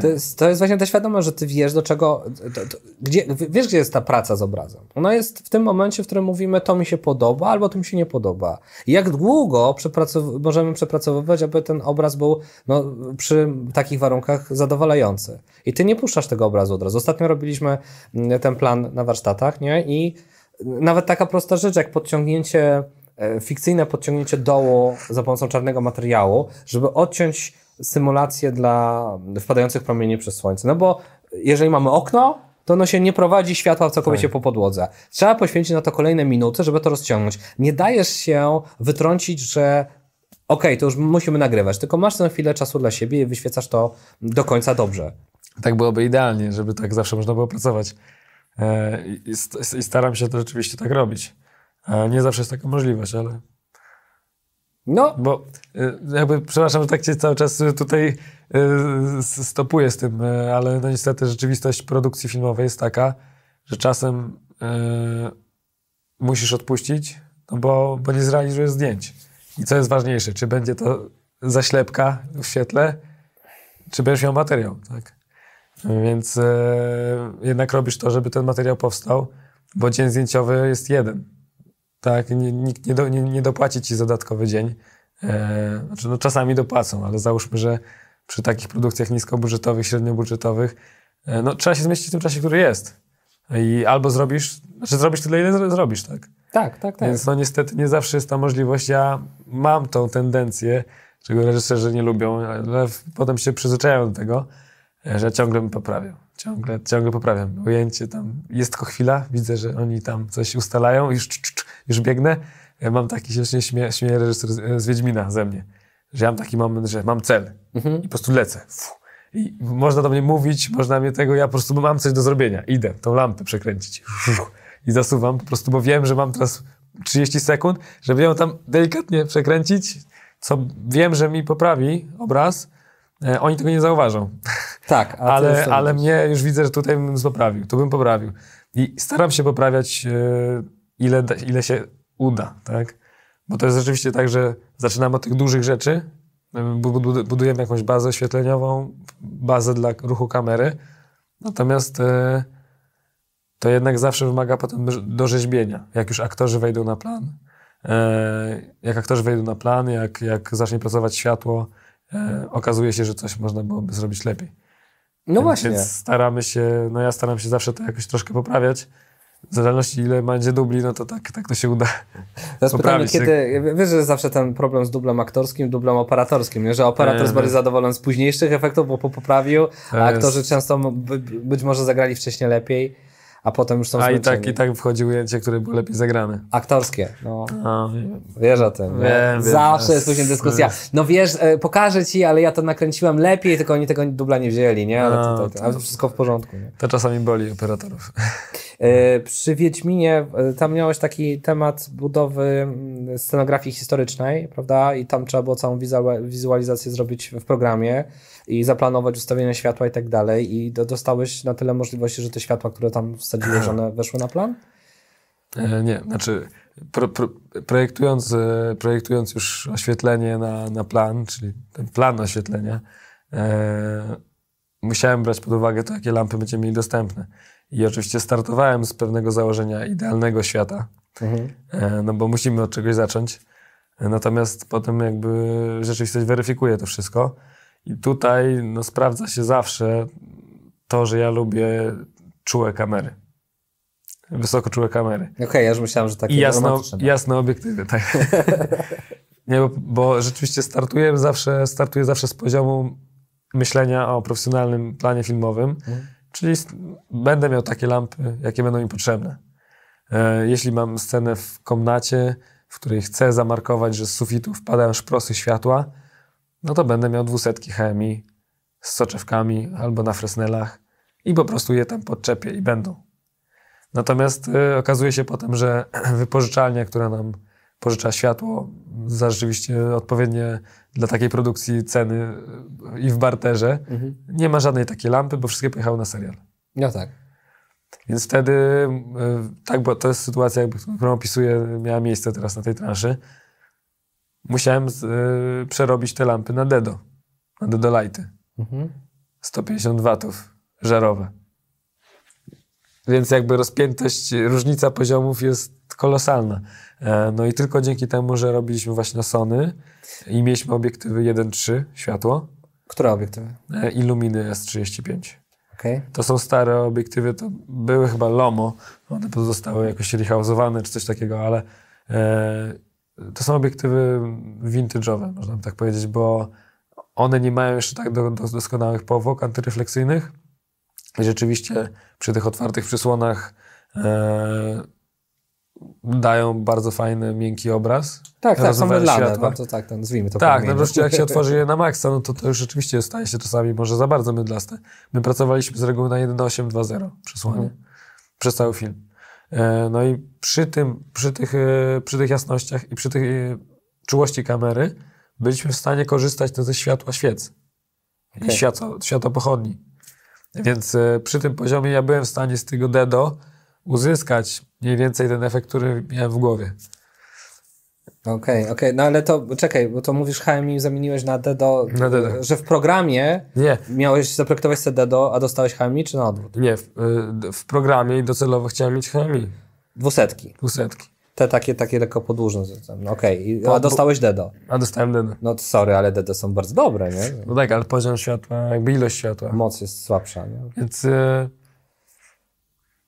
To jest, to jest właśnie ta świadomość, że ty wiesz, do czego. To, to, gdzie, wiesz, gdzie jest ta praca z obrazem. Ona jest w tym momencie, w którym mówimy, to mi się podoba, albo to mi się nie podoba. I jak długo przepracow możemy przepracowywać, aby ten obraz był no, przy takich warunkach zadowalający. I ty nie puszczasz tego obrazu od razu. Ostatnio robiliśmy mm, ten plan na warsztatach, nie? I nawet taka prosta rzecz, jak podciągnięcie e, fikcyjne podciągnięcie dołu za pomocą czarnego materiału, żeby odciąć symulacje dla wpadających promieni przez słońce. No bo jeżeli mamy okno, to ono się nie prowadzi światła całkowicie tak. po podłodze. Trzeba poświęcić na to kolejne minuty, żeby to rozciągnąć. Nie dajesz się wytrącić, że okej, okay, to już musimy nagrywać, tylko masz tę chwilę czasu dla siebie i wyświecasz to do końca dobrze. Tak byłoby idealnie, żeby tak zawsze można było pracować. E, I staram się to rzeczywiście tak robić. E, nie zawsze jest taka możliwość, ale no. Bo y, jakby, przepraszam, że tak cię cały czas tutaj y, stopuję z tym, y, ale no niestety rzeczywistość produkcji filmowej jest taka, że czasem musisz odpuścić, no bo, bo nie zrealizujesz zdjęć. I co jest ważniejsze, czy będzie to zaślepka w świetle, czy będziesz miał materiał, tak? Więc jednak robisz to, żeby ten materiał powstał, bo dzień zdjęciowy jest jeden. Tak, nikt nie, do, nie, nie dopłaci ci za dodatkowy dzień. E, znaczy, no czasami dopłacą, ale załóżmy, że przy takich produkcjach niskobudżetowych, średniobudżetowych, e, no trzeba się zmieścić w tym czasie, który jest. I albo zrobisz, znaczy zrobisz tyle, ile zrobisz, tak? Tak, tak, tak. Więc no niestety nie zawsze jest ta możliwość. Ja mam tą tendencję, czego reżyserzy nie lubią, ale potem się przyzwyczajają do tego, e, że ciągle mnie poprawią. Ciągle, ciągle poprawiam ujęcie tam. Jest tylko chwila, widzę, że oni tam coś ustalają, już, już biegnę. Mam taki, się śmieje, reżyser z, z Wiedźmina ze mnie, że ja mam taki moment, że mam cel mhm. i po prostu lecę. Fuh. I można do mnie mówić, można mnie tego, ja po prostu no, mam coś do zrobienia. Idę tą lampę przekręcić i zasuwam po prostu, bo wiem, że mam teraz 30 sekund, żeby ją tam delikatnie przekręcić, co wiem, że mi poprawi obraz, E, oni tego nie zauważą. Tak, ale, ale mnie już widzę, że tutaj bym poprawił, tu bym poprawił. I staram się poprawiać, e, ile, ile się uda, tak? Bo to jest rzeczywiście tak, że zaczynam od tych dużych rzeczy, e, budujemy jakąś bazę oświetleniową, bazę dla ruchu kamery, natomiast to jednak zawsze wymaga potem dorzeźbienia. Jak już aktorzy wejdą na plan, jak aktorzy wejdą na plan, jak, jak zacznie pracować światło, e, okazuje się, że coś można byłoby zrobić lepiej. No więc, właśnie. Więc staramy się, no ja staram się zawsze to jakoś troszkę poprawiać. W zależności ile będzie dubli, no to tak, tak to się uda. Teraz pytanie, kiedy, wiesz, że zawsze ten problem z dublem aktorskim, dublem operatorskim, nie? że operator jest e, bardziej no. zadowolony z późniejszych efektów, bo poprawił, a e, aktorzy często być może zagrali wcześniej lepiej a potem już są A i tak, i tak wchodziły ujęcie, które były lepiej zagrane. Aktorskie, no. no wiesz o tym. Wiem, Zawsze wiem. jest później dyskusja. No wiesz, e, pokażę ci, ale ja to nakręciłem lepiej, tylko oni tego dubla nie wzięli, nie? Ale, no, to, to, to, ale wszystko w porządku. Nie? To czasami boli operatorów. E, przy Wiedźminie e, tam miałeś taki temat budowy mm, scenografii historycznej, prawda? I tam trzeba było całą wizualizację zrobić w programie i zaplanować ustawienie światła i tak dalej. I dostałeś na tyle możliwości, że te światła, które tam wsadziłeś, one weszły na plan? E, nie, znaczy pro, pro, projektując, e, projektując już oświetlenie na, na plan, czyli ten plan oświetlenia, e, musiałem brać pod uwagę to, jakie lampy będziemy mieli dostępne. I oczywiście startowałem z pewnego założenia idealnego świata, mhm. e, no bo musimy od czegoś zacząć. Natomiast potem jakby rzeczywistość weryfikuje to wszystko. I tutaj no, sprawdza się zawsze to, że ja lubię czułe kamery. Wysoko czułe kamery. Okej, okay, ja już myślałem, że takie I jasno, tak. jasne obiektywy, tak. Nie, bo, bo, rzeczywiście startuję zawsze, startuję zawsze z poziomu myślenia o profesjonalnym planie filmowym, mhm. czyli będę miał takie lampy, jakie będą mi potrzebne. E, jeśli mam scenę w komnacie, w której chcę zamarkować, że z sufitu wpadają szprosy światła, no to będę miał dwusetki HMI z soczewkami albo na fresnelach i po prostu je tam podczepię i będą. Natomiast y, okazuje się potem, że wypożyczalnia, która nam pożycza światło za rzeczywiście odpowiednie dla takiej produkcji ceny y, i w barterze, mhm. nie ma żadnej takiej lampy, bo wszystkie pojechały na serial. No tak. Więc wtedy, y, tak, bo to jest sytuacja, jakby, którą opisuję, miała miejsce teraz na tej transzy musiałem z, y, przerobić te lampy na dedo, na dedolajty. Mhm. 150 watów żarowe. Więc jakby rozpiętość, różnica poziomów jest kolosalna. E, no i tylko dzięki temu, że robiliśmy właśnie Sony i mieliśmy obiektywy 1.3 światło. Które obiektywy? E, Illuminy S35. Okay. To są stare obiektywy, to były chyba Lomo, one pozostały jakoś rehausowane czy coś takiego, ale e, to są obiektywy vintage'owe, można tak powiedzieć, bo one nie mają jeszcze tak do, do doskonałych powłok antyrefleksyjnych. I rzeczywiście przy tych otwartych przysłonach e, dają bardzo fajny, miękki obraz. Tak, tak, są lada, no to tak, to nazwijmy to Tak, no wreszcie jak się otworzy je na maksa, no to to już rzeczywiście staje się czasami może za bardzo mydlaste. My pracowaliśmy z reguły na 1.8.2.0 przysłanie, mhm. przez cały film. E, no i przy, tym, przy, tych, e, przy tych jasnościach i przy tej czułości kamery byliśmy w stanie korzystać no ze światła świec okay. i światła, pochodni. Więc e, przy tym poziomie ja byłem w stanie z tego DEDO uzyskać mniej więcej ten efekt, który miałem w głowie. Okej, okay, okej, okay. no ale to czekaj, bo to mówisz HMI zamieniłeś na DDO, na że w programie nie. miałeś zaprojektować sobie DDO, a dostałeś HMI czy na odwrót? Nie, w, y, w programie docelowo chciałem mieć HMI. Dwusetki? Dwusetki. Te takie, takie lekko podłużne. No okej, okay. a dostałeś DDO. A dostałem DDO. No sorry, ale DDO są bardzo dobre, nie? No tak, ale poziom światła, jakby ilość światła. Moc jest słabsza, nie? Więc... Y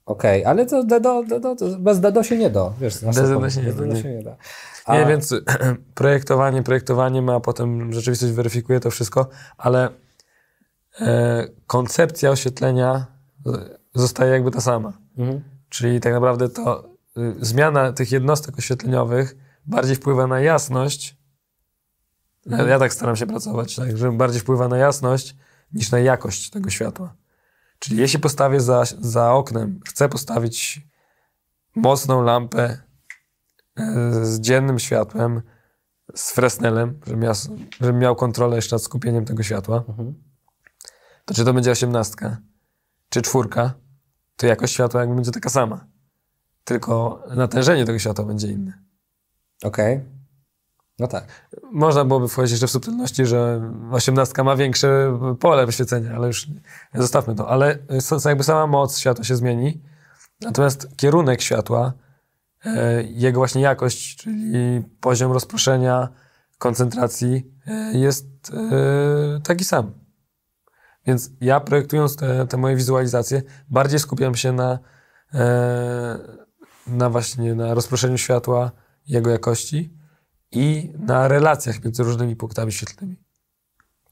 Okej, okay, ale to, do, do, do, bez DDO się nie da. Wiesz, Bez DDO, nie, DDO się nie da. A... Nie, więc projektowanie, projektowanie ma, a potem rzeczywistość weryfikuje to wszystko, ale e, koncepcja oświetlenia zostaje jakby ta sama. Mhm. Czyli tak naprawdę to y, zmiana tych jednostek oświetleniowych bardziej wpływa na jasność. No, ja tak staram się pracować, tak, że bardziej wpływa na jasność niż na jakość tego światła. Czyli jeśli postawię za, za oknem, chcę postawić mocną lampę z dziennym światłem, z Fresnelem, żebym, żebym miał kontrolę jeszcze nad skupieniem tego światła, mhm. to czy to będzie osiemnastka, czy czwórka, to jakość światła jakby będzie taka sama. Tylko natężenie tego światła będzie inne. Okej. Okay. No tak. Można byłoby wchodzić jeszcze w subtelności, że osiemnastka ma większe pole wyświecenia, ale już zostawmy to. Ale y, jakby sama moc światła się zmieni, natomiast kierunek światła E, jego właśnie jakość, czyli poziom rozproszenia, koncentracji e, jest e, taki sam. Więc ja projektując te, te moje wizualizacje, bardziej skupiam się na, na właśnie na rozproszeniu światła, jego jakości i na relacjach między różnymi punktami świetlnymi.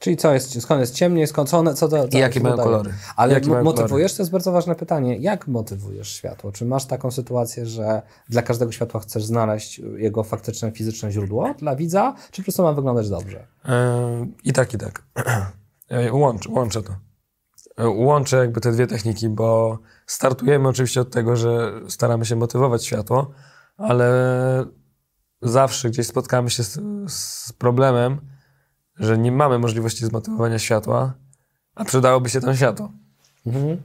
Czyli co jest, skąd jest ciemniej, skąd co one, co to. Co I jakie mają kolory. Ale jakie mają motywujesz, kolory? to jest bardzo ważne pytanie. Jak motywujesz światło? Czy masz taką sytuację, że dla każdego światła chcesz znaleźć jego faktyczne, fizyczne źródło dla widza, czy po prostu ma wyglądać dobrze? Yy, I tak, i tak. Yy, łącz, łączę to. Yy, łączę jakby te dwie techniki, bo startujemy oczywiście od tego, że staramy się motywować światło, ale zawsze gdzieś spotkamy się z, z problemem, że nie mamy możliwości zmotywowania światła, a przydałoby się to światło. Mhm.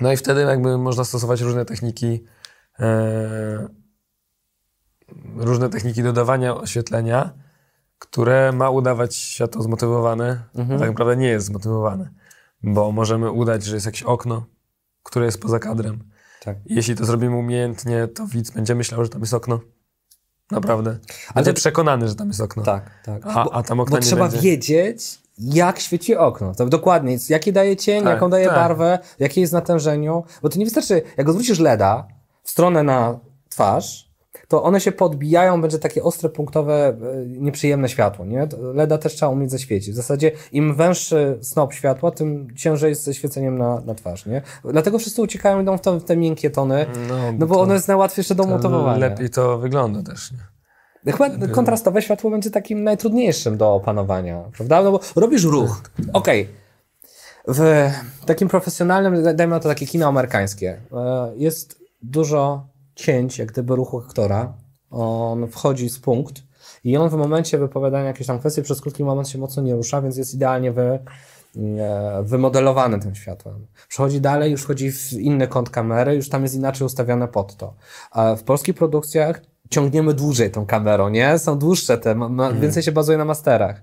No i wtedy jakby można stosować różne techniki, e, różne techniki dodawania oświetlenia, które ma udawać światło zmotywowane, mhm. a tak naprawdę nie jest zmotywowane, bo możemy udać, że jest jakieś okno, które jest poza kadrem. Tak. Jeśli to zrobimy umiejętnie, to widz będzie myślał, że tam jest okno. No Naprawdę. Ale to... przekonany, że tam jest okno. Tak, tak. A, a tam okno bo nie trzeba będzie. wiedzieć, jak świeci okno. To dokładnie, jaki daje cień, tak, jaką daje tak. barwę, jakie jest natężeniu. Bo to nie wystarczy, jak odwrócisz LEDa w stronę na twarz, to one się podbijają, będzie takie ostre, punktowe, e, nieprzyjemne światło, nie? LEDa też trzeba umieć zaświecić. W zasadzie im węższy snop światła, tym ciężej jest ze świeceniem na, na twarz, nie? Dlatego wszyscy uciekają, idą w, to, w te miękkie tony, no, no bo to, ono jest najłatwiejsze do montowania. Lepiej to wygląda też, nie? Chyba kontrastowe światło będzie takim najtrudniejszym do opanowania, prawda? No bo robisz ruch, tak, tak. okej, okay w takim profesjonalnym, dajmy na to takie kino amerykańskie, e, jest dużo cięć, jak gdyby ruchu aktora. On wchodzi z punkt i on w momencie wypowiadania jakiejś tam kwestii przez krótki moment się mocno nie rusza, więc jest idealnie wy, e, wymodelowany tym światłem. Przechodzi dalej, już chodzi w inny kąt kamery, już tam jest inaczej ustawione pod to. A w polskich produkcjach ciągniemy dłużej tą kamerą, nie? Są dłuższe te, mhm. więcej się bazuje na masterach.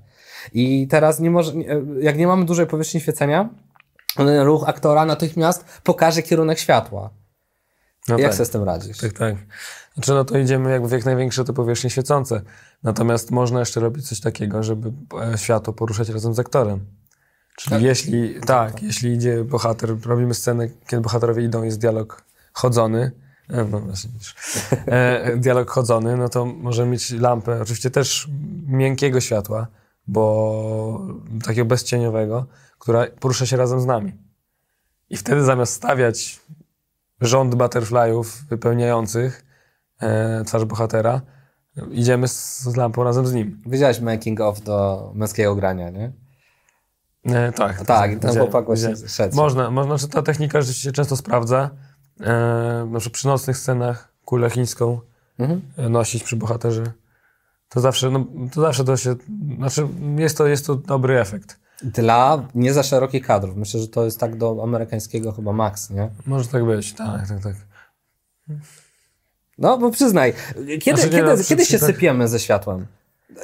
I teraz nie może, jak nie mamy dużej powierzchni świecenia, ruch aktora natychmiast pokaże kierunek światła. No Jak tak. sobie z tym radzisz? Tak, tak. Znaczy, no to idziemy jakby w jak największe te powierzchnie świecące. Natomiast można jeszcze robić coś takiego, żeby e, światło poruszać razem z aktorem. Czyli tak. jeśli, tak, jeśli idzie bohater, robimy scenę, kiedy bohaterowie idą, jest dialog chodzony, e, no właśnie, e, dialog chodzony, no to może mieć lampę, oczywiście też miękkiego światła, bo takiego bezcieniowego, która porusza się razem z nami. I wtedy zamiast stawiać rząd butterflyów wypełniających e, twarz bohatera, idziemy z, z lampą razem z nim. Widziałeś making of do męskiego grania, nie? E, tak. No, tak, ten chłopak właśnie szedł. Można, można, że ta technika rzeczywiście często sprawdza. E, na przy nocnych scenach kulę chińską mhm. E, nosić przy bohaterze. To zawsze, no, to zawsze to się, znaczy jest to, jest to dobry efekt dla nie za szerokich kadrów. Myślę, że to jest tak do amerykańskiego chyba maks, nie? Może tak być, tak, tak, tak. No, bo przyznaj, kiedy, znaczy, kiedy, no, kiedy się tak... sypiemy ze światłem?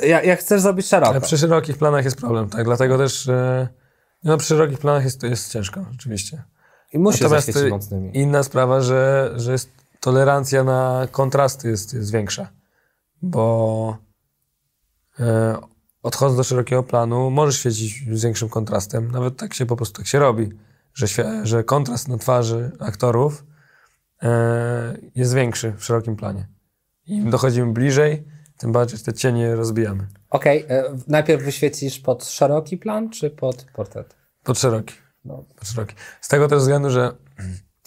Jak, jak chcesz zrobić szeroko. przy szerokich planach jest problem, tak, dlatego też e, no, przy szerokich planach jest, jest ciężko, oczywiście. I musisz Natomiast e, mocnymi. inna sprawa, że, że jest tolerancja na kontrasty jest, jest większa, bo e, odchodząc do szerokiego planu, możesz świecić z większym kontrastem. Nawet tak się po prostu tak się robi, że, że kontrast na twarzy aktorów e, jest większy w szerokim planie. Im dochodzimy bliżej, tym bardziej te cienie rozbijamy. Okej, okay. E, najpierw wyświecisz pod szeroki plan czy pod portret? Pod szeroki. No. Pod szeroki. Z tego też względu, że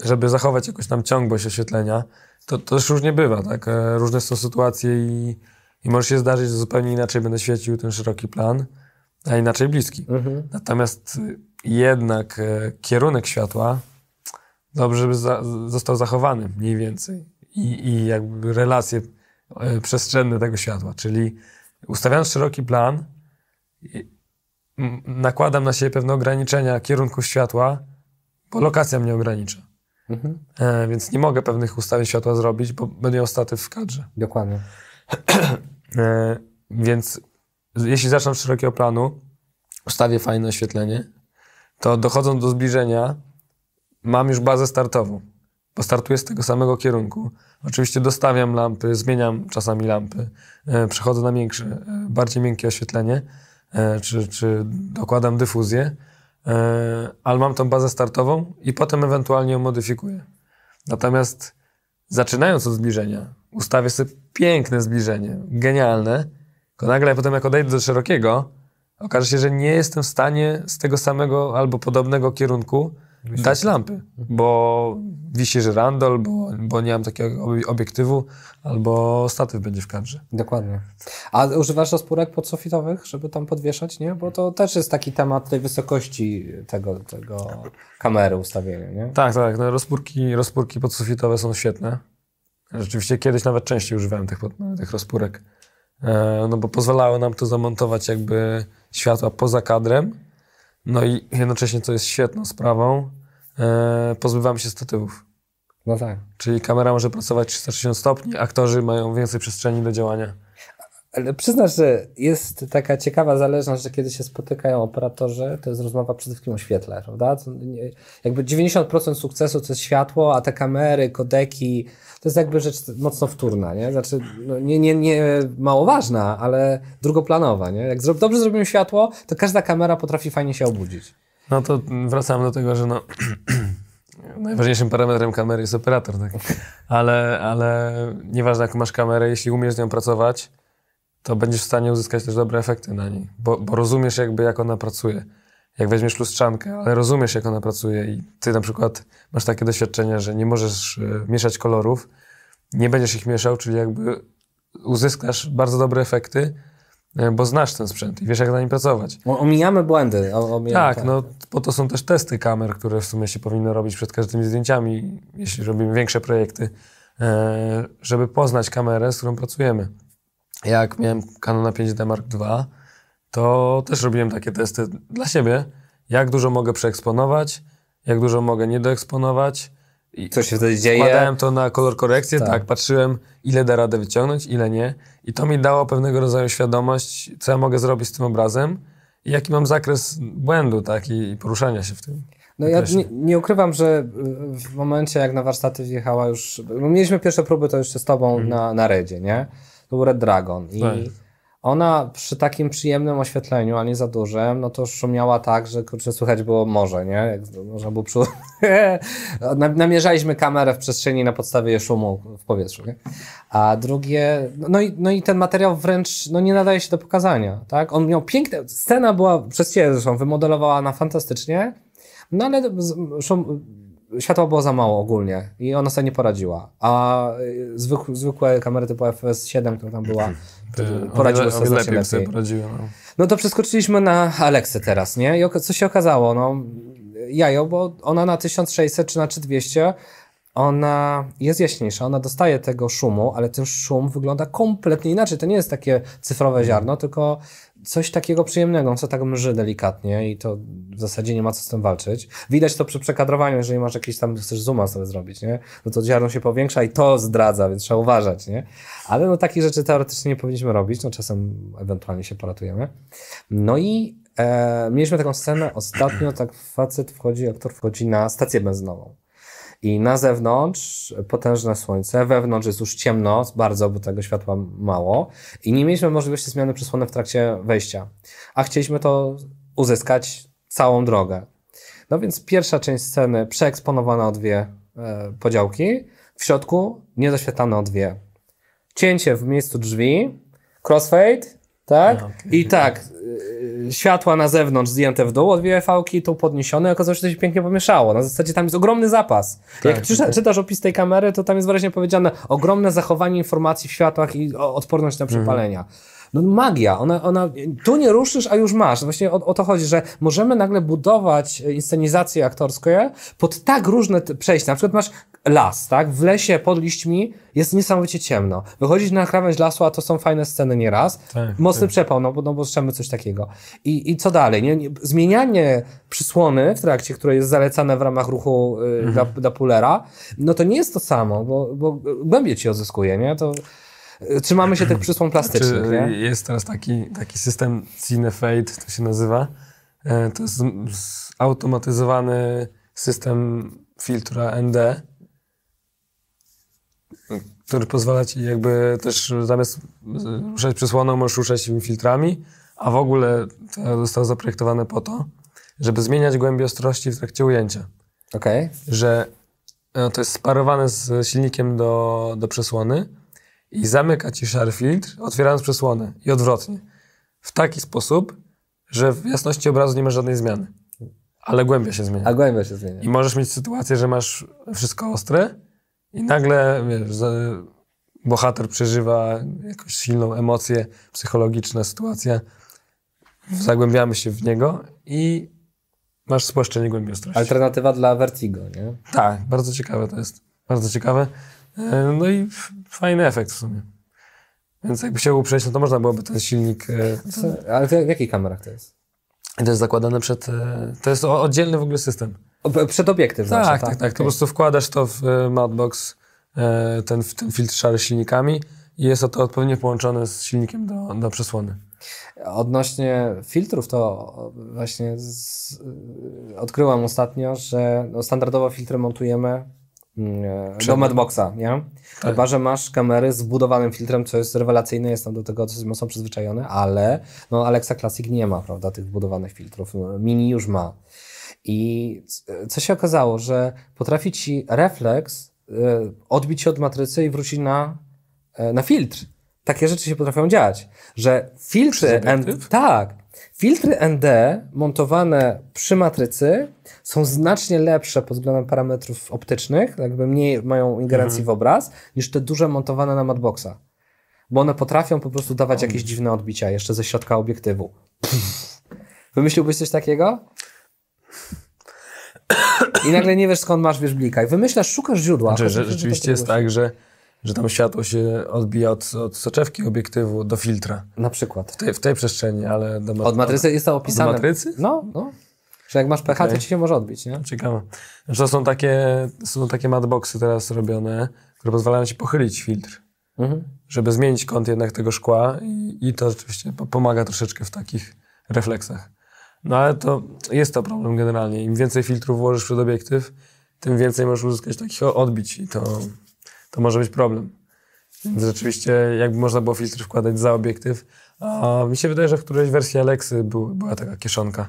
żeby zachować jakąś tam ciągłość oświetlenia, to, to też różnie bywa, tak? E, różne są sytuacje i i może się zdarzyć, że zupełnie inaczej będę świecił ten szeroki plan, a inaczej bliski. Mhm. Natomiast y, jednak e, kierunek światła dobrze żeby za, został zachowany mniej więcej. I, i jakby relacje e, przestrzenne tego światła. Czyli ustawiając szeroki plan, nakładam na siebie pewne ograniczenia kierunku światła, bo lokacja mnie ogranicza. Mhm. E, więc nie mogę pewnych ustawień światła zrobić, bo będę miał statyw w kadrze. Dokładnie. E, więc jeśli zacznę od szerokiego planu, ustawię fajne oświetlenie, to dochodząc do zbliżenia, mam już bazę startową, bo startuję z tego samego kierunku. Oczywiście dostawiam lampy, zmieniam czasami lampy, e, przechodzę na większe, e, bardziej miękkie oświetlenie, czy, czy dokładam dyfuzję, ale mam tą bazę startową i potem ewentualnie ją modyfikuję. Natomiast zaczynając od zbliżenia, ustawię sobie piękne zbliżenie, genialne, tylko nagle potem jak odejdę do szerokiego, okaże się, że nie jestem w stanie z tego samego albo podobnego kierunku dać lampy, mhm. bo wisi żyrandol, bo, bo nie mam takiego obiektywu, albo statyw będzie w kadrze. Dokładnie. A używasz rozpórek podsofitowych, żeby tam podwieszać, nie? Bo to też jest taki temat tej wysokości tego, tego kamery ustawienia, nie? Tak, tak. No rozpórki, rozpórki podsofitowe są świetne. Rzeczywiście kiedyś nawet częściej używałem tych, no, tych rozpórek, e, no bo pozwalało nam to zamontować jakby światła poza kadrem, no i jednocześnie, co jest świetną sprawą, e, pozbywamy się statywów. No tak. Czyli kamera może pracować 360 stopni, aktorzy mają więcej przestrzeni do działania. Ale przyznasz, że jest taka ciekawa zależność, że kiedy się spotykają operatorzy, to jest rozmowa przede wszystkim o świetle, prawda? Nie, jakby 90% sukcesu to jest światło, a te kamery, kodeki, to jest jakby rzecz mocno wtórna, nie? Znaczy, no nie, nie, nie mało ważna, ale drugoplanowa, nie? Jak dobrze zrobimy światło, to każda kamera potrafi fajnie się obudzić. No to wracam do tego, że no... Najważniejszym parametrem kamery jest operator, tak? Ale, ale nieważne jaką masz kamerę, jeśli umiesz z nią pracować, to będziesz w stanie uzyskać też dobre efekty na niej, bo, bo rozumiesz jakby jak ona pracuje. Jak weźmiesz lustrzankę, ale rozumiesz jak ona pracuje i ty na przykład masz takie doświadczenia, że nie możesz e, mieszać kolorów, nie będziesz ich mieszał, czyli jakby uzyskasz bardzo dobre efekty, e, bo znasz ten sprzęt i wiesz, jak na nim pracować. Omijamy błędy. Omijamy, tak, tak. no po to są też testy kamer, które w sumie się powinno robić przed każdymi zdjęciami, jeśli robimy większe projekty, e, żeby poznać kamerę, z którą pracujemy jak miałem Canon 5D Mark II, to też robiłem takie testy dla siebie, jak dużo mogę przeeksponować, jak dużo mogę niedoeksponować. I Co się wtedy dzieje? Badałem to na kolor korekcję, tak. tak. patrzyłem ile da radę wyciągnąć, ile nie. I to mi dało pewnego rodzaju świadomość, co ja mogę zrobić z tym obrazem i jaki mam zakres błędu tak, i, i poruszania się w tym. No ja nie, nie, ukrywam, że y, w momencie jak na warsztaty wjechała już, mieliśmy pierwsze próby to jeszcze z tobą mhm. na, na redzie, nie? był Red Dragon. I tak. ona przy takim przyjemnym oświetleniu, a nie za dużym, no to szumiała tak, że kurczę, słychać było morze, nie? Jak można było przy... Namierzaliśmy kamerę w przestrzeni na podstawie szumu w powietrzu, nie? A drugie, no, no i, no i ten materiał wręcz no nie nadaje się do pokazania, tak? On miał piękne, scena była przez Ciebie zresztą wymodelowana fantastycznie, no ale szum, światła było za mało ogólnie i ona sobie nie poradziła. A y, zwykłe, zwykłe kamery typu FS7, która tam była, poradziły sobie lepiej. lepiej. Poradziły, no. no. to przeskoczyliśmy na Aleksę teraz, nie? I co się okazało? No, jajo, bo ona na 1600 czy na 3200 ona jest jaśniejsza, ona dostaje tego szumu, ale ten szum wygląda kompletnie inaczej. To nie jest takie cyfrowe mhm. ziarno, tylko coś takiego przyjemnego, co tak mrzy delikatnie i to w zasadzie nie ma co z tym walczyć. Widać to przy przekadrowaniu, jeżeli masz jakiś tam, chcesz zooma sobie zrobić, nie? No to ziarno się powiększa i to zdradza, więc trzeba uważać, nie? Ale no takich rzeczy teoretycznie nie powinniśmy robić, no czasem ewentualnie się poratujemy. No i e, mieliśmy taką scenę ostatnio, tak facet wchodzi, aktor wchodzi na stację benzynową. I na zewnątrz potężne słońce, wewnątrz jest już ciemno, bardzo, bo tego światła mało. I nie mieliśmy możliwości zmiany przysłony w trakcie wejścia. A chcieliśmy to uzyskać całą drogę. No więc pierwsza część sceny przeeksponowana o dwie e, podziałki, w środku niedoświetlane o dwie. Cięcie w miejscu drzwi, crossfade, tak? No, okay. I tak, y, y, światła na zewnątrz zdjęte w dół, od VFV-ki tu podniesione i okazało się, że to się pięknie pomieszało. Na zasadzie tam jest ogromny zapas. Tak, Jak tak. czytasz opis tej kamery, to tam jest wyraźnie powiedziane ogromne zachowanie informacji w światłach i odporność na mhm. przypalenia. Mhm no magia, ona, ona, tu nie ruszysz, a już masz. Właśnie o, o to chodzi, że możemy nagle budować e, inscenizację aktorską pod tak różne przejścia. Na przykład masz las, tak? W lesie pod liśćmi jest niesamowicie ciemno. Wychodzić na krawędź lasu, a to są fajne sceny nieraz. Tak, Mocny tak. przepał, no bo, no bo strzemy coś takiego. I, i co dalej? Nie, nie, zmienianie przysłony w trakcie, które jest zalecane w ramach ruchu y, mhm. dla, dla pulera, no to nie jest to samo, bo, bo e, głębiej ci odzyskuje, nie? To trzymamy się tych przysłon plastycznych. Znaczy, nie? Jest teraz taki, taki system fade to się nazywa. E, to jest zautomatyzowany system filtra ND, który pozwala ci jakby też zamiast ruszać przysłoną, możesz ruszać tymi filtrami, a w ogóle to zostało zaprojektowane po to, żeby zmieniać głębię ostrości w trakcie ujęcia. Okej. Okay. Że no, to jest sparowane z silnikiem do, do przesłony, i zamyka ci szar filtr, otwierając przysłonę i odwrotnie. W taki sposób, że w jasności obrazu nie ma żadnej zmiany. Ale głębia się zmienia. A głębia się zmienia. I możesz mieć sytuację, że masz wszystko ostre i nagle wiesz, bohater przeżywa jakąś silną emocję, psychologiczna sytuacja. Zagłębiamy się w niego i masz spłaszczenie głębi ostrości. Alternatywa dla Vertigo, nie? Tak, bardzo ciekawe to jest. Bardzo ciekawe. E, no i fajny efekt w sumie. Więc jakby się uprzeć, no to można byłoby ten silnik... E, Co? Ale to w jakich kamerach to jest? To jest zakładane przed... E, to jest oddzielny w ogóle system. przed obiektyw tak, znaczy, tak, tak, tak. Okay. po prostu wkładasz to w Madbox, ten, ten filtr szary silnikami i jest to odpowiednio połączone z silnikiem do, do przesłony. Odnośnie filtrów, to właśnie z, odkryłam ostatnio, że no standardowo filtry montujemy Mm, e, do Madboxa, nie? Tak. Chyba, że masz kamery z wbudowanym filtrem, co jest rewelacyjne, jestem do tego, co są przyzwyczajony, ale no Alexa Classic nie ma, prawda, tych wbudowanych filtrów. No, Mini już ma. I co się okazało, że potrafi ci refleks e, odbić się od matrycy i wrócić na, e, na filtr. Takie rzeczy się potrafią dziać, że filtry... M, tak, Filtry ND montowane przy matrycy są znacznie lepsze pod względem parametrów optycznych, jakby mniej mają ingerencji mhm. w obraz, niż te duże montowane na matboxa. Bo one potrafią po prostu dawać jakieś mm. dziwne odbicia jeszcze ze środka obiektywu. Pff. Wymyśliłbyś coś takiego? I nagle nie wiesz skąd masz wierzblika. I wymyślasz, szukasz źródła. Znaczy, że, rzeczywiście jest tak, że że tam światło się odbija od, od soczewki obiektywu do filtra. Na przykład. W tej, w tej przestrzeni, ale... Do mat- od matrycy jest to opisane. Od matrycy? No, no. Że jak masz pH, okay. to ci się może odbić, nie? Ciekawe. Że są takie, są takie matboxy teraz robione, które pozwalają ci pochylić filtr. Mhm. Żeby zmienić kąt jednak tego szkła i, i to rzeczywiście pomaga troszeczkę w takich refleksach. No ale to jest to problem generalnie. Im więcej filtrów włożysz przed obiektyw, tym więcej możesz uzyskać takich odbić i to to może być problem. Więc rzeczywiście jakby można było filtry wkładać za obiektyw. A mi się wydaje, że w którejś wersji Alexy był, była taka kieszonka.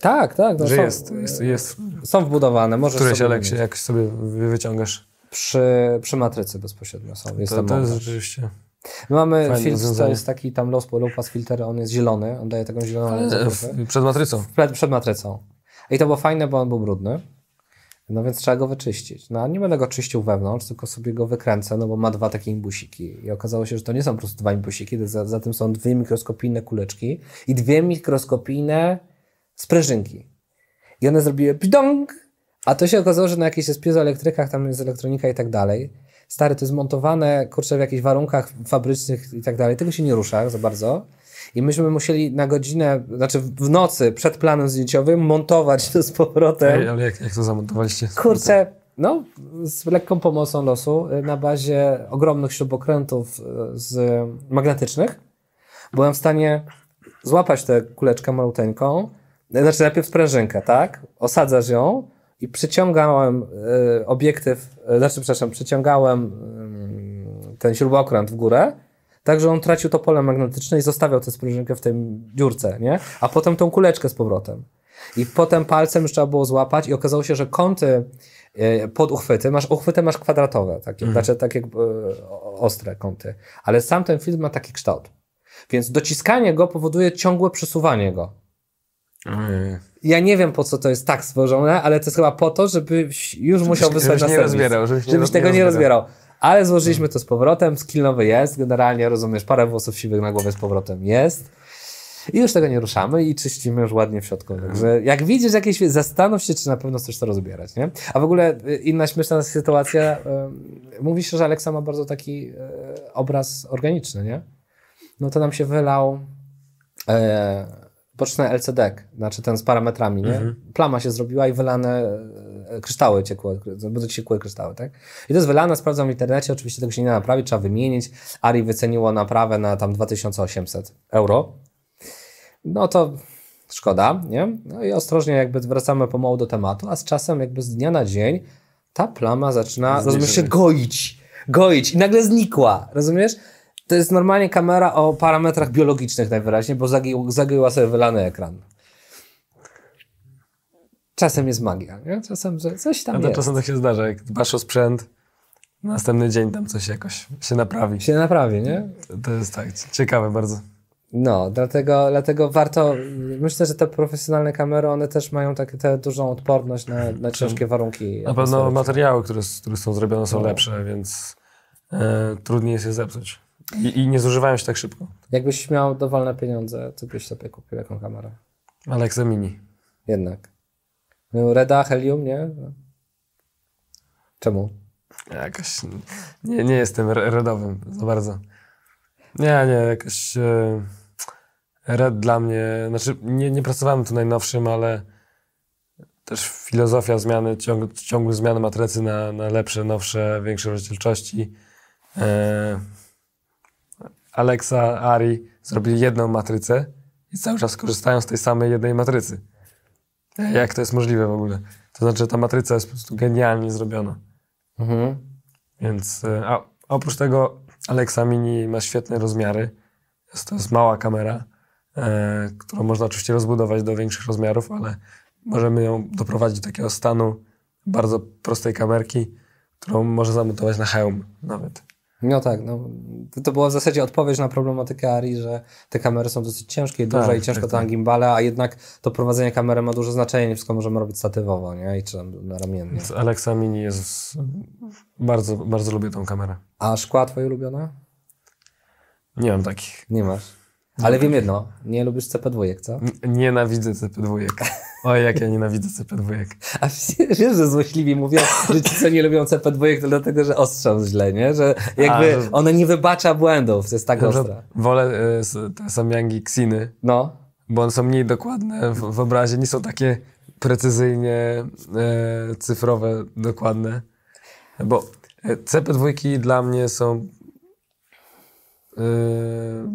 Tak, tak. No że są, jest, jest, jest. Są wbudowane. Możesz w którejś sobie Alexie jak sobie wyciągasz. Przy, przy matrycy bezpośrednio są. Jest to, to jest rzeczywiście... My mamy filtr, to jest taki tam Low Pass filter, on jest zielony, on daje taką zieloną... Ale, w, przed matrycą. W, przed matrycą. I to było fajne, bo on był brudny. No więc trzeba go wyczyścić. No nie będę go czyścił wewnątrz, tylko sobie go wykręcę, no bo ma dwa takie imbusiki. I okazało się, że to nie są po prostu dwa imbusiki, za, za tym są dwie mikroskopijne kuleczki i dwie mikroskopijne sprężynki. I one zrobiły pdong, a to się okazało, że na jakichś jest piezoelektrykach, tam jest elektronika i tak dalej. Stary, to jest montowane, kurczę, w jakichś warunkach fabrycznych i tak dalej. Tego się nie rusza za bardzo. I myśmy musieli na godzinę, znaczy w nocy przed planem zdjęciowym montować to z powrotem. Ej, ale jak, jak to zamontowaliście? Kurczę, no, z lekką pomocą losu y, na bazie ogromnych śrubokrętów y, z magnetycznych byłem w stanie złapać tę kuleczkę maluteńką, znaczy najpierw sprężynkę, tak? Osadzasz ją i przyciągałem y, obiektyw, y, znaczy przepraszam, przyciągałem y, ten śrubokręt w górę Także on tracił to pole magnetyczne i zostawiał tę sprężynkę w tej dziurce, nie? A potem tą kuleczkę z powrotem. I potem palcem już trzeba było złapać i okazało się, że kąty e, pod uchwyty, masz uchwyty masz kwadratowe, takie, mhm. znaczy takie e, ostre kąty, ale sam ten film ma taki kształt. Więc dociskanie go powoduje ciągłe przesuwanie go. Ojej. Ja nie wiem, po co to jest tak stworzone, ale to jest chyba po to, żebyś już żebyś, musiał wysłać żebyś na serwis. Rozbierał, żebyś, żebyś tego nie rozbierał. rozbierał. Ale złożyliśmy to z powrotem, skill nowy jest, generalnie rozumiesz, parę włosów siwych na głowie z powrotem jest. I już tego nie ruszamy i czyścimy już ładnie w środku. Mhm. Także jak widzisz jakieś, zastanów się, czy na pewno chcesz to rozbierać, nie? A w ogóle y, inna śmieszna sytuacja, y, mówi się, że Aleksa ma bardzo taki y, obraz organiczny, nie? No to nam się wylał e, boczny LCD, e znaczy ten z parametrami, nie? Mhm. Plama się zrobiła i wylane kryształy ciekłe, będą ciekłe kryształy, tak? I to jest wylane, sprawdzam w internecie, oczywiście tego się nie da naprawić, trzeba wymienić. Ari wyceniło naprawę na tam 2800 euro. No to szkoda, nie? No i ostrożnie jakby wracamy pomału do tematu, a z czasem jakby z dnia na dzień ta plama zaczyna, rozumiesz, się goić, goić i nagle znikła, rozumiesz? To jest normalnie kamera o parametrach biologicznych najwyraźniej, bo zagoi, zagoiła sobie wylany ekran czasem jest magia, nie? czasem że coś tam A no jest. czasem tak się zdarza, jak dbasz o sprzęt, następny dzień tam coś jakoś się naprawi. Się naprawi, nie? To, to jest tak, ciekawe bardzo. No, dlatego, dlatego warto, myślę, że te profesjonalne kamery, one też mają takie te dużą odporność na, na ciężkie warunki. Na pewno materiały, które, które są zrobione są no. lepsze, więc e, trudniej jest je zepsuć. I, I, nie zużywają się tak szybko. Jakbyś miał dowolne pieniądze, to byś sobie kupił jaką kamerę? Alexa Mini. Jednak. No, Reda, Helium, nie? Czemu? Jakoś nie, nie jestem redowym za bardzo. Nie, nie, jakoś e, red dla mnie, znaczy nie, nie pracowałem tu najnowszym, ale też filozofia zmiany, ciąg, zmiany matrycy na, na lepsze, nowsze, większe rozdzielczości. E, Alexa, Ari zrobili jedną matrycę i cały czas korzystają z tej samej jednej matrycy. Jak to jest możliwe w ogóle? To znaczy, ta matryca jest po prostu genialnie zrobiona. Mhm. Więc, e, a oprócz tego Alexa Mini ma świetne rozmiary. Jest, to jest mała kamera, e, którą można oczywiście rozbudować do większych rozmiarów, ale możemy ją doprowadzić do takiego stanu bardzo prostej kamerki, którą można zamontować na hełm nawet. No tak, no, to była w zasadzie odpowiedź na problematykę Ari, że te kamery są dosyć ciężkie i duże tak, i ciężko tak, to tak. na gimbale, a jednak to prowadzenie kamery ma duże znaczenie, nie wszystko możemy robić statywowo, nie? I czy na ramiennie. Alexa Mini jest... Bardzo, bardzo lubię tą kamerę. A szkła twoje ulubione? Nie mam takich. Nie masz? Ale wiem jedno, nie lubisz CP2, co? N nienawidzę CP2. Oj, jak ja nienawidzę CP2. A wiesz, że złośliwi mówią, że ci, co nie lubią CP2, to dlatego, że ostrzą źle, nie? Że jakby A, że... ona nie wybacza błędów, to jest tak ostra. Wolę y, te samyangi ksiny, no. bo one są mniej dokładne w, w obrazie, nie są takie precyzyjnie y, cyfrowe, dokładne. Bo e, CP2 dla mnie są y,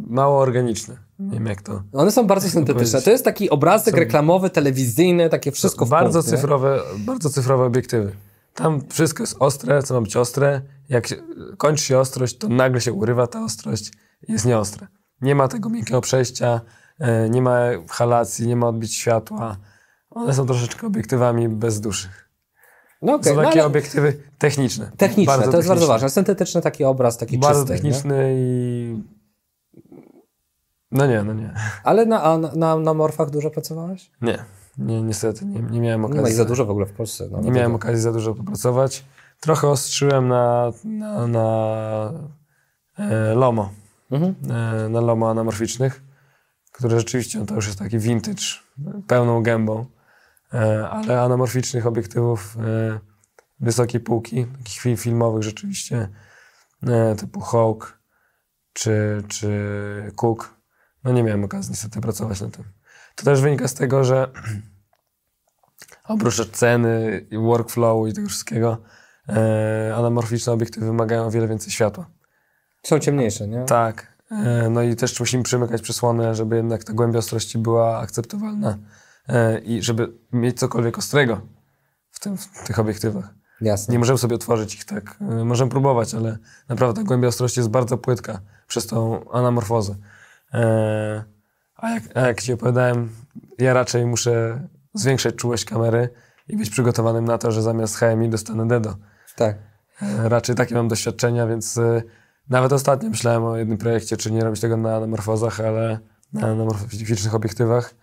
mało organiczne. Nie wiem jak to. One są bardzo syntetyczne. To, jest taki obrazek reklamowy, telewizyjny, takie wszystko w Bardzo punkt, cyfrowe, nie? bardzo cyfrowe obiektywy. Tam wszystko jest ostre, co ma być ostre. Jak się, kończy się ostrość, to nagle się urywa ta ostrość jest nieostre. Nie ma tego miękkiego przejścia, e, nie ma halacji, nie ma odbić światła. One są troszeczkę obiektywami bez duszy. No okay, są no takie no obiektywy techniczne. Techniczne, to jest techniczne. bardzo ważne. Syntetyczny taki obraz, taki bardzo czysty. Bardzo techniczny nie? i no nie, no nie. Ale na, na, na, na morfach dużo pracowałeś? Nie, nie niestety, nie, nie miałem okazji. No i za dużo w ogóle w Polsce. No, nie miałem tego. okazji za dużo popracować. Trochę ostrzyłem na, na, na e, lomo, mhm. e, na lomo anamorficznych, które rzeczywiście, no to już jest taki vintage, pełną gębą, e, ale anamorficznych obiektywów e, wysokiej półki, takich filmowych rzeczywiście, e, typu Hawk czy, czy Cook, no nie miałem okazji niestety pracować na tym. To też wynika z tego, że oprócz ceny i workflow i tego wszystkiego, e, anamorficzne obiektywy wymagają o wiele więcej światła. Są ciemniejsze, nie? Tak. E, no i też musimy przymykać przysłony, żeby jednak ta głębia ostrości była akceptowalna e, i żeby mieć cokolwiek ostrego w, tym, w tych obiektywach. Jasne. Nie możemy sobie otworzyć ich tak. E, możemy próbować, ale naprawdę ta głębia ostrości jest bardzo płytka przez tą anamorfozę. E, a jak, a jak ci opowiadałem, ja raczej muszę zwiększać czułość kamery i być przygotowanym na to, że zamiast HMI dostanę DEDO. Tak. E, raczej takie mam doświadczenia, więc e, nawet ostatnio myślałem o jednym projekcie, czy nie robić tego na anamorfozach, ale na anamorfoficznych obiektywach.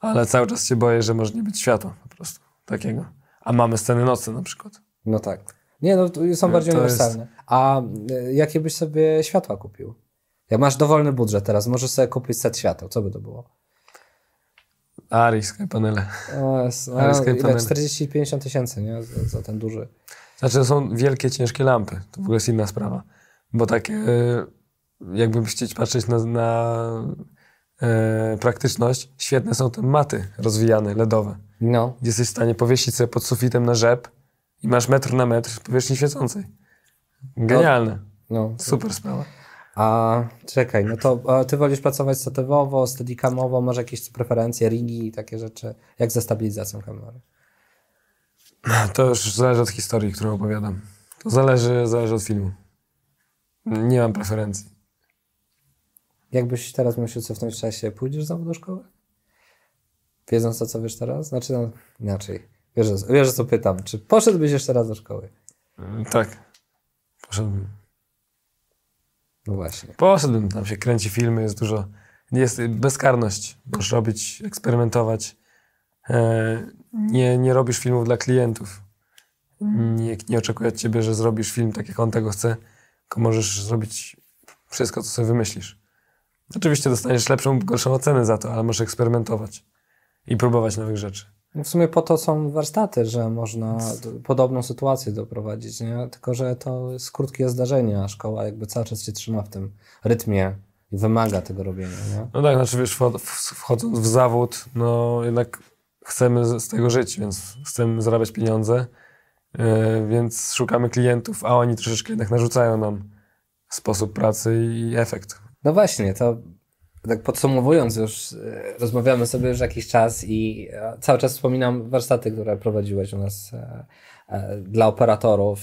Ale cały czas się boję, że może nie być światła po prostu takiego. A mamy sceny nocy na przykład. No tak. Nie, no są bardziej to uniwersalne. Jest... A jakie byś sobie światła kupił? Jak masz dowolny budżet teraz, możesz sobie kupić set świateł. Co by to było? Ari, panele. O, Ari, panele. 40-50 tysięcy, nie? Za, za, ten duży. Znaczy, to są wielkie, ciężkie lampy. To w ogóle jest inna sprawa. Bo tak, jakby chcieć patrzeć na, na e, praktyczność, świetne są te maty rozwijane, LEDowe. No. Gdzie jesteś w stanie powiesić sobie pod sufitem na rzep i masz metr na metr powierzchni świecącej. No. Genialne. No. Super sprawa. A czekaj, no to ty wolisz pracować statywowo, steadikamowo, może jakieś preferencje, rigi i takie rzeczy, jak ze stabilizacją kamery? No, to już zależy od historii, którą opowiadam. To zależy, zależy od filmu. Nie mam preferencji. Jakbyś teraz miał się cofnąć w czasie, pójdziesz znowu do szkoły? Wiedząc to, co wiesz teraz? Znaczy, no, inaczej. Wiesz, wiesz, co pytam. Czy poszedłbyś jeszcze raz do szkoły? Tak. Poszedłbym. No właśnie. Poza tym tam się kręci filmy, jest dużo. Jest bezkarność. Możesz robić, eksperymentować. E, nie, nie robisz filmów dla klientów. Nikt nie oczekuje od ciebie, że zrobisz film tak, jak on tego chce, tylko możesz zrobić wszystko, co sobie wymyślisz. Oczywiście dostaniesz lepszą, gorszą ocenę za to, ale możesz eksperymentować i próbować nowych rzeczy. No, w sumie po to są warsztaty, że można podobną sytuację doprowadzić, nie? tylko że to jest krótkie zdarzenie, a szkoła jakby cały czas się trzyma w tym rytmie i wymaga tego robienia. Nie? No tak, znaczy wiesz, wchodząc w zawód, no jednak chcemy z tego żyć, więc chcemy zarabiać pieniądze, e, więc szukamy klientów, a oni troszeczkę jednak narzucają nam sposób pracy i efekt. No właśnie, to tak podsumowując już, e, rozmawiamy sobie już jakiś czas i e, cały czas wspominam warsztaty, które prowadziłeś u nas e, dla operatorów.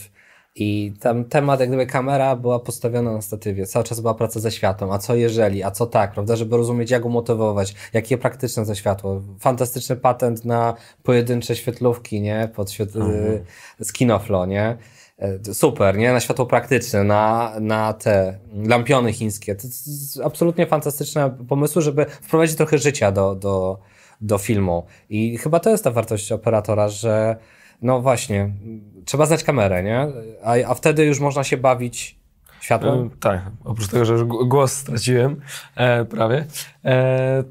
I tam temat, jak gdyby kamera była postawiona na statywie, cały czas była praca ze światłem, a co jeżeli, a co tak, prawda, żeby rozumieć, jak umotywować, jakie praktyczne to światło. Fantastyczny patent na pojedyncze świetlówki, nie, pod świetl- mhm. z kinoflo, nie E, super, nie? Na światło praktyczne, na, na te lampiony chińskie. To absolutnie fantastyczne pomysły, żeby wprowadzić trochę życia do, do, do filmu. I chyba to jest ta wartość operatora, że no właśnie, trzeba znać kamerę, nie? A, a wtedy już można się bawić światłem. E, tak, oprócz tego, że już głos straciłem e, prawie. E,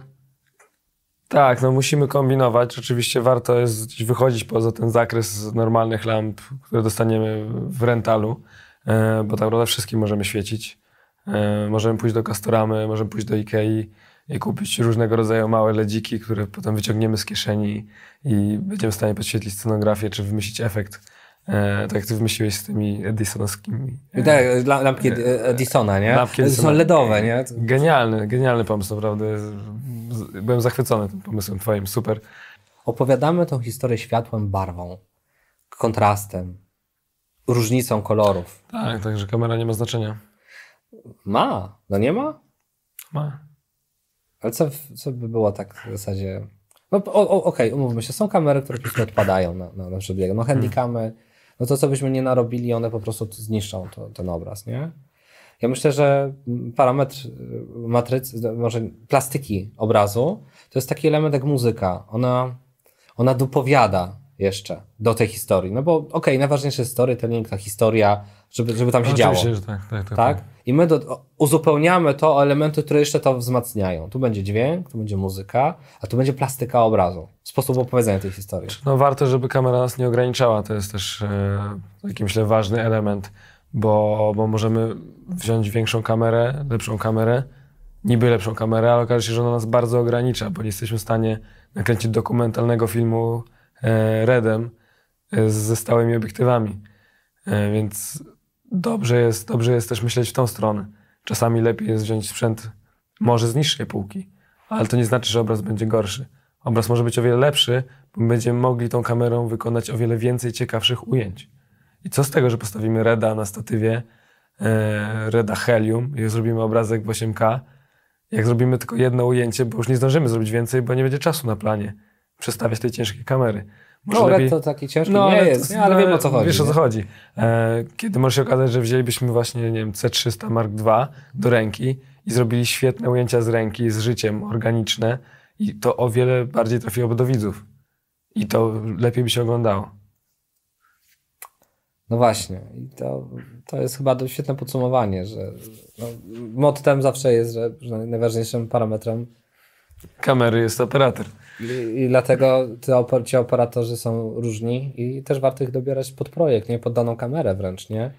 tak, no musimy kombinować. Oczywiście warto jest wychodzić poza ten zakres normalnych lamp, które dostaniemy w rentalu, e, bo tak naprawdę wszystkim możemy świecić. E, możemy pójść do Castoramy, możemy pójść do Ikei i kupić różnego rodzaju małe ledziki, które potem wyciągniemy z kieszeni i będziemy w stanie podświetlić scenografię czy wymyślić efekt E, tak jak ty wymyśliłeś z tymi Edisonowskimi. E, tak, lampki e, Edisona, nie? Lampki Edisona. Są LEDowe, nie? E, genialny, genialny pomysł, naprawdę. Byłem zachwycony tym pomysłem twoim, super. Opowiadamy tą historię światłem, barwą, kontrastem, różnicą kolorów. Tak, także kamera nie ma znaczenia. Ma. No nie ma? Ma. Ale co, co by było tak w zasadzie... No okej, okay, umówmy się. Są kamery, które po odpadają na, na, na przebiegu. No handykamy... Hmm no to co byśmy nie narobili, one po prostu zniszczą to, ten obraz, nie? Ja myślę, że parametr y, matrycy, może plastyki obrazu, to jest taki element jak muzyka. Ona, ona dopowiada jeszcze do tej historii. No bo okej, okay, najważniejsze jest storytelling, ta historia, żeby, żeby tam się no, działo. Oczywiście, że tak, tak, tak, tak. tak? i my do, uzupełniamy to o elementy, które jeszcze to wzmacniają. Tu będzie dźwięk, tu będzie muzyka, a tu będzie plastyka obrazu. Sposób opowiedzenia tej historii. No warto, żeby kamera nas nie ograniczała. To jest też e, myślę, ważny element, bo, bo możemy wziąć większą kamerę, lepszą kamerę, niby lepszą kamerę, ale okaże się, że ona nas bardzo ogranicza, bo nie jesteśmy w stanie nakręcić dokumentalnego filmu e, REDem e, ze stałymi obiektywami. E, więc dobrze jest, dobrze jest też myśleć w tą stronę. Czasami lepiej jest wziąć sprzęt może z niższej półki, ale to nie znaczy, że obraz będzie gorszy. Obraz może być o wiele lepszy, bo będziemy mogli tą kamerą wykonać o wiele więcej ciekawszych ujęć. I co z tego, że postawimy Reda na statywie, e, Reda Helium i zrobimy obrazek w 8K, jak zrobimy tylko jedno ujęcie, bo już nie zdążymy zrobić więcej, bo nie będzie czasu na planie przestawiać tej ciężkiej kamery. Może no, lepiej... to taki ciężki no, nie ale, jest, nie, no, no, ale wiem o co chodzi. Wiesz nie? o co chodzi. E, kiedy może się okazać, że wzięlibyśmy właśnie, nie wiem, C300 Mark II do ręki i zrobili świetne ujęcia z ręki, z życiem, organiczne i to o wiele bardziej trafiłoby do widzów. I to lepiej by się oglądało. No właśnie. I to, to jest chyba świetne podsumowanie, że no, mottem zawsze jest, że, że najważniejszym parametrem kamery jest operator. I, I, dlatego te ci operatorzy są różni i też warto ich dobierać pod projekt, nie pod daną kamerę wręcz, nie?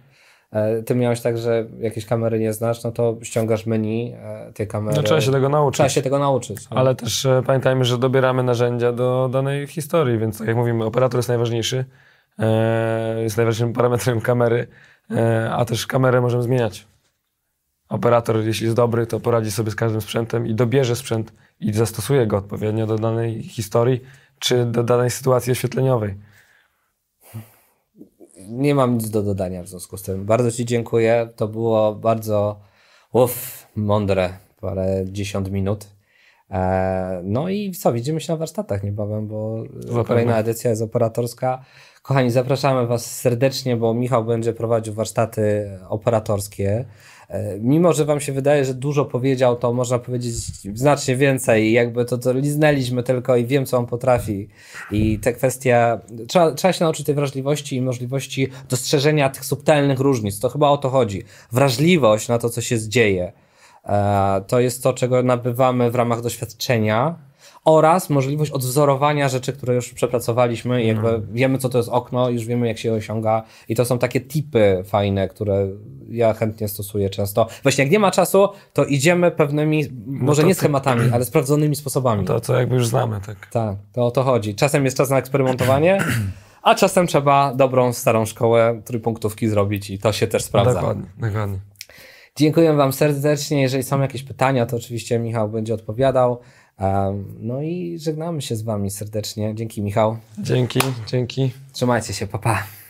E, ty miałeś tak, że jakieś kamery nie znasz, no to ściągasz menu e, tej kamery. No, trzeba się tego nauczyć. Trzeba się tego nauczyć. No. Ale też e, pamiętajmy, że dobieramy narzędzia do danej historii, więc tak jak mówimy, operator jest najważniejszy, e, jest najważniejszym parametrem kamery, a też kamerę możemy zmieniać operator, jeśli jest dobry, to poradzi sobie z każdym sprzętem i dobierze sprzęt i zastosuję go odpowiednio do danej historii czy do danej sytuacji oświetleniowej. Nie mam nic do dodania w związku z tym. Bardzo Ci dziękuję. To było bardzo uff, mądre parę dziesiąt minut. E, no i co, widzimy się na warsztatach niebawem, bo Zapewne. kolejna edycja jest operatorska. Kochani, zapraszamy Was serdecznie, bo Michał będzie prowadził warsztaty operatorskie. E, mimo, że wam się wydaje, że dużo powiedział, to można powiedzieć znacznie więcej. Jakby to, to liznęliśmy tylko i wiem, co on potrafi. I ta kwestia, trzeba, trzeba się nauczyć tej wrażliwości i możliwości dostrzeżenia tych subtelnych różnic. To chyba o to chodzi. Wrażliwość na to, co się dzieje, e, to jest to, czego nabywamy w ramach doświadczenia oraz możliwość odwzorowania rzeczy, które już przepracowaliśmy i jakby mm. wiemy, co to jest okno, już wiemy, jak się je osiąga i to są takie tipy fajne, które ja chętnie stosuję często. Właśnie jak nie ma czasu, to idziemy pewnymi, no może nie schematami, ale sprawdzonymi sposobami. To, co jakby już znamy, tak. Tak, to o to chodzi. Czasem jest czas na eksperymentowanie, a czasem trzeba dobrą, starą szkołę trójpunktówki zrobić i to się też sprawdza. dokładnie, dokładnie. Dziękuję Wam serdecznie. Jeżeli są jakieś pytania, to oczywiście Michał będzie odpowiadał. No i żegnamy się z Wami serdecznie. Dzięki, Michał. Dzięki, dzięki. Trzymajcie się, papa. Pa.